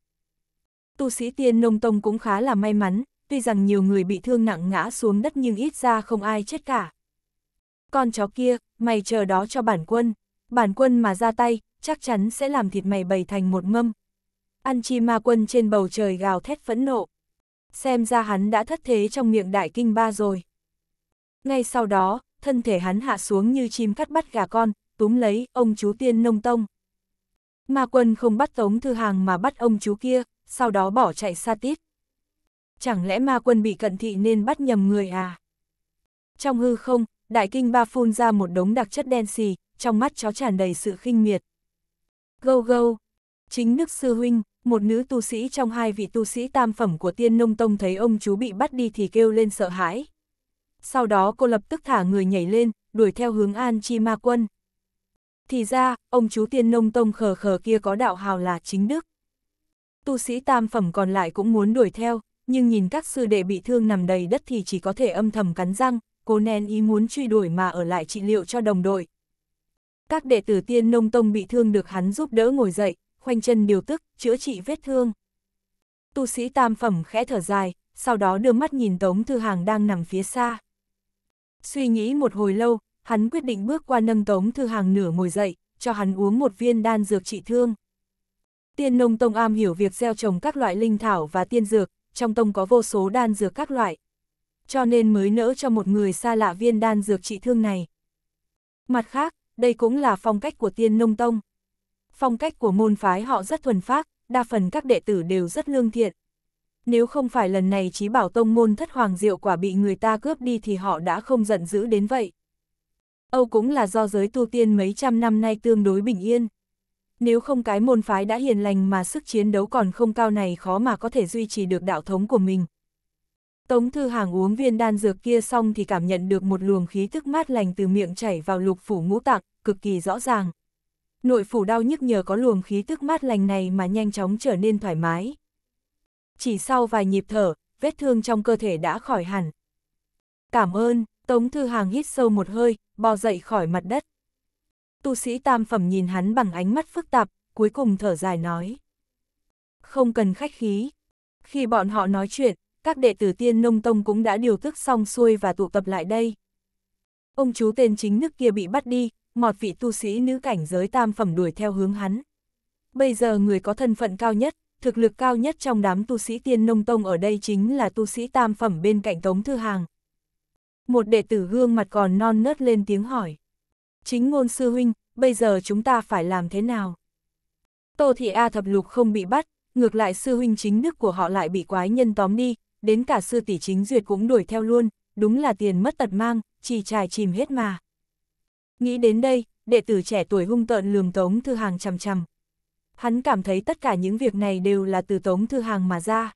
Tu sĩ Tiên Nông Tông cũng khá là may mắn, tuy rằng nhiều người bị thương nặng ngã xuống đất nhưng ít ra không ai chết cả. Con chó kia, mày chờ đó cho bản quân, bản quân mà ra tay, chắc chắn sẽ làm thịt mày bầy thành một mâm. Ăn chi ma quân trên bầu trời gào thét phẫn nộ. Xem ra hắn đã thất thế trong miệng đại kinh ba rồi. Ngay sau đó, thân thể hắn hạ xuống như chim cắt bắt gà con, túm lấy ông chú tiên nông tông. Ma quân không bắt Tống Thư Hàng mà bắt ông chú kia, sau đó bỏ chạy xa tít. Chẳng lẽ ma quân bị cận thị nên bắt nhầm người à? Trong hư không, đại kinh ba phun ra một đống đặc chất đen xì, trong mắt chó tràn đầy sự khinh miệt. Gâu gâu, chính nước sư huynh, một nữ tu sĩ trong hai vị tu sĩ tam phẩm của tiên nông tông thấy ông chú bị bắt đi thì kêu lên sợ hãi sau đó cô lập tức thả người nhảy lên, đuổi theo hướng An Chi Ma Quân. Thì ra, ông chú tiên nông tông khờ khờ kia có đạo hào là chính đức. Tu sĩ tam phẩm còn lại cũng muốn đuổi theo, nhưng nhìn các sư đệ bị thương nằm đầy đất thì chỉ có thể âm thầm cắn răng, cố nén ý muốn truy đuổi mà ở lại trị liệu cho đồng đội. Các đệ tử tiên nông tông bị thương được hắn giúp đỡ ngồi dậy, khoanh chân điều tức, chữa trị vết thương. Tu sĩ tam phẩm khẽ thở dài, sau đó đưa mắt nhìn Tống Thư Hàng đang nằm phía xa. Suy nghĩ một hồi lâu, hắn quyết định bước qua nâng tống thư hàng nửa ngồi dậy, cho hắn uống một viên đan dược trị thương. Tiên nông tông am hiểu việc gieo trồng các loại linh thảo và tiên dược, trong tông có vô số đan dược các loại. Cho nên mới nỡ cho một người xa lạ viên đan dược trị thương này. Mặt khác, đây cũng là phong cách của tiên nông tông. Phong cách của môn phái họ rất thuần phác, đa phần các đệ tử đều rất lương thiện. Nếu không phải lần này trí bảo tông môn thất hoàng diệu quả bị người ta cướp đi thì họ đã không giận dữ đến vậy. Âu cũng là do giới tu tiên mấy trăm năm nay tương đối bình yên. Nếu không cái môn phái đã hiền lành mà sức chiến đấu còn không cao này khó mà có thể duy trì được đạo thống của mình. Tống Thư Hàng uống viên đan dược kia xong thì cảm nhận được một luồng khí thức mát lành từ miệng chảy vào lục phủ ngũ tạng, cực kỳ rõ ràng. Nội phủ đau nhức nhờ có luồng khí thức mát lành này mà nhanh chóng trở nên thoải mái chỉ sau vài nhịp thở, vết thương trong cơ thể đã khỏi hẳn. Cảm ơn, Tống Thư Hàng hít sâu một hơi, bò dậy khỏi mặt đất. Tu sĩ tam phẩm nhìn hắn bằng ánh mắt phức tạp, cuối cùng thở dài nói. Không cần khách khí. Khi bọn họ nói chuyện, các đệ tử tiên nông tông cũng đã điều tức xong xuôi và tụ tập lại đây. Ông chú tên chính nước kia bị bắt đi, một vị tu sĩ nữ cảnh giới tam phẩm đuổi theo hướng hắn. Bây giờ người có thân phận cao nhất, thực lực cao nhất trong đám tu sĩ tiên nông tông ở đây chính là tu sĩ tam phẩm bên cạnh Tống Thư Hàng. Một đệ tử gương mặt còn non nớt lên tiếng hỏi. Chính ngôn sư huynh, bây giờ chúng ta phải làm thế nào? Tô Thị A thập lục không bị bắt, ngược lại sư huynh chính đức của họ lại bị quái nhân tóm đi, đến cả sư tỷ chính duyệt cũng đuổi theo luôn, đúng là tiền mất tật mang, chỉ trải chìm hết mà. Nghĩ đến đây, đệ tử trẻ tuổi hung tợn lườm Tống Thư Hàng chằm chằm. Hắn cảm thấy tất cả những việc này đều là từ Tống Thư Hàng mà ra.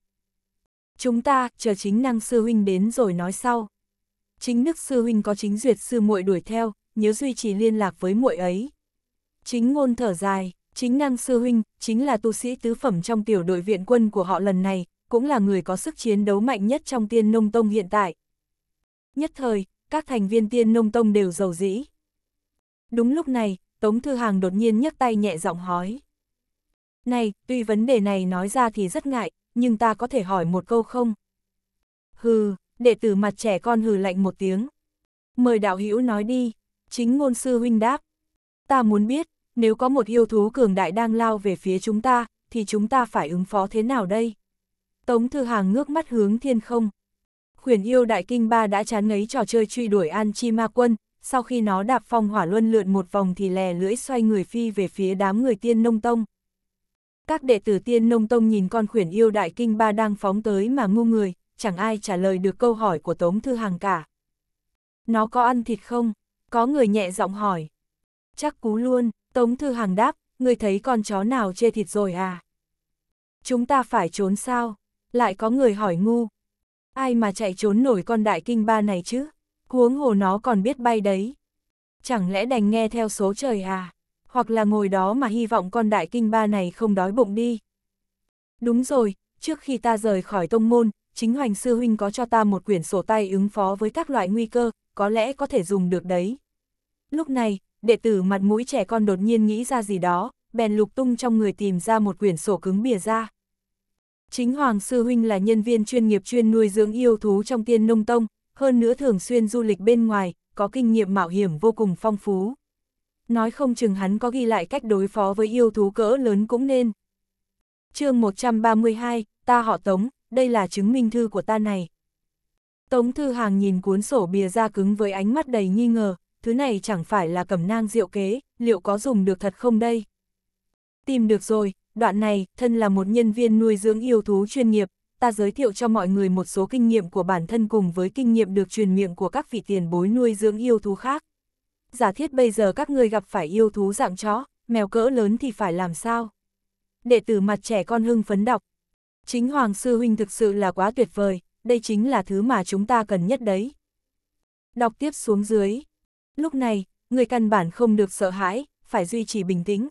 Chúng ta, chờ chính năng sư huynh đến rồi nói sau. Chính nước sư huynh có chính duyệt sư muội đuổi theo, nhớ duy trì liên lạc với muội ấy. Chính ngôn thở dài, chính năng sư huynh, chính là tu sĩ tứ phẩm trong tiểu đội viện quân của họ lần này, cũng là người có sức chiến đấu mạnh nhất trong tiên nông tông hiện tại. Nhất thời, các thành viên tiên nông tông đều giàu dĩ. Đúng lúc này, Tống Thư Hàng đột nhiên nhấc tay nhẹ giọng hói. Này, tuy vấn đề này nói ra thì rất ngại, nhưng ta có thể hỏi một câu không? Hừ, đệ tử mặt trẻ con hừ lạnh một tiếng. Mời đạo hữu nói đi, chính ngôn sư huynh đáp. Ta muốn biết, nếu có một yêu thú cường đại đang lao về phía chúng ta, thì chúng ta phải ứng phó thế nào đây? Tống Thư Hàng ngước mắt hướng thiên không. Khuyển yêu đại kinh ba đã chán ngấy trò chơi truy đuổi An Chi Ma Quân, sau khi nó đạp phong hỏa luân lượn một vòng thì lè lưỡi xoay người phi về phía đám người tiên nông tông. Các đệ tử tiên nông tông nhìn con khuyển yêu đại kinh ba đang phóng tới mà ngu người, chẳng ai trả lời được câu hỏi của Tống Thư Hàng cả. Nó có ăn thịt không? Có người nhẹ giọng hỏi. Chắc cú luôn, Tống Thư Hàng đáp, người thấy con chó nào chê thịt rồi à? Chúng ta phải trốn sao? Lại có người hỏi ngu. Ai mà chạy trốn nổi con đại kinh ba này chứ? Huống hồ nó còn biết bay đấy. Chẳng lẽ đành nghe theo số trời à? hoặc là ngồi đó mà hy vọng con đại kinh ba này không đói bụng đi. Đúng rồi, trước khi ta rời khỏi tông môn, chính hoành sư huynh có cho ta một quyển sổ tay ứng phó với các loại nguy cơ, có lẽ có thể dùng được đấy. Lúc này, đệ tử mặt mũi trẻ con đột nhiên nghĩ ra gì đó, bèn lục tung trong người tìm ra một quyển sổ cứng bìa ra. Chính Hoàng Sư Huynh là nhân viên chuyên nghiệp chuyên nuôi dưỡng yêu thú trong tiên nông tông, hơn nữa thường xuyên du lịch bên ngoài, có kinh nghiệm mạo hiểm vô cùng phong phú nói không chừng hắn có ghi lại cách đối phó với yêu thú cỡ lớn cũng nên. chương 132, ta họ Tống, đây là chứng minh thư của ta này. Tống Thư Hàng nhìn cuốn sổ bìa ra cứng với ánh mắt đầy nghi ngờ, thứ này chẳng phải là cẩm nang diệu kế, liệu có dùng được thật không đây? Tìm được rồi, đoạn này, thân là một nhân viên nuôi dưỡng yêu thú chuyên nghiệp, ta giới thiệu cho mọi người một số kinh nghiệm của bản thân cùng với kinh nghiệm được truyền miệng của các vị tiền bối nuôi dưỡng yêu thú khác giả thiết bây giờ các ngươi gặp phải yêu thú dạng chó, mèo cỡ lớn thì phải làm sao? Đệ tử mặt trẻ con hưng phấn đọc. Chính Hoàng Sư Huynh thực sự là quá tuyệt vời, đây chính là thứ mà chúng ta cần nhất đấy. Đọc tiếp xuống dưới. Lúc này, người căn bản không được sợ hãi, phải duy trì bình tĩnh.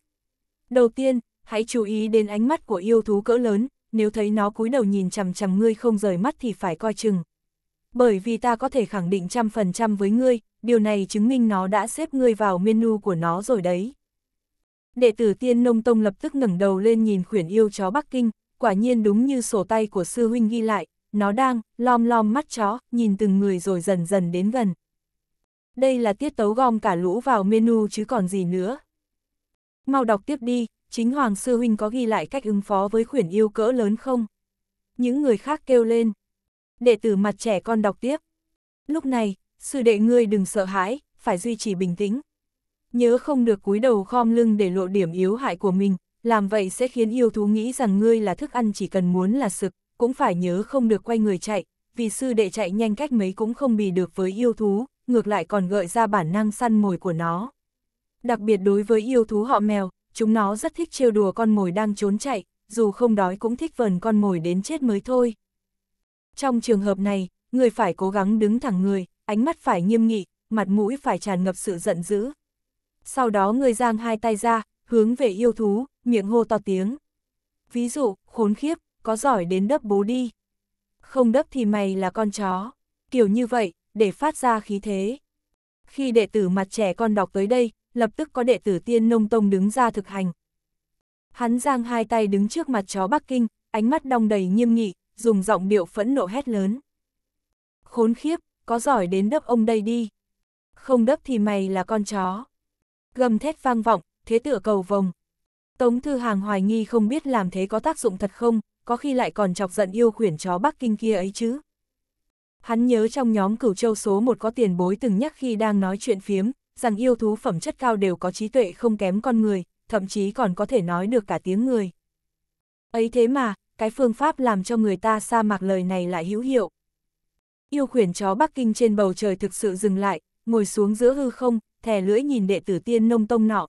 Đầu tiên, hãy chú ý đến ánh mắt của yêu thú cỡ lớn, nếu thấy nó cúi đầu nhìn chằm chằm ngươi không rời mắt thì phải coi chừng, bởi vì ta có thể khẳng định trăm phần trăm với ngươi, điều này chứng minh nó đã xếp ngươi vào menu của nó rồi đấy. Đệ tử tiên nông tông lập tức ngẩng đầu lên nhìn khuyển yêu chó Bắc Kinh, quả nhiên đúng như sổ tay của sư huynh ghi lại, nó đang lom lom mắt chó, nhìn từng người rồi dần dần đến gần. Đây là tiết tấu gom cả lũ vào menu chứ còn gì nữa. Mau đọc tiếp đi, chính Hoàng Sư Huynh có ghi lại cách ứng phó với khuyển yêu cỡ lớn không? Những người khác kêu lên. Đệ tử mặt trẻ con đọc tiếp. Lúc này, sư đệ ngươi đừng sợ hãi, phải duy trì bình tĩnh. Nhớ không được cúi đầu khom lưng để lộ điểm yếu hại của mình, làm vậy sẽ khiến yêu thú nghĩ rằng ngươi là thức ăn chỉ cần muốn là sực, cũng phải nhớ không được quay người chạy, vì sư đệ chạy nhanh cách mấy cũng không bì được với yêu thú, ngược lại còn gợi ra bản năng săn mồi của nó. Đặc biệt đối với yêu thú họ mèo, chúng nó rất thích trêu đùa con mồi đang trốn chạy, dù không đói cũng thích vờn con mồi đến chết mới thôi. Trong trường hợp này, người phải cố gắng đứng thẳng người, ánh mắt phải nghiêm nghị, mặt mũi phải tràn ngập sự giận dữ. Sau đó người giang hai tay ra, hướng về yêu thú, miệng hô to tiếng. Ví dụ, khốn khiếp, có giỏi đến đấp bố đi. Không đấp thì mày là con chó. Kiểu như vậy, để phát ra khí thế. Khi đệ tử mặt trẻ con đọc tới đây, lập tức có đệ tử tiên nông tông đứng ra thực hành. Hắn giang hai tay đứng trước mặt chó Bắc Kinh, ánh mắt đong đầy nghiêm nghị, dùng giọng điệu phẫn nộ hét lớn. Khốn khiếp, có giỏi đến đấp ông đây đi. Không đấp thì mày là con chó. Gầm thét vang vọng, thế tựa cầu vồng. Tống Thư Hàng hoài nghi không biết làm thế có tác dụng thật không, có khi lại còn chọc giận yêu khuyển chó Bắc Kinh kia ấy chứ. Hắn nhớ trong nhóm cửu châu số một có tiền bối từng nhắc khi đang nói chuyện phiếm, rằng yêu thú phẩm chất cao đều có trí tuệ không kém con người, thậm chí còn có thể nói được cả tiếng người. Ấy thế mà, cái phương pháp làm cho người ta sa mạc lời này lại hữu hiệu. Yêu khuyển chó Bắc Kinh trên bầu trời thực sự dừng lại, ngồi xuống giữa hư không, thè lưỡi nhìn đệ tử tiên nông tông nọ.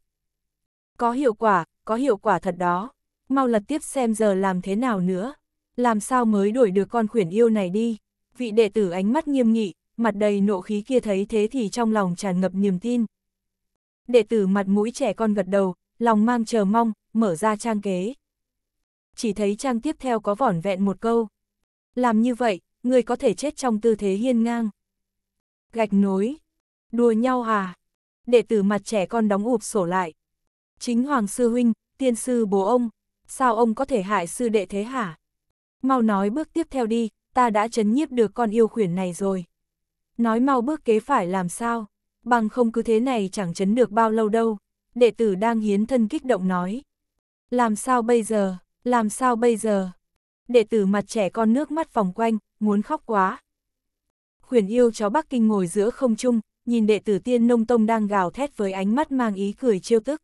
Có hiệu quả, có hiệu quả thật đó. Mau lật tiếp xem giờ làm thế nào nữa. Làm sao mới đuổi được con khuyển yêu này đi. Vị đệ tử ánh mắt nghiêm nghị, mặt đầy nộ khí kia thấy thế thì trong lòng tràn ngập niềm tin. Đệ tử mặt mũi trẻ con gật đầu, lòng mang chờ mong, mở ra trang kế chỉ thấy trang tiếp theo có vỏn vẹn một câu. Làm như vậy, người có thể chết trong tư thế hiên ngang. Gạch nối. Đùa nhau à? Đệ tử mặt trẻ con đóng ụp sổ lại. Chính Hoàng Sư Huynh, tiên sư bố ông, sao ông có thể hại sư đệ thế hả? Mau nói bước tiếp theo đi, ta đã chấn nhiếp được con yêu khuyển này rồi. Nói mau bước kế phải làm sao, bằng không cứ thế này chẳng chấn được bao lâu đâu. Đệ tử đang hiến thân kích động nói. Làm sao bây giờ? Làm sao bây giờ? Đệ tử mặt trẻ con nước mắt vòng quanh, muốn khóc quá. Khuyển yêu chó Bắc Kinh ngồi giữa không trung, nhìn đệ tử tiên nông tông đang gào thét với ánh mắt mang ý cười trêu tức.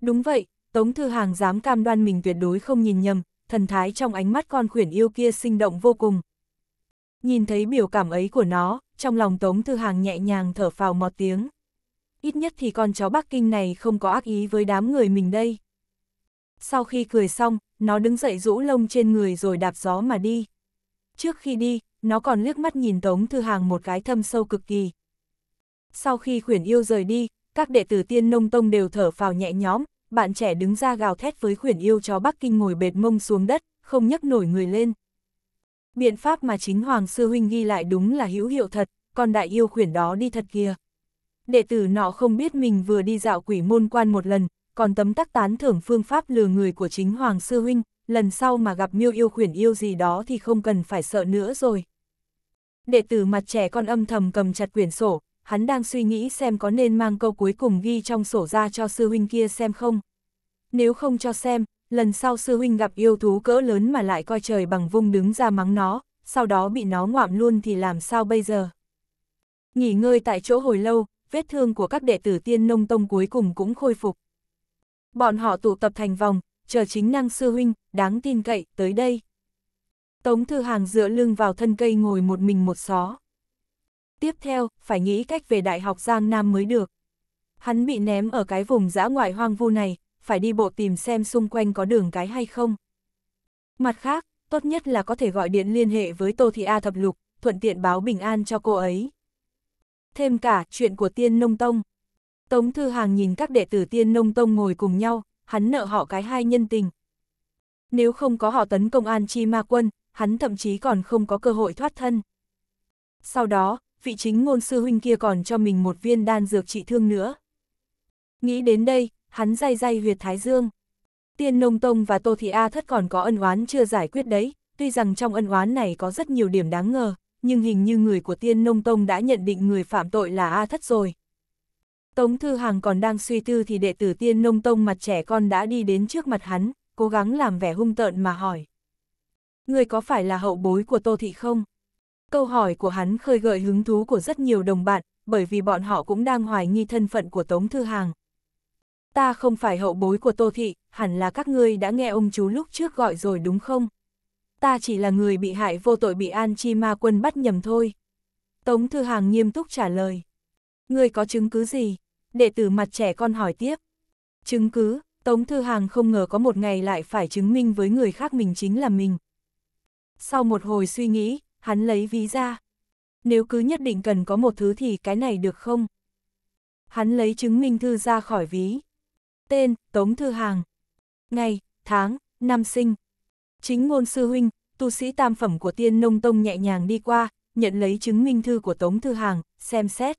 Đúng vậy, Tống Thư Hàng dám cam đoan mình tuyệt đối không nhìn nhầm, thần thái trong ánh mắt con khuyển yêu kia sinh động vô cùng. Nhìn thấy biểu cảm ấy của nó, trong lòng Tống Thư Hàng nhẹ nhàng thở phào một tiếng. Ít nhất thì con chó Bắc Kinh này không có ác ý với đám người mình đây. Sau khi cười xong, nó đứng dậy rũ lông trên người rồi đạp gió mà đi. Trước khi đi, nó còn liếc mắt nhìn Tống Thư Hàng một cái thâm sâu cực kỳ. Sau khi khuyển yêu rời đi, các đệ tử tiên nông tông đều thở phào nhẹ nhõm, bạn trẻ đứng ra gào thét với khuyển yêu chó Bắc Kinh ngồi bệt mông xuống đất, không nhấc nổi người lên. Biện pháp mà chính Hoàng Sư Huynh ghi lại đúng là hữu hiệu thật, còn đại yêu khuyển đó đi thật kìa. Đệ tử nọ không biết mình vừa đi dạo quỷ môn quan một lần, còn tấm tắc tán thưởng phương pháp lừa người của chính Hoàng Sư Huynh, lần sau mà gặp miêu yêu khuyển yêu gì đó thì không cần phải sợ nữa rồi. Đệ tử mặt trẻ con âm thầm cầm chặt quyển sổ, hắn đang suy nghĩ xem có nên mang câu cuối cùng ghi trong sổ ra cho sư huynh kia xem không. Nếu không cho xem, lần sau sư huynh gặp yêu thú cỡ lớn mà lại coi trời bằng vung đứng ra mắng nó, sau đó bị nó ngoạm luôn thì làm sao bây giờ. Nghỉ ngơi tại chỗ hồi lâu, vết thương của các đệ tử tiên nông tông cuối cùng cũng khôi phục. Bọn họ tụ tập thành vòng, chờ chính năng sư huynh, đáng tin cậy, tới đây. Tống Thư Hàng dựa lưng vào thân cây ngồi một mình một xó. Tiếp theo, phải nghĩ cách về Đại học Giang Nam mới được. Hắn bị ném ở cái vùng dã ngoại hoang vu này, phải đi bộ tìm xem xung quanh có đường cái hay không. Mặt khác, tốt nhất là có thể gọi điện liên hệ với Tô Thị A Thập Lục, thuận tiện báo bình an cho cô ấy. Thêm cả, chuyện của tiên nông tông, Tống Thư Hàng nhìn các đệ tử tiên nông tông ngồi cùng nhau, hắn nợ họ cái hai nhân tình. Nếu không có họ tấn công An Chi Ma Quân, hắn thậm chí còn không có cơ hội thoát thân. Sau đó, vị chính ngôn sư huynh kia còn cho mình một viên đan dược trị thương nữa. Nghĩ đến đây, hắn day day huyệt Thái Dương. Tiên Nông Tông và Tô Thị A Thất còn có ân oán chưa giải quyết đấy, tuy rằng trong ân oán này có rất nhiều điểm đáng ngờ, nhưng hình như người của Tiên Nông Tông đã nhận định người phạm tội là A Thất rồi. Tống Thư Hàng còn đang suy tư thì đệ tử tiên nông tông mặt trẻ con đã đi đến trước mặt hắn, cố gắng làm vẻ hung tợn mà hỏi. Người có phải là hậu bối của Tô Thị không? Câu hỏi của hắn khơi gợi hứng thú của rất nhiều đồng bạn, bởi vì bọn họ cũng đang hoài nghi thân phận của Tống Thư Hàng. Ta không phải hậu bối của Tô Thị, hẳn là các ngươi đã nghe ông chú lúc trước gọi rồi đúng không? Ta chỉ là người bị hại vô tội bị An Chi Ma Quân bắt nhầm thôi. Tống Thư Hàng nghiêm túc trả lời. người có chứng cứ gì? Đệ tử mặt trẻ con hỏi tiếp. Chứng cứ, Tống Thư Hàng không ngờ có một ngày lại phải chứng minh với người khác mình chính là mình. Sau một hồi suy nghĩ, hắn lấy ví ra. Nếu cứ nhất định cần có một thứ thì cái này được không? Hắn lấy chứng minh thư ra khỏi ví. Tên, Tống Thư Hàng. Ngày, tháng, năm sinh. Chính ngôn sư huynh, tu sĩ tam phẩm của tiên nông tông nhẹ nhàng đi qua, nhận lấy chứng minh thư của Tống Thư Hàng, xem xét.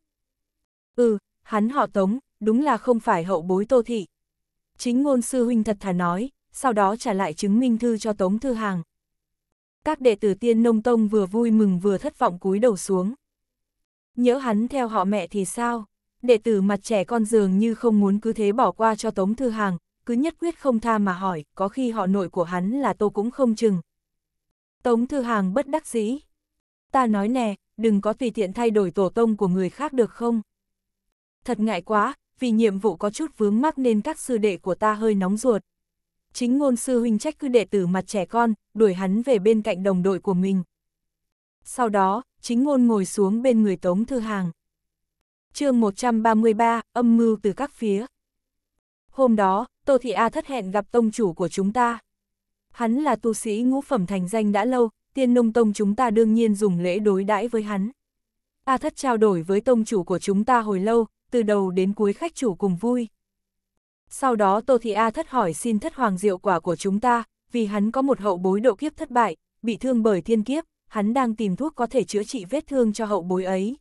Ừ, hắn họ Tống, đúng là không phải hậu bối Tô Thị. Chính ngôn sư huynh thật thà nói, sau đó trả lại chứng minh thư cho Tống Thư Hàng. Các đệ tử tiên nông tông vừa vui mừng vừa thất vọng cúi đầu xuống. Nhớ hắn theo họ mẹ thì sao? Đệ tử mặt trẻ con dường như không muốn cứ thế bỏ qua cho Tống Thư Hàng, cứ nhất quyết không tha mà hỏi, có khi họ nội của hắn là tô cũng không chừng. Tống Thư Hàng bất đắc dĩ. Ta nói nè, đừng có tùy tiện thay đổi tổ tông của người khác được không? Thật ngại quá, vì nhiệm vụ có chút vướng mắc nên các sư đệ của ta hơi nóng ruột. Chính ngôn sư huynh trách cứ đệ tử mặt trẻ con, đuổi hắn về bên cạnh đồng đội của mình. Sau đó, chính ngôn ngồi xuống bên người Tống Thư Hàng. chương 133, âm mưu từ các phía. Hôm đó, Tô Thị A thất hẹn gặp tông chủ của chúng ta. Hắn là tu sĩ ngũ phẩm thành danh đã lâu, tiên nông tông chúng ta đương nhiên dùng lễ đối đãi với hắn. A thất trao đổi với tông chủ của chúng ta hồi lâu, từ đầu đến cuối khách chủ cùng vui. Sau đó Tô Thị A thất hỏi xin thất hoàng diệu quả của chúng ta, vì hắn có một hậu bối độ kiếp thất bại, bị thương bởi thiên kiếp, hắn đang tìm thuốc có thể chữa trị vết thương cho hậu bối ấy.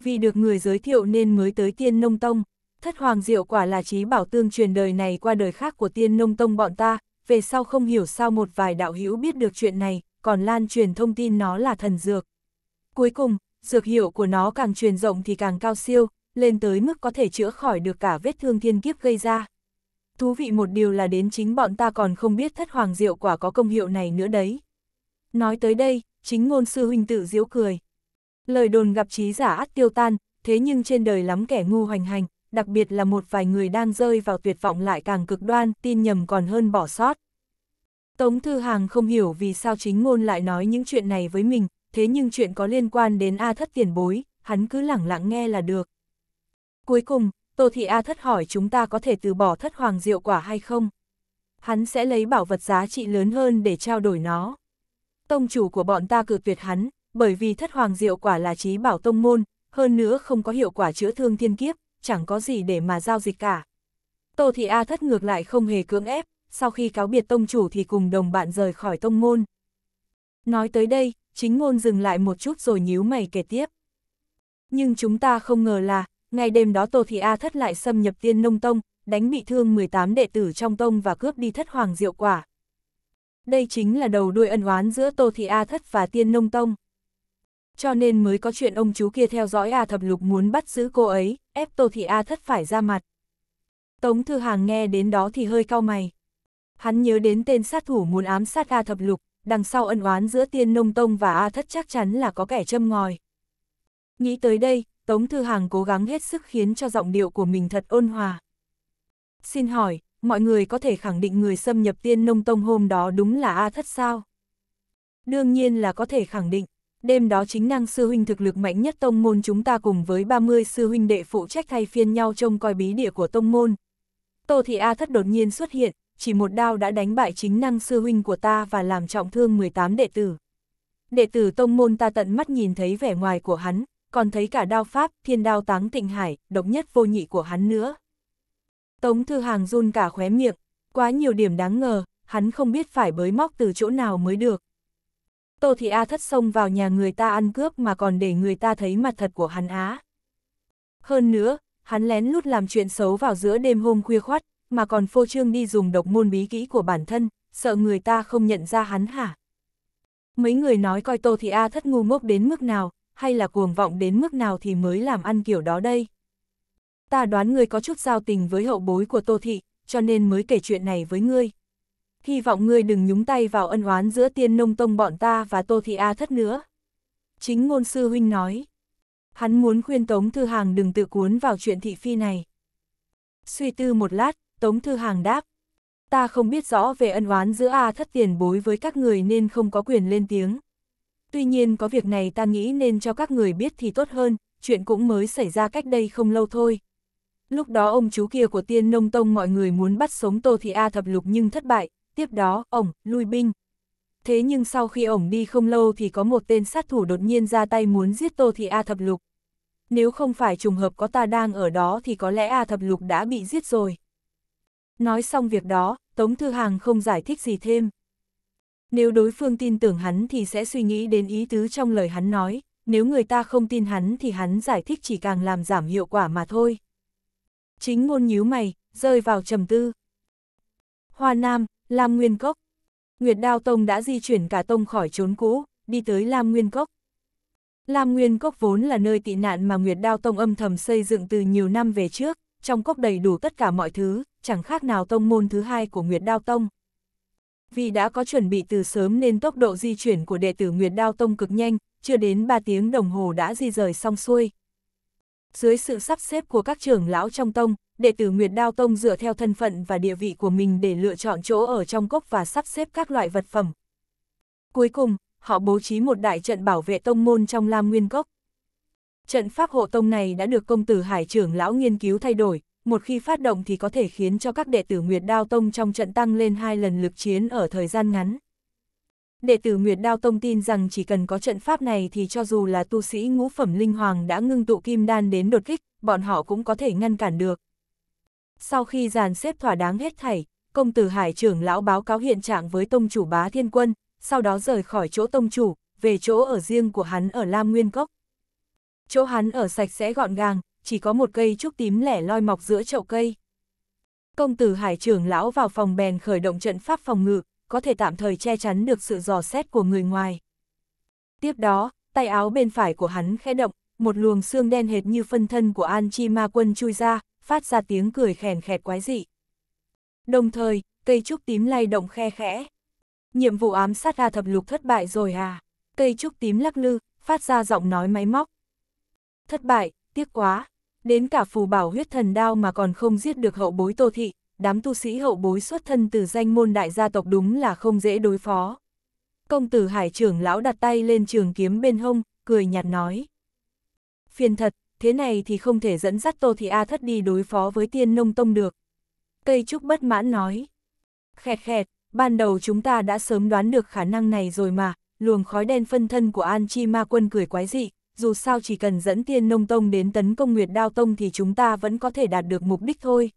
Vì được người giới thiệu nên mới tới tiên nông tông, thất hoàng diệu quả là trí bảo tương truyền đời này qua đời khác của tiên nông tông bọn ta, về sau không hiểu sao một vài đạo hữu biết được chuyện này, còn lan truyền thông tin nó là thần dược. Cuối cùng, dược hiệu của nó càng truyền rộng thì càng cao siêu, lên tới mức có thể chữa khỏi được cả vết thương thiên kiếp gây ra. Thú vị một điều là đến chính bọn ta còn không biết thất hoàng diệu quả có công hiệu này nữa đấy. Nói tới đây, chính ngôn sư huynh tự diễu cười. Lời đồn gặp trí giả ắt tiêu tan, thế nhưng trên đời lắm kẻ ngu hoành hành, đặc biệt là một vài người đang rơi vào tuyệt vọng lại càng cực đoan, tin nhầm còn hơn bỏ sót. Tống Thư Hàng không hiểu vì sao chính ngôn lại nói những chuyện này với mình, thế nhưng chuyện có liên quan đến A thất tiền bối, hắn cứ lẳng lặng nghe là được. Cuối cùng, Tô Thị A thất hỏi chúng ta có thể từ bỏ thất hoàng diệu quả hay không? Hắn sẽ lấy bảo vật giá trị lớn hơn để trao đổi nó. Tông chủ của bọn ta cự tuyệt hắn, bởi vì thất hoàng diệu quả là trí bảo tông môn, hơn nữa không có hiệu quả chữa thương thiên kiếp, chẳng có gì để mà giao dịch cả. Tô Thị A thất ngược lại không hề cưỡng ép, sau khi cáo biệt tông chủ thì cùng đồng bạn rời khỏi tông môn. Nói tới đây, chính ngôn dừng lại một chút rồi nhíu mày kể tiếp. Nhưng chúng ta không ngờ là, ngay đêm đó Tô Thị A thất lại xâm nhập tiên nông tông, đánh bị thương 18 đệ tử trong tông và cướp đi thất hoàng diệu quả. Đây chính là đầu đuôi ân oán giữa Tô Thị A thất và tiên nông tông. Cho nên mới có chuyện ông chú kia theo dõi A thập lục muốn bắt giữ cô ấy, ép Tô Thị A thất phải ra mặt. Tống Thư Hàng nghe đến đó thì hơi cau mày. Hắn nhớ đến tên sát thủ muốn ám sát A thập lục, đằng sau ân oán giữa tiên nông tông và A thất chắc chắn là có kẻ châm ngòi. Nghĩ tới đây, Tống Thư Hàng cố gắng hết sức khiến cho giọng điệu của mình thật ôn hòa. Xin hỏi, mọi người có thể khẳng định người xâm nhập tiên nông tông hôm đó đúng là A Thất sao? Đương nhiên là có thể khẳng định, đêm đó chính năng sư huynh thực lực mạnh nhất tông môn chúng ta cùng với 30 sư huynh đệ phụ trách thay phiên nhau trông coi bí địa của tông môn. Tô Thị A Thất đột nhiên xuất hiện, chỉ một đao đã đánh bại chính năng sư huynh của ta và làm trọng thương 18 đệ tử. Đệ tử tông môn ta tận mắt nhìn thấy vẻ ngoài của hắn, còn thấy cả đao pháp, thiên đao táng tịnh hải, độc nhất vô nhị của hắn nữa. Tống Thư Hàng run cả khóe miệng, quá nhiều điểm đáng ngờ, hắn không biết phải bới móc từ chỗ nào mới được. Tô Thị A thất xông vào nhà người ta ăn cướp mà còn để người ta thấy mặt thật của hắn á. Hơn nữa, hắn lén lút làm chuyện xấu vào giữa đêm hôm khuya khoát, mà còn phô trương đi dùng độc môn bí kỹ của bản thân, sợ người ta không nhận ra hắn hả? Mấy người nói coi Tô Thị A thất ngu ngốc đến mức nào, hay là cuồng vọng đến mức nào thì mới làm ăn kiểu đó đây. Ta đoán ngươi có chút giao tình với hậu bối của Tô Thị, cho nên mới kể chuyện này với ngươi. Hy vọng ngươi đừng nhúng tay vào ân oán giữa tiên nông tông bọn ta và Tô Thị A thất nữa. Chính ngôn sư huynh nói. Hắn muốn khuyên Tống Thư Hàng đừng tự cuốn vào chuyện thị phi này. Suy tư một lát, Tống Thư Hàng đáp. Ta không biết rõ về ân oán giữa A thất tiền bối với các người nên không có quyền lên tiếng. Tuy nhiên có việc này ta nghĩ nên cho các người biết thì tốt hơn, chuyện cũng mới xảy ra cách đây không lâu thôi. Lúc đó ông chú kia của tiên nông tông mọi người muốn bắt sống Tô Thị A thập lục nhưng thất bại, tiếp đó, ổng, lui binh. Thế nhưng sau khi ổng đi không lâu thì có một tên sát thủ đột nhiên ra tay muốn giết Tô Thị A thập lục. Nếu không phải trùng hợp có ta đang ở đó thì có lẽ A thập lục đã bị giết rồi. Nói xong việc đó, Tống Thư Hàng không giải thích gì thêm. Nếu đối phương tin tưởng hắn thì sẽ suy nghĩ đến ý tứ trong lời hắn nói, nếu người ta không tin hắn thì hắn giải thích chỉ càng làm giảm hiệu quả mà thôi. Chính ngôn nhíu mày, rơi vào trầm tư. Hoa Nam, Lam Nguyên Cốc. Nguyệt Đao Tông đã di chuyển cả tông khỏi trốn cũ, đi tới Lam Nguyên Cốc. Lam Nguyên Cốc vốn là nơi tị nạn mà Nguyệt Đao Tông âm thầm xây dựng từ nhiều năm về trước, trong cốc đầy đủ tất cả mọi thứ, chẳng khác nào tông môn thứ hai của Nguyệt Đao Tông, vì đã có chuẩn bị từ sớm nên tốc độ di chuyển của đệ tử Nguyệt Đao Tông cực nhanh, chưa đến 3 tiếng đồng hồ đã di rời xong xuôi. Dưới sự sắp xếp của các trưởng lão trong tông, đệ tử Nguyệt Đao Tông dựa theo thân phận và địa vị của mình để lựa chọn chỗ ở trong cốc và sắp xếp các loại vật phẩm. Cuối cùng, họ bố trí một đại trận bảo vệ tông môn trong Lam Nguyên Cốc. Trận pháp hộ tông này đã được công tử Hải trưởng lão nghiên cứu thay đổi, một khi phát động thì có thể khiến cho các đệ tử Nguyệt Đao Tông trong trận tăng lên hai lần lực chiến ở thời gian ngắn. Đệ tử Nguyệt Đao Tông tin rằng chỉ cần có trận pháp này thì cho dù là tu sĩ ngũ phẩm linh hoàng đã ngưng tụ kim đan đến đột kích, bọn họ cũng có thể ngăn cản được. Sau khi dàn xếp thỏa đáng hết thảy, công tử Hải trưởng lão báo cáo hiện trạng với tông chủ bá thiên quân, sau đó rời khỏi chỗ tông chủ, về chỗ ở riêng của hắn ở Lam Nguyên Cốc. Chỗ hắn ở sạch sẽ gọn gàng, chỉ có một cây trúc tím lẻ loi mọc giữa chậu cây. Công tử hải trưởng lão vào phòng bèn khởi động trận pháp phòng ngự, có thể tạm thời che chắn được sự dò xét của người ngoài. Tiếp đó, tay áo bên phải của hắn khẽ động, một luồng xương đen hệt như phân thân của An Chi Ma Quân chui ra, phát ra tiếng cười khèn khẹt quái dị. Đồng thời, cây trúc tím lay động khe khẽ. Nhiệm vụ ám sát A thập lục thất bại rồi à? Cây trúc tím lắc lư, phát ra giọng nói máy móc. Thất bại, tiếc quá. Đến cả phù bảo huyết thần đao mà còn không giết được hậu bối Tô Thị, đám tu sĩ hậu bối xuất thân từ danh môn đại gia tộc đúng là không dễ đối phó. Công tử hải trưởng lão đặt tay lên trường kiếm bên hông, cười nhạt nói. Phiền thật, thế này thì không thể dẫn dắt Tô Thị A thất đi đối phó với tiên nông tông được. Cây trúc bất mãn nói. Khẹt khẹt, ban đầu chúng ta đã sớm đoán được khả năng này rồi mà, luồng khói đen phân thân của An Chi Ma Quân cười quái dị, dù sao chỉ cần dẫn tiên nông tông đến tấn công Nguyệt Đao Tông thì chúng ta vẫn có thể đạt được mục đích thôi.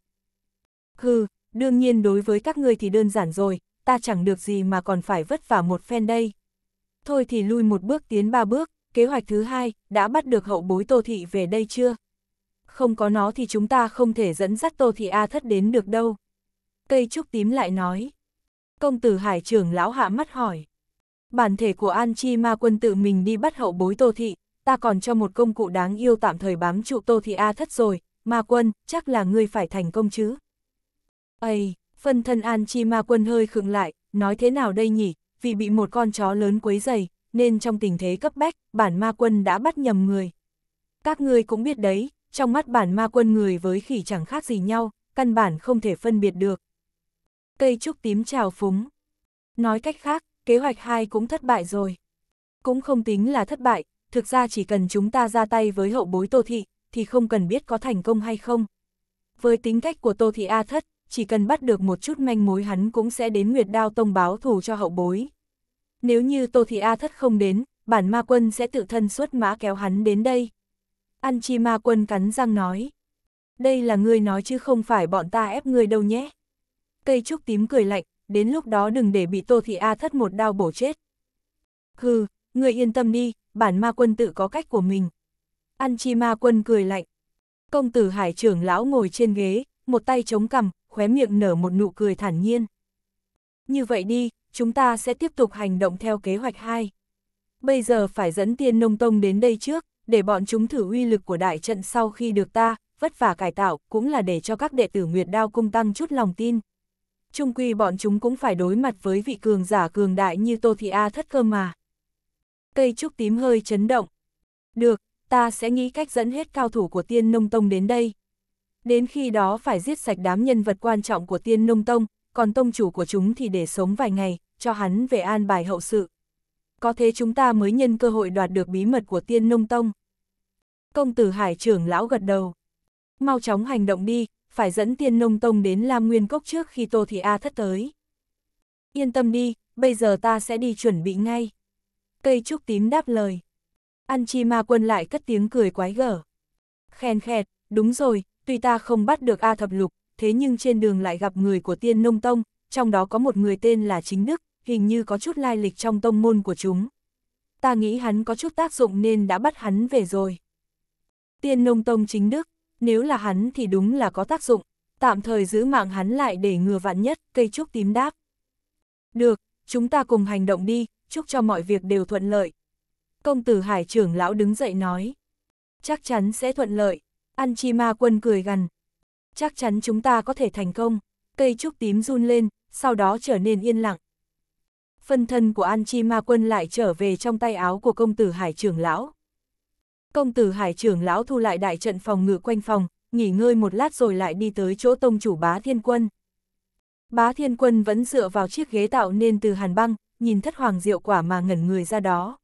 Hừ, đương nhiên đối với các ngươi thì đơn giản rồi, ta chẳng được gì mà còn phải vất vả một phen đây. Thôi thì lui một bước tiến ba bước, kế hoạch thứ hai, đã bắt được hậu bối Tô Thị về đây chưa? Không có nó thì chúng ta không thể dẫn dắt Tô Thị A thất đến được đâu. Cây trúc tím lại nói. Công tử hải trưởng lão hạ mắt hỏi. Bản thể của An Chi Ma Quân tự mình đi bắt hậu bối Tô Thị, ta còn cho một công cụ đáng yêu tạm thời bám trụ Tô Thị A thất rồi, ma quân, chắc là ngươi phải thành công chứ. Ây, phân thân An Chi ma quân hơi khựng lại, nói thế nào đây nhỉ, vì bị một con chó lớn quấy dày, nên trong tình thế cấp bách, bản ma quân đã bắt nhầm người. Các ngươi cũng biết đấy, trong mắt bản ma quân người với khỉ chẳng khác gì nhau, căn bản không thể phân biệt được. Cây trúc tím trào phúng. Nói cách khác, kế hoạch 2 cũng thất bại rồi. Cũng không tính là thất bại, thực ra chỉ cần chúng ta ra tay với hậu bối Tô Thị, thì không cần biết có thành công hay không. Với tính cách của Tô Thị A Thất, chỉ cần bắt được một chút manh mối hắn cũng sẽ đến Nguyệt Đao Tông báo thù cho hậu bối. Nếu như Tô Thị A Thất không đến, bản ma quân sẽ tự thân xuất mã kéo hắn đến đây. Ăn chi ma quân cắn răng nói. Đây là ngươi nói chứ không phải bọn ta ép ngươi đâu nhé. Cây trúc tím cười lạnh, đến lúc đó đừng để bị Tô Thị A Thất một đao bổ chết. Hừ, ngươi yên tâm đi, bản ma quân tự có cách của mình. Ăn chi ma quân cười lạnh. Công tử hải trưởng lão ngồi trên ghế, một tay chống cằm, khóe miệng nở một nụ cười thản nhiên. Như vậy đi, chúng ta sẽ tiếp tục hành động theo kế hoạch 2. Bây giờ phải dẫn tiên nông tông đến đây trước, để bọn chúng thử uy lực của đại trận sau khi được ta, vất vả cải tạo, cũng là để cho các đệ tử Nguyệt Đao cung tăng chút lòng tin. Trung quy bọn chúng cũng phải đối mặt với vị cường giả cường đại như Tô Thị A thất cơ mà cây trúc tím hơi chấn động. Được, ta sẽ nghĩ cách dẫn hết cao thủ của tiên nông tông đến đây. Đến khi đó phải giết sạch đám nhân vật quan trọng của tiên nông tông, còn tông chủ của chúng thì để sống vài ngày, cho hắn về an bài hậu sự. Có thế chúng ta mới nhân cơ hội đoạt được bí mật của tiên nông tông. Công tử hải trưởng lão gật đầu. Mau chóng hành động đi, phải dẫn tiên nông tông đến Lam Nguyên Cốc trước khi Tô Thị A thất tới. Yên tâm đi, bây giờ ta sẽ đi chuẩn bị ngay. Cây trúc tím đáp lời. Ăn chi ma quân lại cất tiếng cười quái gở. Khen khẹt, đúng rồi, tuy ta không bắt được A thập lục, thế nhưng trên đường lại gặp người của tiên nông tông, trong đó có một người tên là Chính Đức, hình như có chút lai lịch trong tông môn của chúng. Ta nghĩ hắn có chút tác dụng nên đã bắt hắn về rồi. Tiên nông tông Chính Đức, nếu là hắn thì đúng là có tác dụng, tạm thời giữ mạng hắn lại để ngừa vạn nhất, cây trúc tím đáp. Được, chúng ta cùng hành động đi, chúc cho mọi việc đều thuận lợi. Công tử hải trưởng lão đứng dậy nói. Chắc chắn sẽ thuận lợi. An Chi Ma Quân cười gần: Chắc chắn chúng ta có thể thành công. Cây trúc tím run lên, sau đó trở nên yên lặng. Phân thân của An Chi Ma Quân lại trở về trong tay áo của công tử hải trưởng lão. Công tử hải trưởng lão thu lại đại trận phòng ngự quanh phòng, nghỉ ngơi một lát rồi lại đi tới chỗ tông chủ bá thiên quân. Bá thiên quân vẫn dựa vào chiếc ghế tạo nên từ hàn băng, nhìn thất hoàng diệu quả mà ngẩn người ra đó.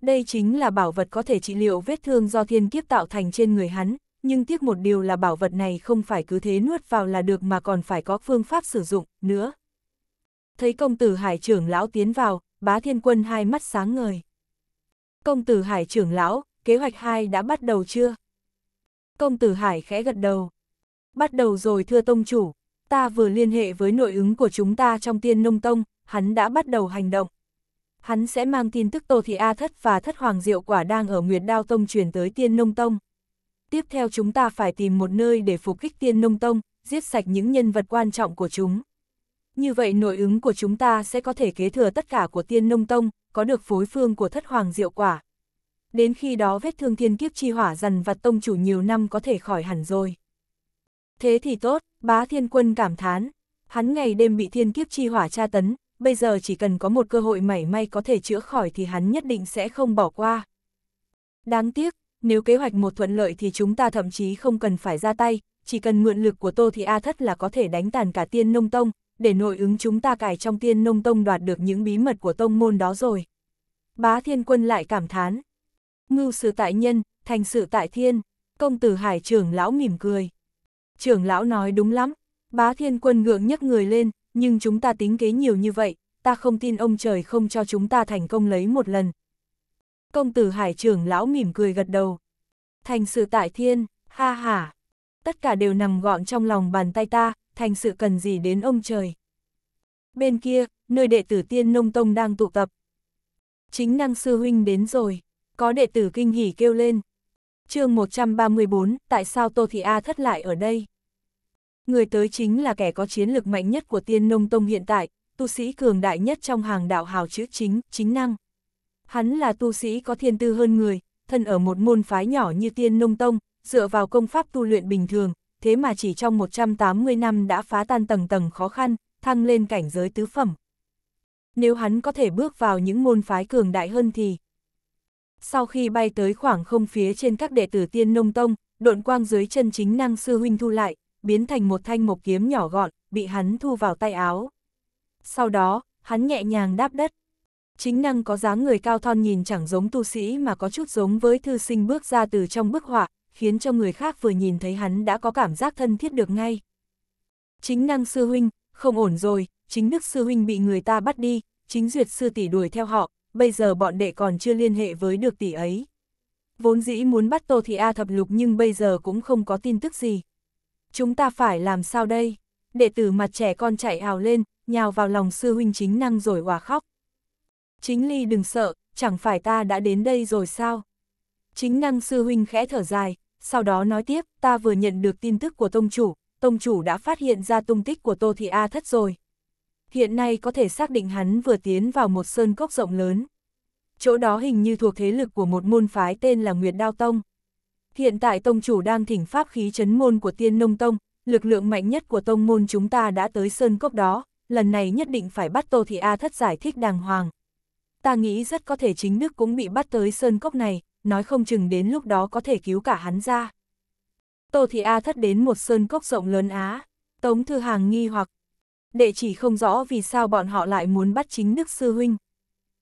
Đây chính là bảo vật có thể trị liệu vết thương do thiên kiếp tạo thành trên người hắn, nhưng tiếc một điều là bảo vật này không phải cứ thế nuốt vào là được mà còn phải có phương pháp sử dụng, nữa. Thấy công tử hải trưởng lão tiến vào, bá thiên quân hai mắt sáng ngời. Công tử hải trưởng lão, kế hoạch hai đã bắt đầu chưa? Công tử hải khẽ gật đầu. Bắt đầu rồi thưa tông chủ, ta vừa liên hệ với nội ứng của chúng ta trong tiên nông tông, hắn đã bắt đầu hành động. Hắn sẽ mang tin tức Tô Thị A Thất và Thất Hoàng Diệu Quả đang ở Nguyệt Đao Tông truyền tới Tiên Nông Tông. Tiếp theo chúng ta phải tìm một nơi để phục kích Tiên Nông Tông, giết sạch những nhân vật quan trọng của chúng. Như vậy nội ứng của chúng ta sẽ có thể kế thừa tất cả của Tiên Nông Tông, có được phối phương của Thất Hoàng Diệu Quả. Đến khi đó vết thương thiên kiếp chi hỏa dần và tông chủ nhiều năm có thể khỏi hẳn rồi. Thế thì tốt, bá thiên quân cảm thán, hắn ngày đêm bị thiên kiếp chi hỏa tra tấn, bây giờ chỉ cần có một cơ hội mảy may có thể chữa khỏi thì hắn nhất định sẽ không bỏ qua. Đáng tiếc, nếu kế hoạch một thuận lợi thì chúng ta thậm chí không cần phải ra tay, chỉ cần mượn lực của Tô thì A Thất là có thể đánh tàn cả tiên nông tông, để nội ứng chúng ta cài trong tiên nông tông đoạt được những bí mật của tông môn đó rồi. Bá thiên quân lại cảm thán. Ngưu sự tại nhân, thành sự tại thiên, công tử hải trưởng lão mỉm cười. Trưởng lão nói đúng lắm, bá thiên quân gượng nhấc người lên, nhưng chúng ta tính kế nhiều như vậy, ta không tin ông trời không cho chúng ta thành công lấy một lần. Công tử hải trưởng lão mỉm cười gật đầu. Thành sự tại thiên, ha ha. Tất cả đều nằm gọn trong lòng bàn tay ta, thành sự cần gì đến ông trời. Bên kia, nơi đệ tử tiên nông tông đang tụ tập. Chính năng sư huynh đến rồi, có đệ tử kinh hỉ kêu lên. chương 134, tại sao Tô Thị A thất lại ở đây? Người tới chính là kẻ có chiến lược mạnh nhất của tiên nông tông hiện tại, tu sĩ cường đại nhất trong hàng đạo hào chữ chính, chính năng. Hắn là tu sĩ có thiên tư hơn người, thân ở một môn phái nhỏ như tiên nông tông, dựa vào công pháp tu luyện bình thường, thế mà chỉ trong 180 năm đã phá tan tầng tầng khó khăn, thăng lên cảnh giới tứ phẩm. Nếu hắn có thể bước vào những môn phái cường đại hơn thì... Sau khi bay tới khoảng không phía trên các đệ tử tiên nông tông, độn quang dưới chân chính năng sư huynh thu lại, biến thành một thanh một kiếm nhỏ gọn, bị hắn thu vào tay áo. Sau đó, hắn nhẹ nhàng đáp đất. Chính năng có dáng người cao thon nhìn chẳng giống tu sĩ mà có chút giống với thư sinh bước ra từ trong bức họa, khiến cho người khác vừa nhìn thấy hắn đã có cảm giác thân thiết được ngay. Chính năng sư huynh, không ổn rồi, chính đức sư huynh bị người ta bắt đi, chính duyệt sư tỷ đuổi theo họ, bây giờ bọn đệ còn chưa liên hệ với được tỷ ấy. Vốn dĩ muốn bắt Tô Thị A thập lục nhưng bây giờ cũng không có tin tức gì chúng ta phải làm sao đây? Đệ tử mặt trẻ con chạy ào lên, nhào vào lòng sư huynh chính năng rồi hòa khóc. Chính ly đừng sợ, chẳng phải ta đã đến đây rồi sao? Chính năng sư huynh khẽ thở dài, sau đó nói tiếp, ta vừa nhận được tin tức của tông chủ, tông chủ đã phát hiện ra tung tích của Tô Thị A thất rồi. Hiện nay có thể xác định hắn vừa tiến vào một sơn cốc rộng lớn. Chỗ đó hình như thuộc thế lực của một môn phái tên là Nguyệt Đao Tông. Hiện tại tông chủ đang thỉnh pháp khí chấn môn của tiên nông tông, lực lượng mạnh nhất của tông môn chúng ta đã tới sơn cốc đó, lần này nhất định phải bắt Tô Thị A thất giải thích đàng hoàng. Ta nghĩ rất có thể chính Đức cũng bị bắt tới sơn cốc này, nói không chừng đến lúc đó có thể cứu cả hắn ra. Tô Thị A thất đến một sơn cốc rộng lớn Á, Tống Thư Hàng nghi hoặc, đệ chỉ không rõ vì sao bọn họ lại muốn bắt chính Đức sư huynh.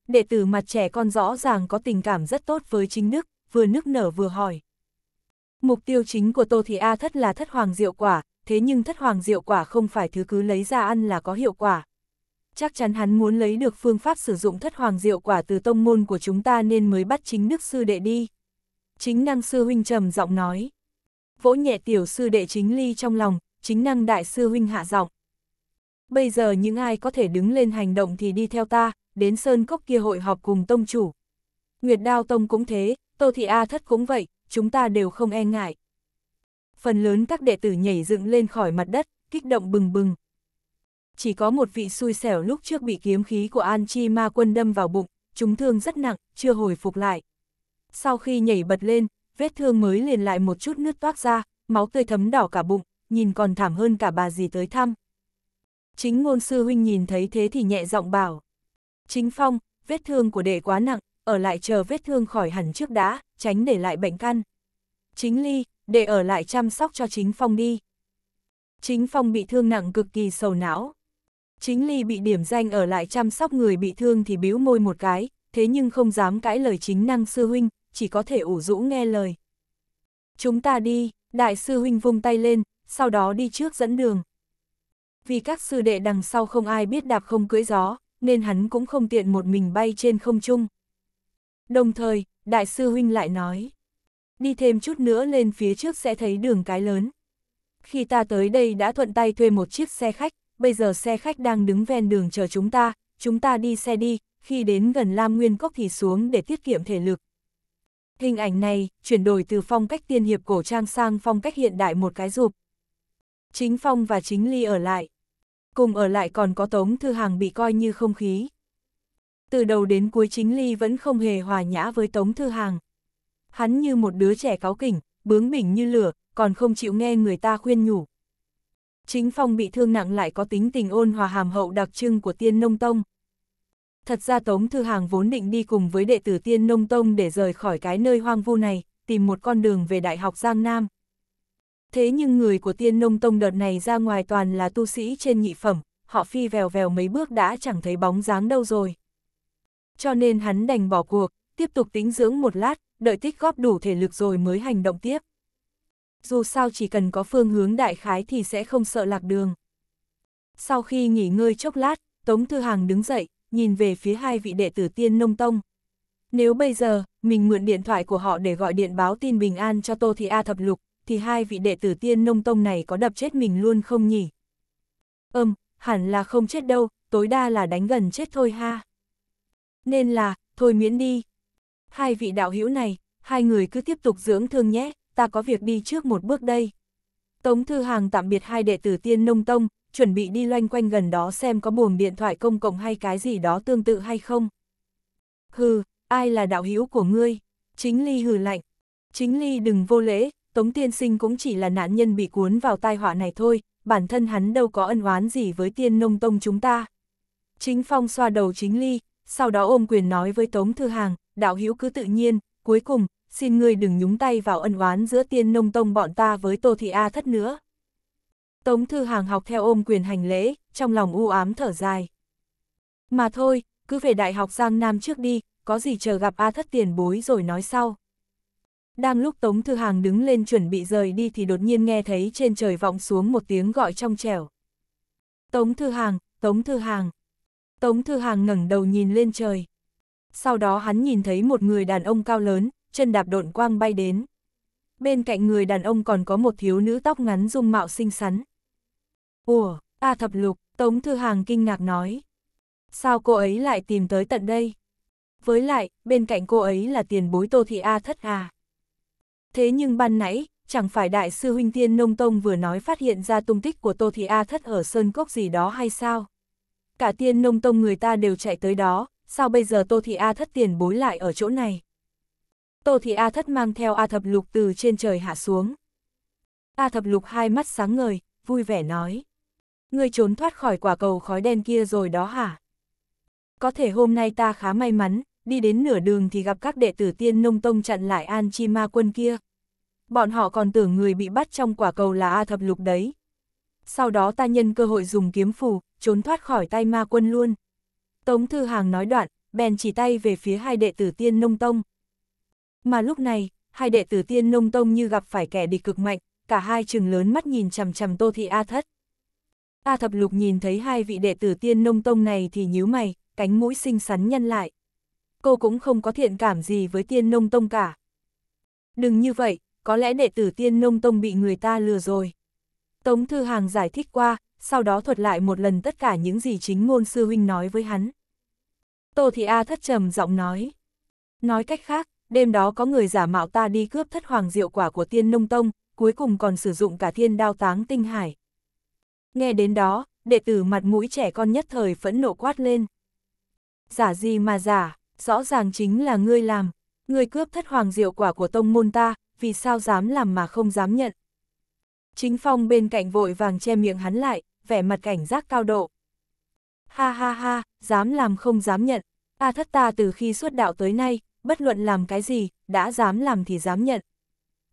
Đệ tử mặt trẻ con rõ ràng có tình cảm rất tốt với chính Đức, vừa nức nở vừa hỏi. Mục tiêu chính của Tô Thị A thất là thất hoàng diệu quả, thế nhưng thất hoàng diệu quả không phải thứ cứ lấy ra ăn là có hiệu quả. Chắc chắn hắn muốn lấy được phương pháp sử dụng thất hoàng diệu quả từ tông môn của chúng ta nên mới bắt chính đức sư đệ đi. Chính năng sư huynh trầm giọng nói. Vỗ nhẹ tiểu sư đệ chính ly trong lòng, chính năng đại sư huynh hạ giọng. Bây giờ những ai có thể đứng lên hành động thì đi theo ta, đến sơn cốc kia hội họp cùng tông chủ. Nguyệt đao tông cũng thế, Tô Thị A thất cũng vậy, chúng ta đều không e ngại. Phần lớn các đệ tử nhảy dựng lên khỏi mặt đất, kích động bừng bừng. Chỉ có một vị xui xẻo lúc trước bị kiếm khí của An Chi Ma Quân đâm vào bụng, chúng thương rất nặng, chưa hồi phục lại. Sau khi nhảy bật lên, vết thương mới liền lại một chút nước toát ra, máu tươi thấm đỏ cả bụng, nhìn còn thảm hơn cả bà dì tới thăm. Chính ngôn sư huynh nhìn thấy thế thì nhẹ giọng bảo. Chính phong, vết thương của đệ quá nặng, ở lại chờ vết thương khỏi hẳn trước đã, tránh để lại bệnh căn. Chính Ly, để ở lại chăm sóc cho chính Phong đi. Chính Phong bị thương nặng cực kỳ sầu não. Chính Ly bị điểm danh ở lại chăm sóc người bị thương thì bĩu môi một cái, thế nhưng không dám cãi lời chính năng sư huynh, chỉ có thể ủ rũ nghe lời. Chúng ta đi, đại sư huynh vung tay lên, sau đó đi trước dẫn đường. Vì các sư đệ đằng sau không ai biết đạp không cưỡi gió, nên hắn cũng không tiện một mình bay trên không trung. Đồng thời, đại sư huynh lại nói. Đi thêm chút nữa lên phía trước sẽ thấy đường cái lớn. Khi ta tới đây đã thuận tay thuê một chiếc xe khách, bây giờ xe khách đang đứng ven đường chờ chúng ta, chúng ta đi xe đi, khi đến gần Lam Nguyên Cốc thì xuống để tiết kiệm thể lực. Hình ảnh này chuyển đổi từ phong cách tiên hiệp cổ trang sang phong cách hiện đại một cái rụp. Chính Phong và Chính Ly ở lại. Cùng ở lại còn có Tống Thư Hàng bị coi như không khí từ đầu đến cuối chính ly vẫn không hề hòa nhã với Tống Thư Hàng. Hắn như một đứa trẻ cáo kỉnh, bướng bỉnh như lửa, còn không chịu nghe người ta khuyên nhủ. Chính Phong bị thương nặng lại có tính tình ôn hòa hàm hậu đặc trưng của tiên nông tông. Thật ra Tống Thư Hàng vốn định đi cùng với đệ tử tiên nông tông để rời khỏi cái nơi hoang vu này, tìm một con đường về Đại học Giang Nam. Thế nhưng người của tiên nông tông đợt này ra ngoài toàn là tu sĩ trên nhị phẩm, họ phi vèo vèo mấy bước đã chẳng thấy bóng dáng đâu rồi cho nên hắn đành bỏ cuộc, tiếp tục tính dưỡng một lát, đợi tích góp đủ thể lực rồi mới hành động tiếp. Dù sao chỉ cần có phương hướng đại khái thì sẽ không sợ lạc đường. Sau khi nghỉ ngơi chốc lát, Tống Thư Hàng đứng dậy, nhìn về phía hai vị đệ tử tiên nông tông. Nếu bây giờ, mình mượn điện thoại của họ để gọi điện báo tin bình an cho Tô Thị A Thập Lục, thì hai vị đệ tử tiên nông tông này có đập chết mình luôn không nhỉ? Ơm hẳn là không chết đâu, tối đa là đánh gần chết thôi ha. Nên là, thôi miễn đi. Hai vị đạo hữu này, hai người cứ tiếp tục dưỡng thương nhé, ta có việc đi trước một bước đây. Tống Thư Hàng tạm biệt hai đệ tử tiên nông tông, chuẩn bị đi loanh quanh gần đó xem có buồng điện thoại công cộng hay cái gì đó tương tự hay không. Hừ, ai là đạo hữu của ngươi? Chính Ly hừ lạnh. Chính Ly đừng vô lễ, Tống Tiên Sinh cũng chỉ là nạn nhân bị cuốn vào tai họa này thôi, bản thân hắn đâu có ân oán gì với tiên nông tông chúng ta. Chính Phong xoa đầu Chính Ly, sau đó ôm quyền nói với Tống Thư Hàng, đạo hữu cứ tự nhiên, cuối cùng, xin ngươi đừng nhúng tay vào ân oán giữa tiên nông tông bọn ta với Tô Thị A thất nữa. Tống Thư Hàng học theo ôm quyền hành lễ, trong lòng u ám thở dài. Mà thôi, cứ về Đại học Giang Nam trước đi, có gì chờ gặp A thất tiền bối rồi nói sau. Đang lúc Tống Thư Hàng đứng lên chuẩn bị rời đi thì đột nhiên nghe thấy trên trời vọng xuống một tiếng gọi trong trẻo. Tống Thư Hàng, Tống Thư Hàng. Tống Thư Hàng ngẩng đầu nhìn lên trời. Sau đó hắn nhìn thấy một người đàn ông cao lớn, chân đạp độn quang bay đến. Bên cạnh người đàn ông còn có một thiếu nữ tóc ngắn dung mạo xinh xắn. Ủa, A Thập Lục, Tống Thư Hàng kinh ngạc nói. Sao cô ấy lại tìm tới tận đây? Với lại, bên cạnh cô ấy là tiền bối Tô Thị A Thất à. Thế nhưng ban nãy, chẳng phải Đại sư Huynh Tiên Nông Tông vừa nói phát hiện ra tung tích của Tô Thị A Thất ở Sơn Cốc gì đó hay sao? cả tiên nông tông người ta đều chạy tới đó, sao bây giờ Tô Thị A thất tiền bối lại ở chỗ này? Tô Thị A thất mang theo A thập lục từ trên trời hạ xuống. A thập lục hai mắt sáng ngời, vui vẻ nói. Ngươi trốn thoát khỏi quả cầu khói đen kia rồi đó hả? Có thể hôm nay ta khá may mắn, đi đến nửa đường thì gặp các đệ tử tiên nông tông chặn lại An Chi Ma quân kia. Bọn họ còn tưởng người bị bắt trong quả cầu là A thập lục đấy, sau đó ta nhân cơ hội dùng kiếm phù, trốn thoát khỏi tay ma quân luôn. Tống Thư Hàng nói đoạn, bèn chỉ tay về phía hai đệ tử tiên nông tông. Mà lúc này, hai đệ tử tiên nông tông như gặp phải kẻ địch cực mạnh, cả hai trừng lớn mắt nhìn chằm chằm Tô Thị A Thất. A Thập Lục nhìn thấy hai vị đệ tử tiên nông tông này thì nhíu mày, cánh mũi xinh xắn nhăn lại. Cô cũng không có thiện cảm gì với tiên nông tông cả. Đừng như vậy, có lẽ đệ tử tiên nông tông bị người ta lừa rồi. Tống Thư Hàng giải thích qua, sau đó thuật lại một lần tất cả những gì chính ngôn sư huynh nói với hắn. Tô Thị A thất trầm giọng nói. Nói cách khác, đêm đó có người giả mạo ta đi cướp thất hoàng diệu quả của tiên nông tông, cuối cùng còn sử dụng cả thiên đao táng tinh hải. Nghe đến đó, đệ tử mặt mũi trẻ con nhất thời phẫn nộ quát lên. Giả gì mà giả, rõ ràng chính là ngươi làm, ngươi cướp thất hoàng diệu quả của tông môn ta, vì sao dám làm mà không dám nhận. Chính Phong bên cạnh vội vàng che miệng hắn lại, vẻ mặt cảnh giác cao độ. Ha ha ha, dám làm không dám nhận. A thất ta từ khi xuất đạo tới nay, bất luận làm cái gì, đã dám làm thì dám nhận.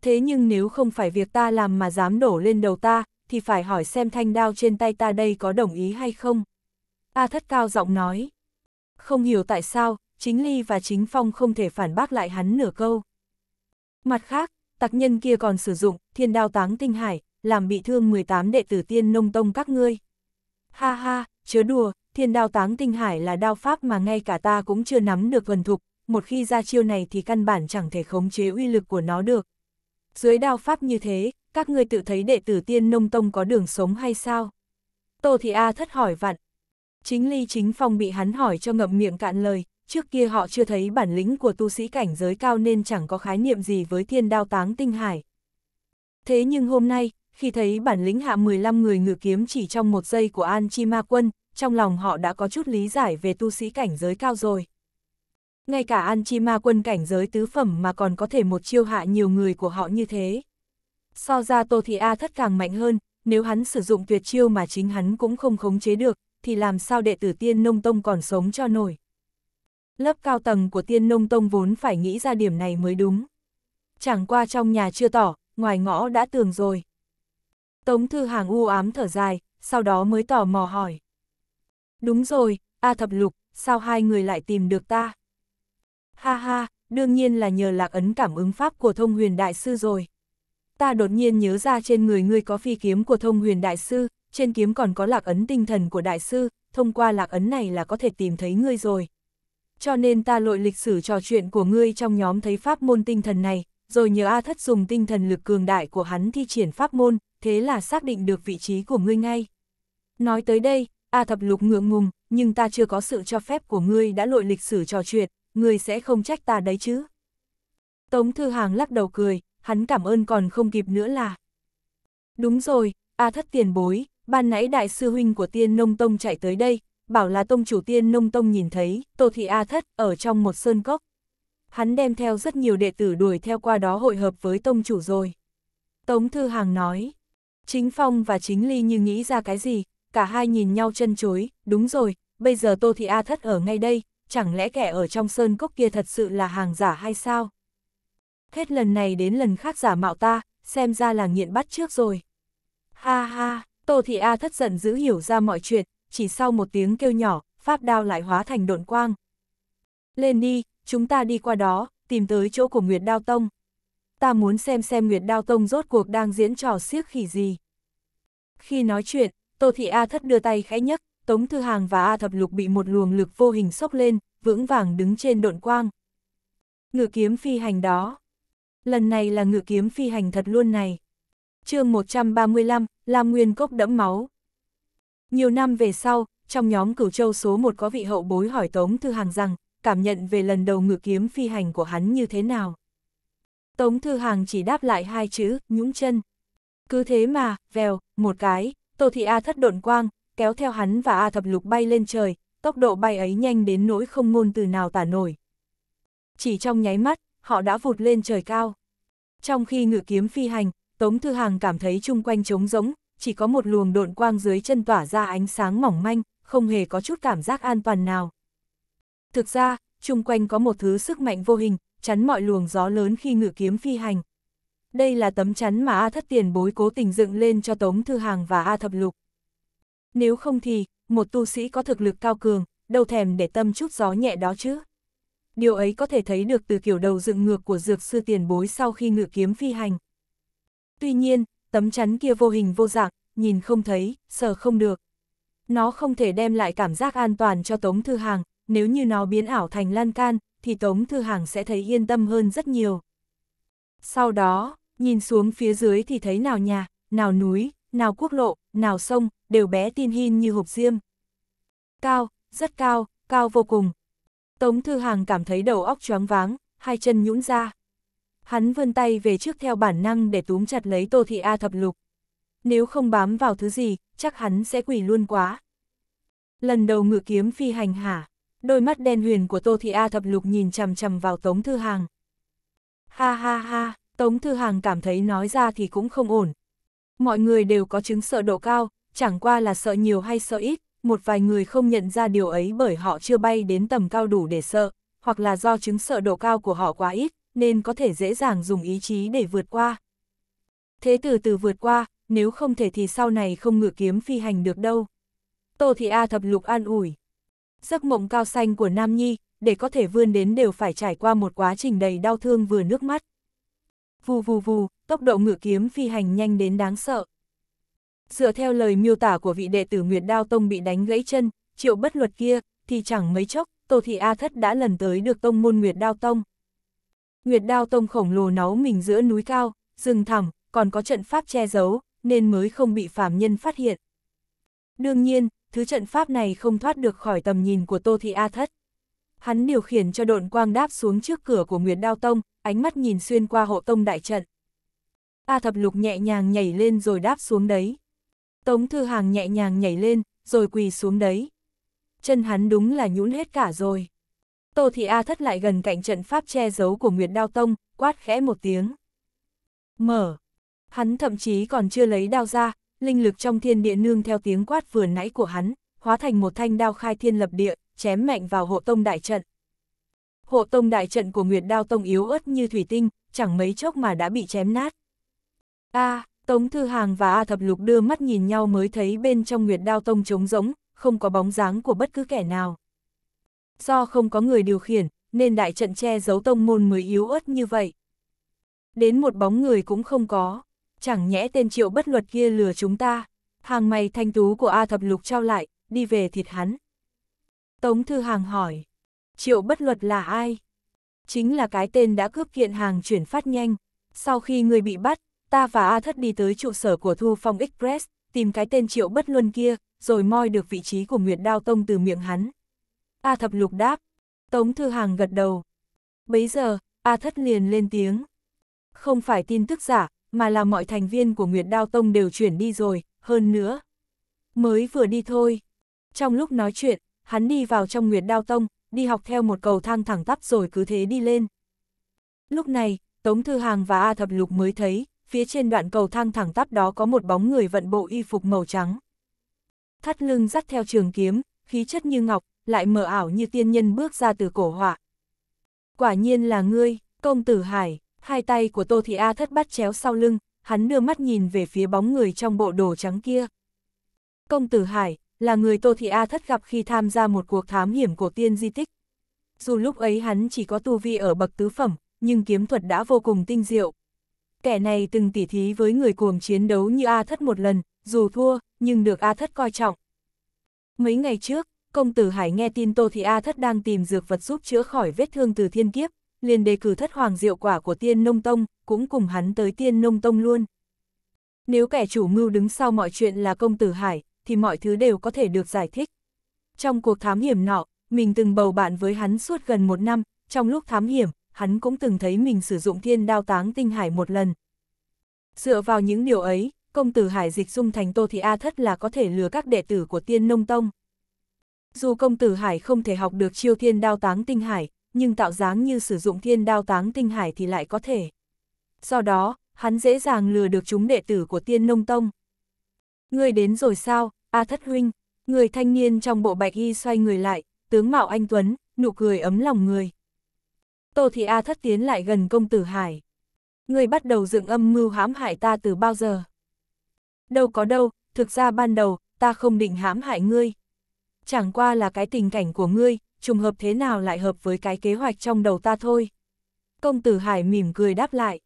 Thế nhưng nếu không phải việc ta làm mà dám đổ lên đầu ta, thì phải hỏi xem thanh đao trên tay ta đây có đồng ý hay không. A thất cao giọng nói. Không hiểu tại sao, chính Ly và chính Phong không thể phản bác lại hắn nửa câu. Mặt khác, tặc nhân kia còn sử dụng thiên đao táng tinh hải, làm bị thương 18 đệ tử tiên nông tông các ngươi. Ha ha, chớ đùa, thiên đao táng tinh hải là đao pháp mà ngay cả ta cũng chưa nắm được gần thục, một khi ra chiêu này thì căn bản chẳng thể khống chế uy lực của nó được. Dưới đao pháp như thế, các ngươi tự thấy đệ tử tiên nông tông có đường sống hay sao? Tô Thị A thất hỏi vặn. Chính ly chính phong bị hắn hỏi cho ngậm miệng cạn lời, trước kia họ chưa thấy bản lĩnh của tu sĩ cảnh giới cao nên chẳng có khái niệm gì với thiên đao táng tinh hải. Thế nhưng hôm nay, khi thấy bản lĩnh hạ 15 người ngự kiếm chỉ trong một giây của An Chi Ma Quân, trong lòng họ đã có chút lý giải về tu sĩ cảnh giới cao rồi. Ngay cả An Chi Ma Quân cảnh giới tứ phẩm mà còn có thể một chiêu hạ nhiều người của họ như thế. So ra Tô Thị A thất càng mạnh hơn, nếu hắn sử dụng tuyệt chiêu mà chính hắn cũng không khống chế được, thì làm sao đệ tử tiên nông tông còn sống cho nổi. Lớp cao tầng của tiên nông tông vốn phải nghĩ ra điểm này mới đúng. Chẳng qua trong nhà chưa tỏ, ngoài ngõ đã tường rồi. Tống Thư Hàng u ám thở dài, sau đó mới tò mò hỏi. Đúng rồi, A Thập Lục, sao hai người lại tìm được ta? Ha ha, đương nhiên là nhờ lạc ấn cảm ứng pháp của thông huyền đại sư rồi. Ta đột nhiên nhớ ra trên người ngươi có phi kiếm của thông huyền đại sư, trên kiếm còn có lạc ấn tinh thần của đại sư, thông qua lạc ấn này là có thể tìm thấy ngươi rồi. Cho nên ta lội lịch sử trò chuyện của ngươi trong nhóm thấy pháp môn tinh thần này, rồi nhờ A Thất dùng tinh thần lực cường đại của hắn thi triển pháp môn, thế là xác định được vị trí của ngươi ngay. Nói tới đây, A Thập Lục ngượng ngùng, nhưng ta chưa có sự cho phép của ngươi đã lội lịch sử trò chuyện, ngươi sẽ không trách ta đấy chứ. Tống Thư Hàng lắc đầu cười, hắn cảm ơn còn không kịp nữa là. Đúng rồi, A Thất tiền bối, ban nãy đại sư huynh của tiên nông tông chạy tới đây, bảo là tông chủ tiên nông tông nhìn thấy, tô thị A Thất ở trong một sơn cốc. Hắn đem theo rất nhiều đệ tử đuổi theo qua đó hội hợp với tông chủ rồi. Tống Thư Hàng nói. Chính Phong và Chính Ly như nghĩ ra cái gì, cả hai nhìn nhau chân chối, đúng rồi, bây giờ Tô Thị A thất ở ngay đây, chẳng lẽ kẻ ở trong sơn cốc kia thật sự là hàng giả hay sao? Hết lần này đến lần khác giả mạo ta, xem ra là nghiện bắt trước rồi. Ha ha, Tô Thị A thất giận giữ hiểu ra mọi chuyện, chỉ sau một tiếng kêu nhỏ, pháp đao lại hóa thành độn quang. Lên đi, chúng ta đi qua đó, tìm tới chỗ của Nguyệt Đao Tông ta muốn xem xem Nguyệt Đao Tông rốt cuộc đang diễn trò siếc khỉ gì. Khi nói chuyện, Tô Thị A thất đưa tay khẽ nhấc, Tống Thư Hàng và A Thập Lục bị một luồng lực vô hình sốc lên, vững vàng đứng trên độn quang. Ngự kiếm phi hành đó. Lần này là ngự kiếm phi hành thật luôn này. chương 135, Lam Nguyên cốc đẫm máu. Nhiều năm về sau, trong nhóm cửu châu số 1 có vị hậu bối hỏi Tống Thư Hàng rằng, cảm nhận về lần đầu ngự kiếm phi hành của hắn như thế nào. Tống Thư Hàng chỉ đáp lại hai chữ, nhũng chân. Cứ thế mà, vèo, một cái, Tô Thị A thất độn quang, kéo theo hắn và A thập lục bay lên trời, tốc độ bay ấy nhanh đến nỗi không ngôn từ nào tả nổi. Chỉ trong nháy mắt, họ đã vụt lên trời cao. Trong khi ngự kiếm phi hành, Tống Thư Hàng cảm thấy chung quanh trống rỗng, chỉ có một luồng độn quang dưới chân tỏa ra ánh sáng mỏng manh, không hề có chút cảm giác an toàn nào. Thực ra, chung quanh có một thứ sức mạnh vô hình, chắn mọi luồng gió lớn khi ngự kiếm phi hành. Đây là tấm chắn mà A thất tiền bối cố tình dựng lên cho Tống Thư Hàng và A thập lục. Nếu không thì, một tu sĩ có thực lực cao cường, đâu thèm để tâm chút gió nhẹ đó chứ. Điều ấy có thể thấy được từ kiểu đầu dựng ngược của dược sư tiền bối sau khi ngự kiếm phi hành. Tuy nhiên, tấm chắn kia vô hình vô dạng, nhìn không thấy, sờ không được. Nó không thể đem lại cảm giác an toàn cho Tống Thư Hàng, nếu như nó biến ảo thành lan can, thì Tống Thư Hàng sẽ thấy yên tâm hơn rất nhiều. Sau đó, nhìn xuống phía dưới thì thấy nào nhà, nào núi, nào quốc lộ, nào sông, đều bé tin hin như hộp diêm. Cao, rất cao, cao vô cùng. Tống Thư Hàng cảm thấy đầu óc choáng váng, hai chân nhũn ra. Hắn vươn tay về trước theo bản năng để túm chặt lấy Tô Thị A thập lục. Nếu không bám vào thứ gì, chắc hắn sẽ quỷ luôn quá. Lần đầu ngựa kiếm phi hành hả? đôi mắt đen huyền của Tô Thị A thập lục nhìn chằm chằm vào Tống Thư Hàng. Ha ha ha, Tống Thư Hàng cảm thấy nói ra thì cũng không ổn. Mọi người đều có chứng sợ độ cao, chẳng qua là sợ nhiều hay sợ ít, một vài người không nhận ra điều ấy bởi họ chưa bay đến tầm cao đủ để sợ, hoặc là do chứng sợ độ cao của họ quá ít, nên có thể dễ dàng dùng ý chí để vượt qua. Thế từ từ vượt qua, nếu không thể thì sau này không ngựa kiếm phi hành được đâu. Tô Thị A thập lục an ủi. Giấc mộng cao xanh của Nam Nhi, để có thể vươn đến đều phải trải qua một quá trình đầy đau thương vừa nước mắt. Vù vù vù, tốc độ ngựa kiếm phi hành nhanh đến đáng sợ. Dựa theo lời miêu tả của vị đệ tử Nguyệt Đao Tông bị đánh gãy chân, triệu bất luật kia, thì chẳng mấy chốc, Tô Thị A Thất đã lần tới được tông môn Nguyệt Đao Tông. Nguyệt Đao Tông khổng lồ náu mình giữa núi cao, rừng thẳm, còn có trận pháp che giấu, nên mới không bị phàm nhân phát hiện. Đương nhiên, thứ trận pháp này không thoát được khỏi tầm nhìn của Tô Thị A Thất. Hắn điều khiển cho độn quang đáp xuống trước cửa của Nguyệt Đao Tông, ánh mắt nhìn xuyên qua hộ tông đại trận. A Thập Lục nhẹ nhàng nhảy lên rồi đáp xuống đấy. Tống Thư Hàng nhẹ nhàng nhảy lên, rồi quỳ xuống đấy. Chân hắn đúng là nhũn hết cả rồi. Tô Thị A Thất lại gần cạnh trận pháp che giấu của Nguyệt Đao Tông, quát khẽ một tiếng. Mở. Hắn thậm chí còn chưa lấy đao ra, linh lực trong thiên địa nương theo tiếng quát vừa nãy của hắn, hóa thành một thanh đao khai thiên lập địa, chém mạnh vào hộ tông đại trận. Hộ tông đại trận của Nguyệt Đao Tông yếu ớt như thủy tinh, chẳng mấy chốc mà đã bị chém nát. A, à, Tống Thư Hàng và A Thập Lục đưa mắt nhìn nhau mới thấy bên trong Nguyệt Đao Tông trống rỗng, không có bóng dáng của bất cứ kẻ nào. Do không có người điều khiển, nên đại trận che giấu tông môn mới yếu ớt như vậy. Đến một bóng người cũng không có chẳng nhẽ tên triệu bất luật kia lừa chúng ta, hàng mày thanh tú của A thập lục trao lại, đi về thịt hắn. Tống Thư Hàng hỏi, triệu bất luật là ai? Chính là cái tên đã cướp kiện hàng chuyển phát nhanh, sau khi người bị bắt, ta và A thất đi tới trụ sở của Thu Phong Express, tìm cái tên triệu bất luân kia, rồi moi được vị trí của Nguyệt Đao Tông từ miệng hắn. A thập lục đáp, Tống Thư Hàng gật đầu. Bấy giờ, A thất liền lên tiếng. Không phải tin tức giả, mà là mọi thành viên của Nguyệt Đao Tông đều chuyển đi rồi, hơn nữa. Mới vừa đi thôi. Trong lúc nói chuyện, hắn đi vào trong Nguyệt Đao Tông, đi học theo một cầu thang thẳng tắp rồi cứ thế đi lên. Lúc này, Tống Thư Hàng và A Thập Lục mới thấy, phía trên đoạn cầu thang thẳng tắp đó có một bóng người vận bộ y phục màu trắng. Thắt lưng dắt theo trường kiếm, khí chất như ngọc, lại mờ ảo như tiên nhân bước ra từ cổ họa. Quả nhiên là ngươi, công tử Hải. Hai tay của Tô Thị A thất bát chéo sau lưng, hắn đưa mắt nhìn về phía bóng người trong bộ đồ trắng kia. Công tử Hải, là người Tô Thị A thất gặp khi tham gia một cuộc thám hiểm của tiên di tích. Dù lúc ấy hắn chỉ có tu vi ở bậc tứ phẩm, nhưng kiếm thuật đã vô cùng tinh diệu. Kẻ này từng tỉ thí với người cuồng chiến đấu như A thất một lần, dù thua, nhưng được A thất coi trọng. Mấy ngày trước, công tử Hải nghe tin Tô Thị A thất đang tìm dược vật giúp chữa khỏi vết thương từ thiên kiếp, liền đề cử thất hoàng diệu quả của tiên nông tông, cũng cùng hắn tới tiên nông tông luôn. Nếu kẻ chủ mưu đứng sau mọi chuyện là công tử Hải, thì mọi thứ đều có thể được giải thích. Trong cuộc thám hiểm nọ, mình từng bầu bạn với hắn suốt gần một năm, trong lúc thám hiểm, hắn cũng từng thấy mình sử dụng thiên đao táng tinh hải một lần. Dựa vào những điều ấy, công tử Hải dịch dung thành Tô Thị A Thất là có thể lừa các đệ tử của tiên nông tông. Dù công tử Hải không thể học được chiêu thiên đao táng tinh hải, nhưng tạo dáng như sử dụng thiên đao táng tinh hải thì lại có thể. Do đó, hắn dễ dàng lừa được chúng đệ tử của tiên nông tông. Người đến rồi sao, A Thất Huynh, người thanh niên trong bộ bạch y xoay người lại, tướng mạo anh Tuấn, nụ cười ấm lòng người. Tô Thị A Thất tiến lại gần công tử Hải. Người bắt đầu dựng âm mưu hãm hại ta từ bao giờ? Đâu có đâu, thực ra ban đầu, ta không định hãm hại ngươi. Chẳng qua là cái tình cảnh của ngươi, trùng hợp thế nào lại hợp với cái kế hoạch trong đầu ta thôi. Công tử Hải mỉm cười đáp lại.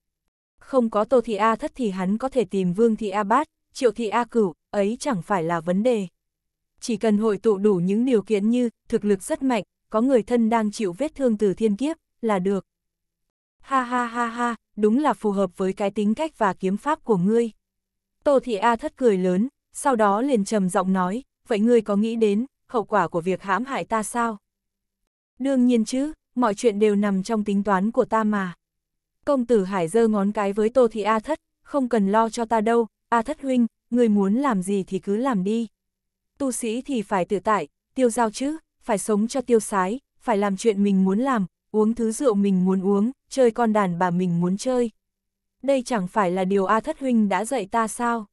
Không có Tô Thị A thất thì hắn có thể tìm Vương Thị A bát, Triệu Thị A cửu, ấy chẳng phải là vấn đề. Chỉ cần hội tụ đủ những điều kiện như thực lực rất mạnh, có người thân đang chịu vết thương từ thiên kiếp, là được. Ha ha ha ha, đúng là phù hợp với cái tính cách và kiếm pháp của ngươi. Tô Thị A thất cười lớn, sau đó liền trầm giọng nói, vậy ngươi có nghĩ đến hậu quả của việc hãm hại ta sao? Đương nhiên chứ, mọi chuyện đều nằm trong tính toán của ta mà. Công tử Hải giơ ngón cái với Tô Thị A Thất, không cần lo cho ta đâu, A Thất huynh, người muốn làm gì thì cứ làm đi. Tu sĩ thì phải tự tại, tiêu giao chứ, phải sống cho tiêu sái, phải làm chuyện mình muốn làm, uống thứ rượu mình muốn uống, chơi con đàn bà mình muốn chơi. Đây chẳng phải là điều A Thất huynh đã dạy ta sao?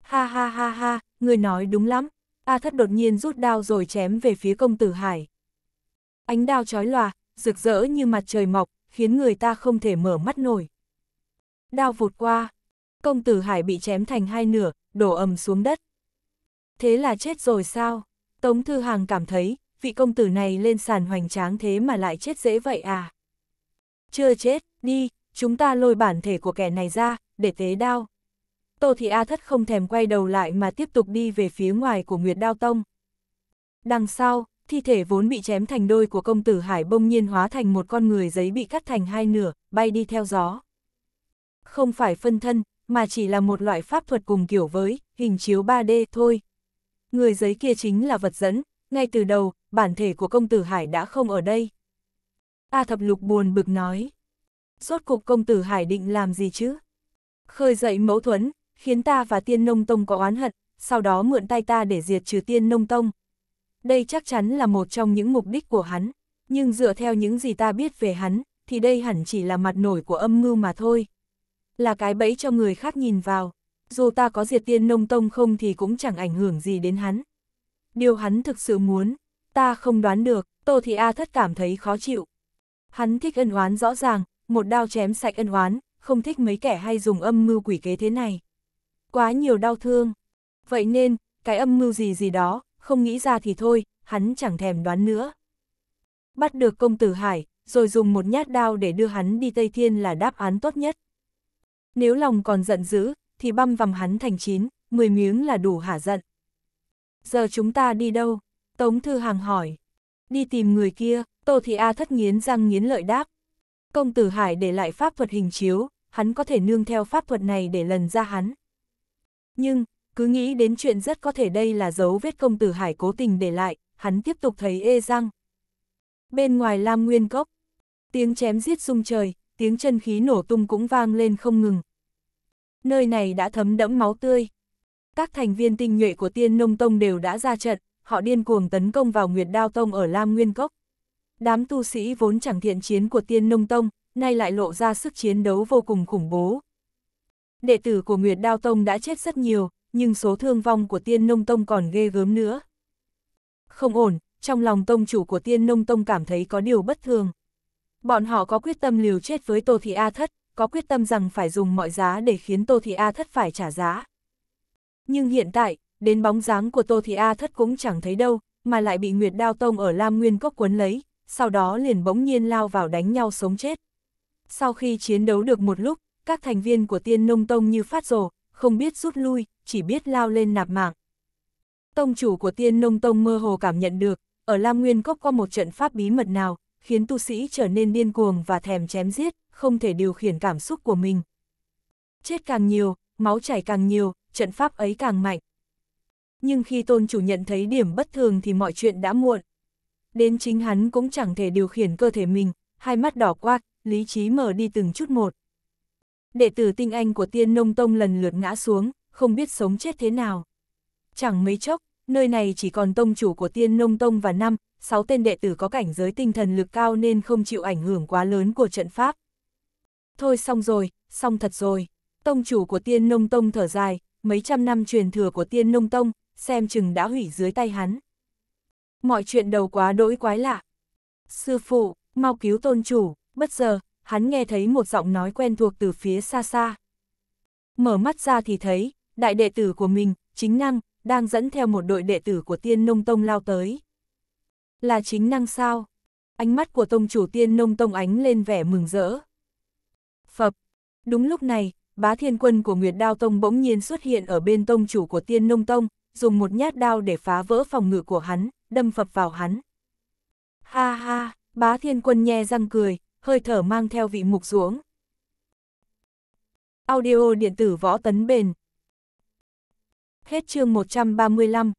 Ha ha ha ha, người nói đúng lắm. A Thất đột nhiên rút đao rồi chém về phía công tử Hải ánh đao chói lòa, rực rỡ như mặt trời mọc, khiến người ta không thể mở mắt nổi. Đao vụt qua, công tử Hải bị chém thành hai nửa, đổ ầm xuống đất. Thế là chết rồi sao? Tống Thư Hàng cảm thấy, vị công tử này lên sàn hoành tráng thế mà lại chết dễ vậy à? Chưa chết, đi, chúng ta lôi bản thể của kẻ này ra, để tế đao. Tô Thị A Thất không thèm quay đầu lại mà tiếp tục đi về phía ngoài của Nguyệt Đao Tông. Đằng sau, thi thể vốn bị chém thành đôi của công tử Hải bông nhiên hóa thành một con người giấy bị cắt thành hai nửa, bay đi theo gió. Không phải phân thân, mà chỉ là một loại pháp thuật cùng kiểu với, hình chiếu 3D thôi. Người giấy kia chính là vật dẫn, ngay từ đầu, bản thể của công tử Hải đã không ở đây. A thập lục buồn bực nói. Rốt cục công tử Hải định làm gì chứ? Khơi dậy mẫu thuẫn, khiến ta và tiên nông tông có oán hận, sau đó mượn tay ta để diệt trừ tiên nông tông, đây chắc chắn là một trong những mục đích của hắn, nhưng dựa theo những gì ta biết về hắn, thì đây hẳn chỉ là mặt nổi của âm mưu mà thôi. Là cái bẫy cho người khác nhìn vào, dù ta có diệt tiên nông tông không thì cũng chẳng ảnh hưởng gì đến hắn. Điều hắn thực sự muốn, ta không đoán được, Tô Thị A thất cảm thấy khó chịu. Hắn thích ân oán rõ ràng, một đao chém sạch ân oán, không thích mấy kẻ hay dùng âm mưu quỷ kế thế này. Quá nhiều đau thương. Vậy nên, cái âm mưu gì gì đó, không nghĩ ra thì thôi, hắn chẳng thèm đoán nữa. Bắt được công tử Hải, rồi dùng một nhát đao để đưa hắn đi Tây Thiên là đáp án tốt nhất. Nếu lòng còn giận dữ, thì băm vằm hắn thành chín, 10 miếng là đủ hả giận. Giờ chúng ta đi đâu? Tống Thư Hàng hỏi. Đi tìm người kia, Tô Thị A thất nghiến răng nghiến lợi đáp. Công tử Hải để lại pháp thuật hình chiếu, hắn có thể nương theo pháp thuật này để lần ra hắn. Nhưng, cứ nghĩ đến chuyện rất có thể đây là dấu vết công tử Hải cố tình để lại, hắn tiếp tục thấy ê răng. Bên ngoài Lam Nguyên Cốc, tiếng chém giết rung trời, tiếng chân khí nổ tung cũng vang lên không ngừng. Nơi này đã thấm đẫm máu tươi. Các thành viên tinh nhuệ của tiên nông tông đều đã ra trận, họ điên cuồng tấn công vào Nguyệt Đao Tông ở Lam Nguyên Cốc. Đám tu sĩ vốn chẳng thiện chiến của tiên nông tông, nay lại lộ ra sức chiến đấu vô cùng khủng bố. Đệ tử của Nguyệt Đao Tông đã chết rất nhiều, nhưng số thương vong của tiên nông tông còn ghê gớm nữa. Không ổn, trong lòng tông chủ của tiên nông tông cảm thấy có điều bất thường. Bọn họ có quyết tâm liều chết với Tô Thị A Thất, có quyết tâm rằng phải dùng mọi giá để khiến Tô Thị A Thất phải trả giá. Nhưng hiện tại, đến bóng dáng của Tô Thị A Thất cũng chẳng thấy đâu, mà lại bị Nguyệt Đao Tông ở Lam Nguyên Cốc quấn lấy, sau đó liền bỗng nhiên lao vào đánh nhau sống chết. Sau khi chiến đấu được một lúc, các thành viên của tiên nông tông như phát rồ, không biết rút lui, chỉ biết lao lên nạp mạng. Tông chủ của tiên nông tông mơ hồ cảm nhận được, ở Lam Nguyên Cốc có một trận pháp bí mật nào, khiến tu sĩ trở nên điên cuồng và thèm chém giết, không thể điều khiển cảm xúc của mình. Chết càng nhiều, máu chảy càng nhiều, trận pháp ấy càng mạnh. Nhưng khi tôn chủ nhận thấy điểm bất thường thì mọi chuyện đã muộn. Đến chính hắn cũng chẳng thể điều khiển cơ thể mình, hai mắt đỏ quát, lý trí mở đi từng chút một đệ tử tinh anh của tiên nông tông lần lượt ngã xuống, không biết sống chết thế nào. Chẳng mấy chốc, nơi này chỉ còn tông chủ của tiên nông tông và năm, sáu tên đệ tử có cảnh giới tinh thần lực cao nên không chịu ảnh hưởng quá lớn của trận pháp. Thôi xong rồi, xong thật rồi. Tông chủ của tiên nông tông thở dài, mấy trăm năm truyền thừa của tiên nông tông, xem chừng đã hủy dưới tay hắn. Mọi chuyện đầu quá đỗi quái lạ. Sư phụ, mau cứu tôn chủ, bất giờ, hắn nghe thấy một giọng nói quen thuộc từ phía xa xa. Mở mắt ra thì thấy, đại đệ tử của mình, chính năng, đang dẫn theo một đội đệ tử của tiên nông tông lao tới. Là chính năng sao? Ánh mắt của tông chủ tiên nông tông ánh lên vẻ mừng rỡ. Phập, đúng lúc này, bá thiên quân của Nguyệt Đao Tông bỗng nhiên xuất hiện ở bên tông chủ của tiên nông tông, dùng một nhát đao để phá vỡ phòng ngự của hắn, đâm phập vào hắn. Ha ha, bá thiên quân nhe răng cười, hơi thở mang theo vị mục ruỗng. Audio điện tử võ tấn bền. Hết chương 135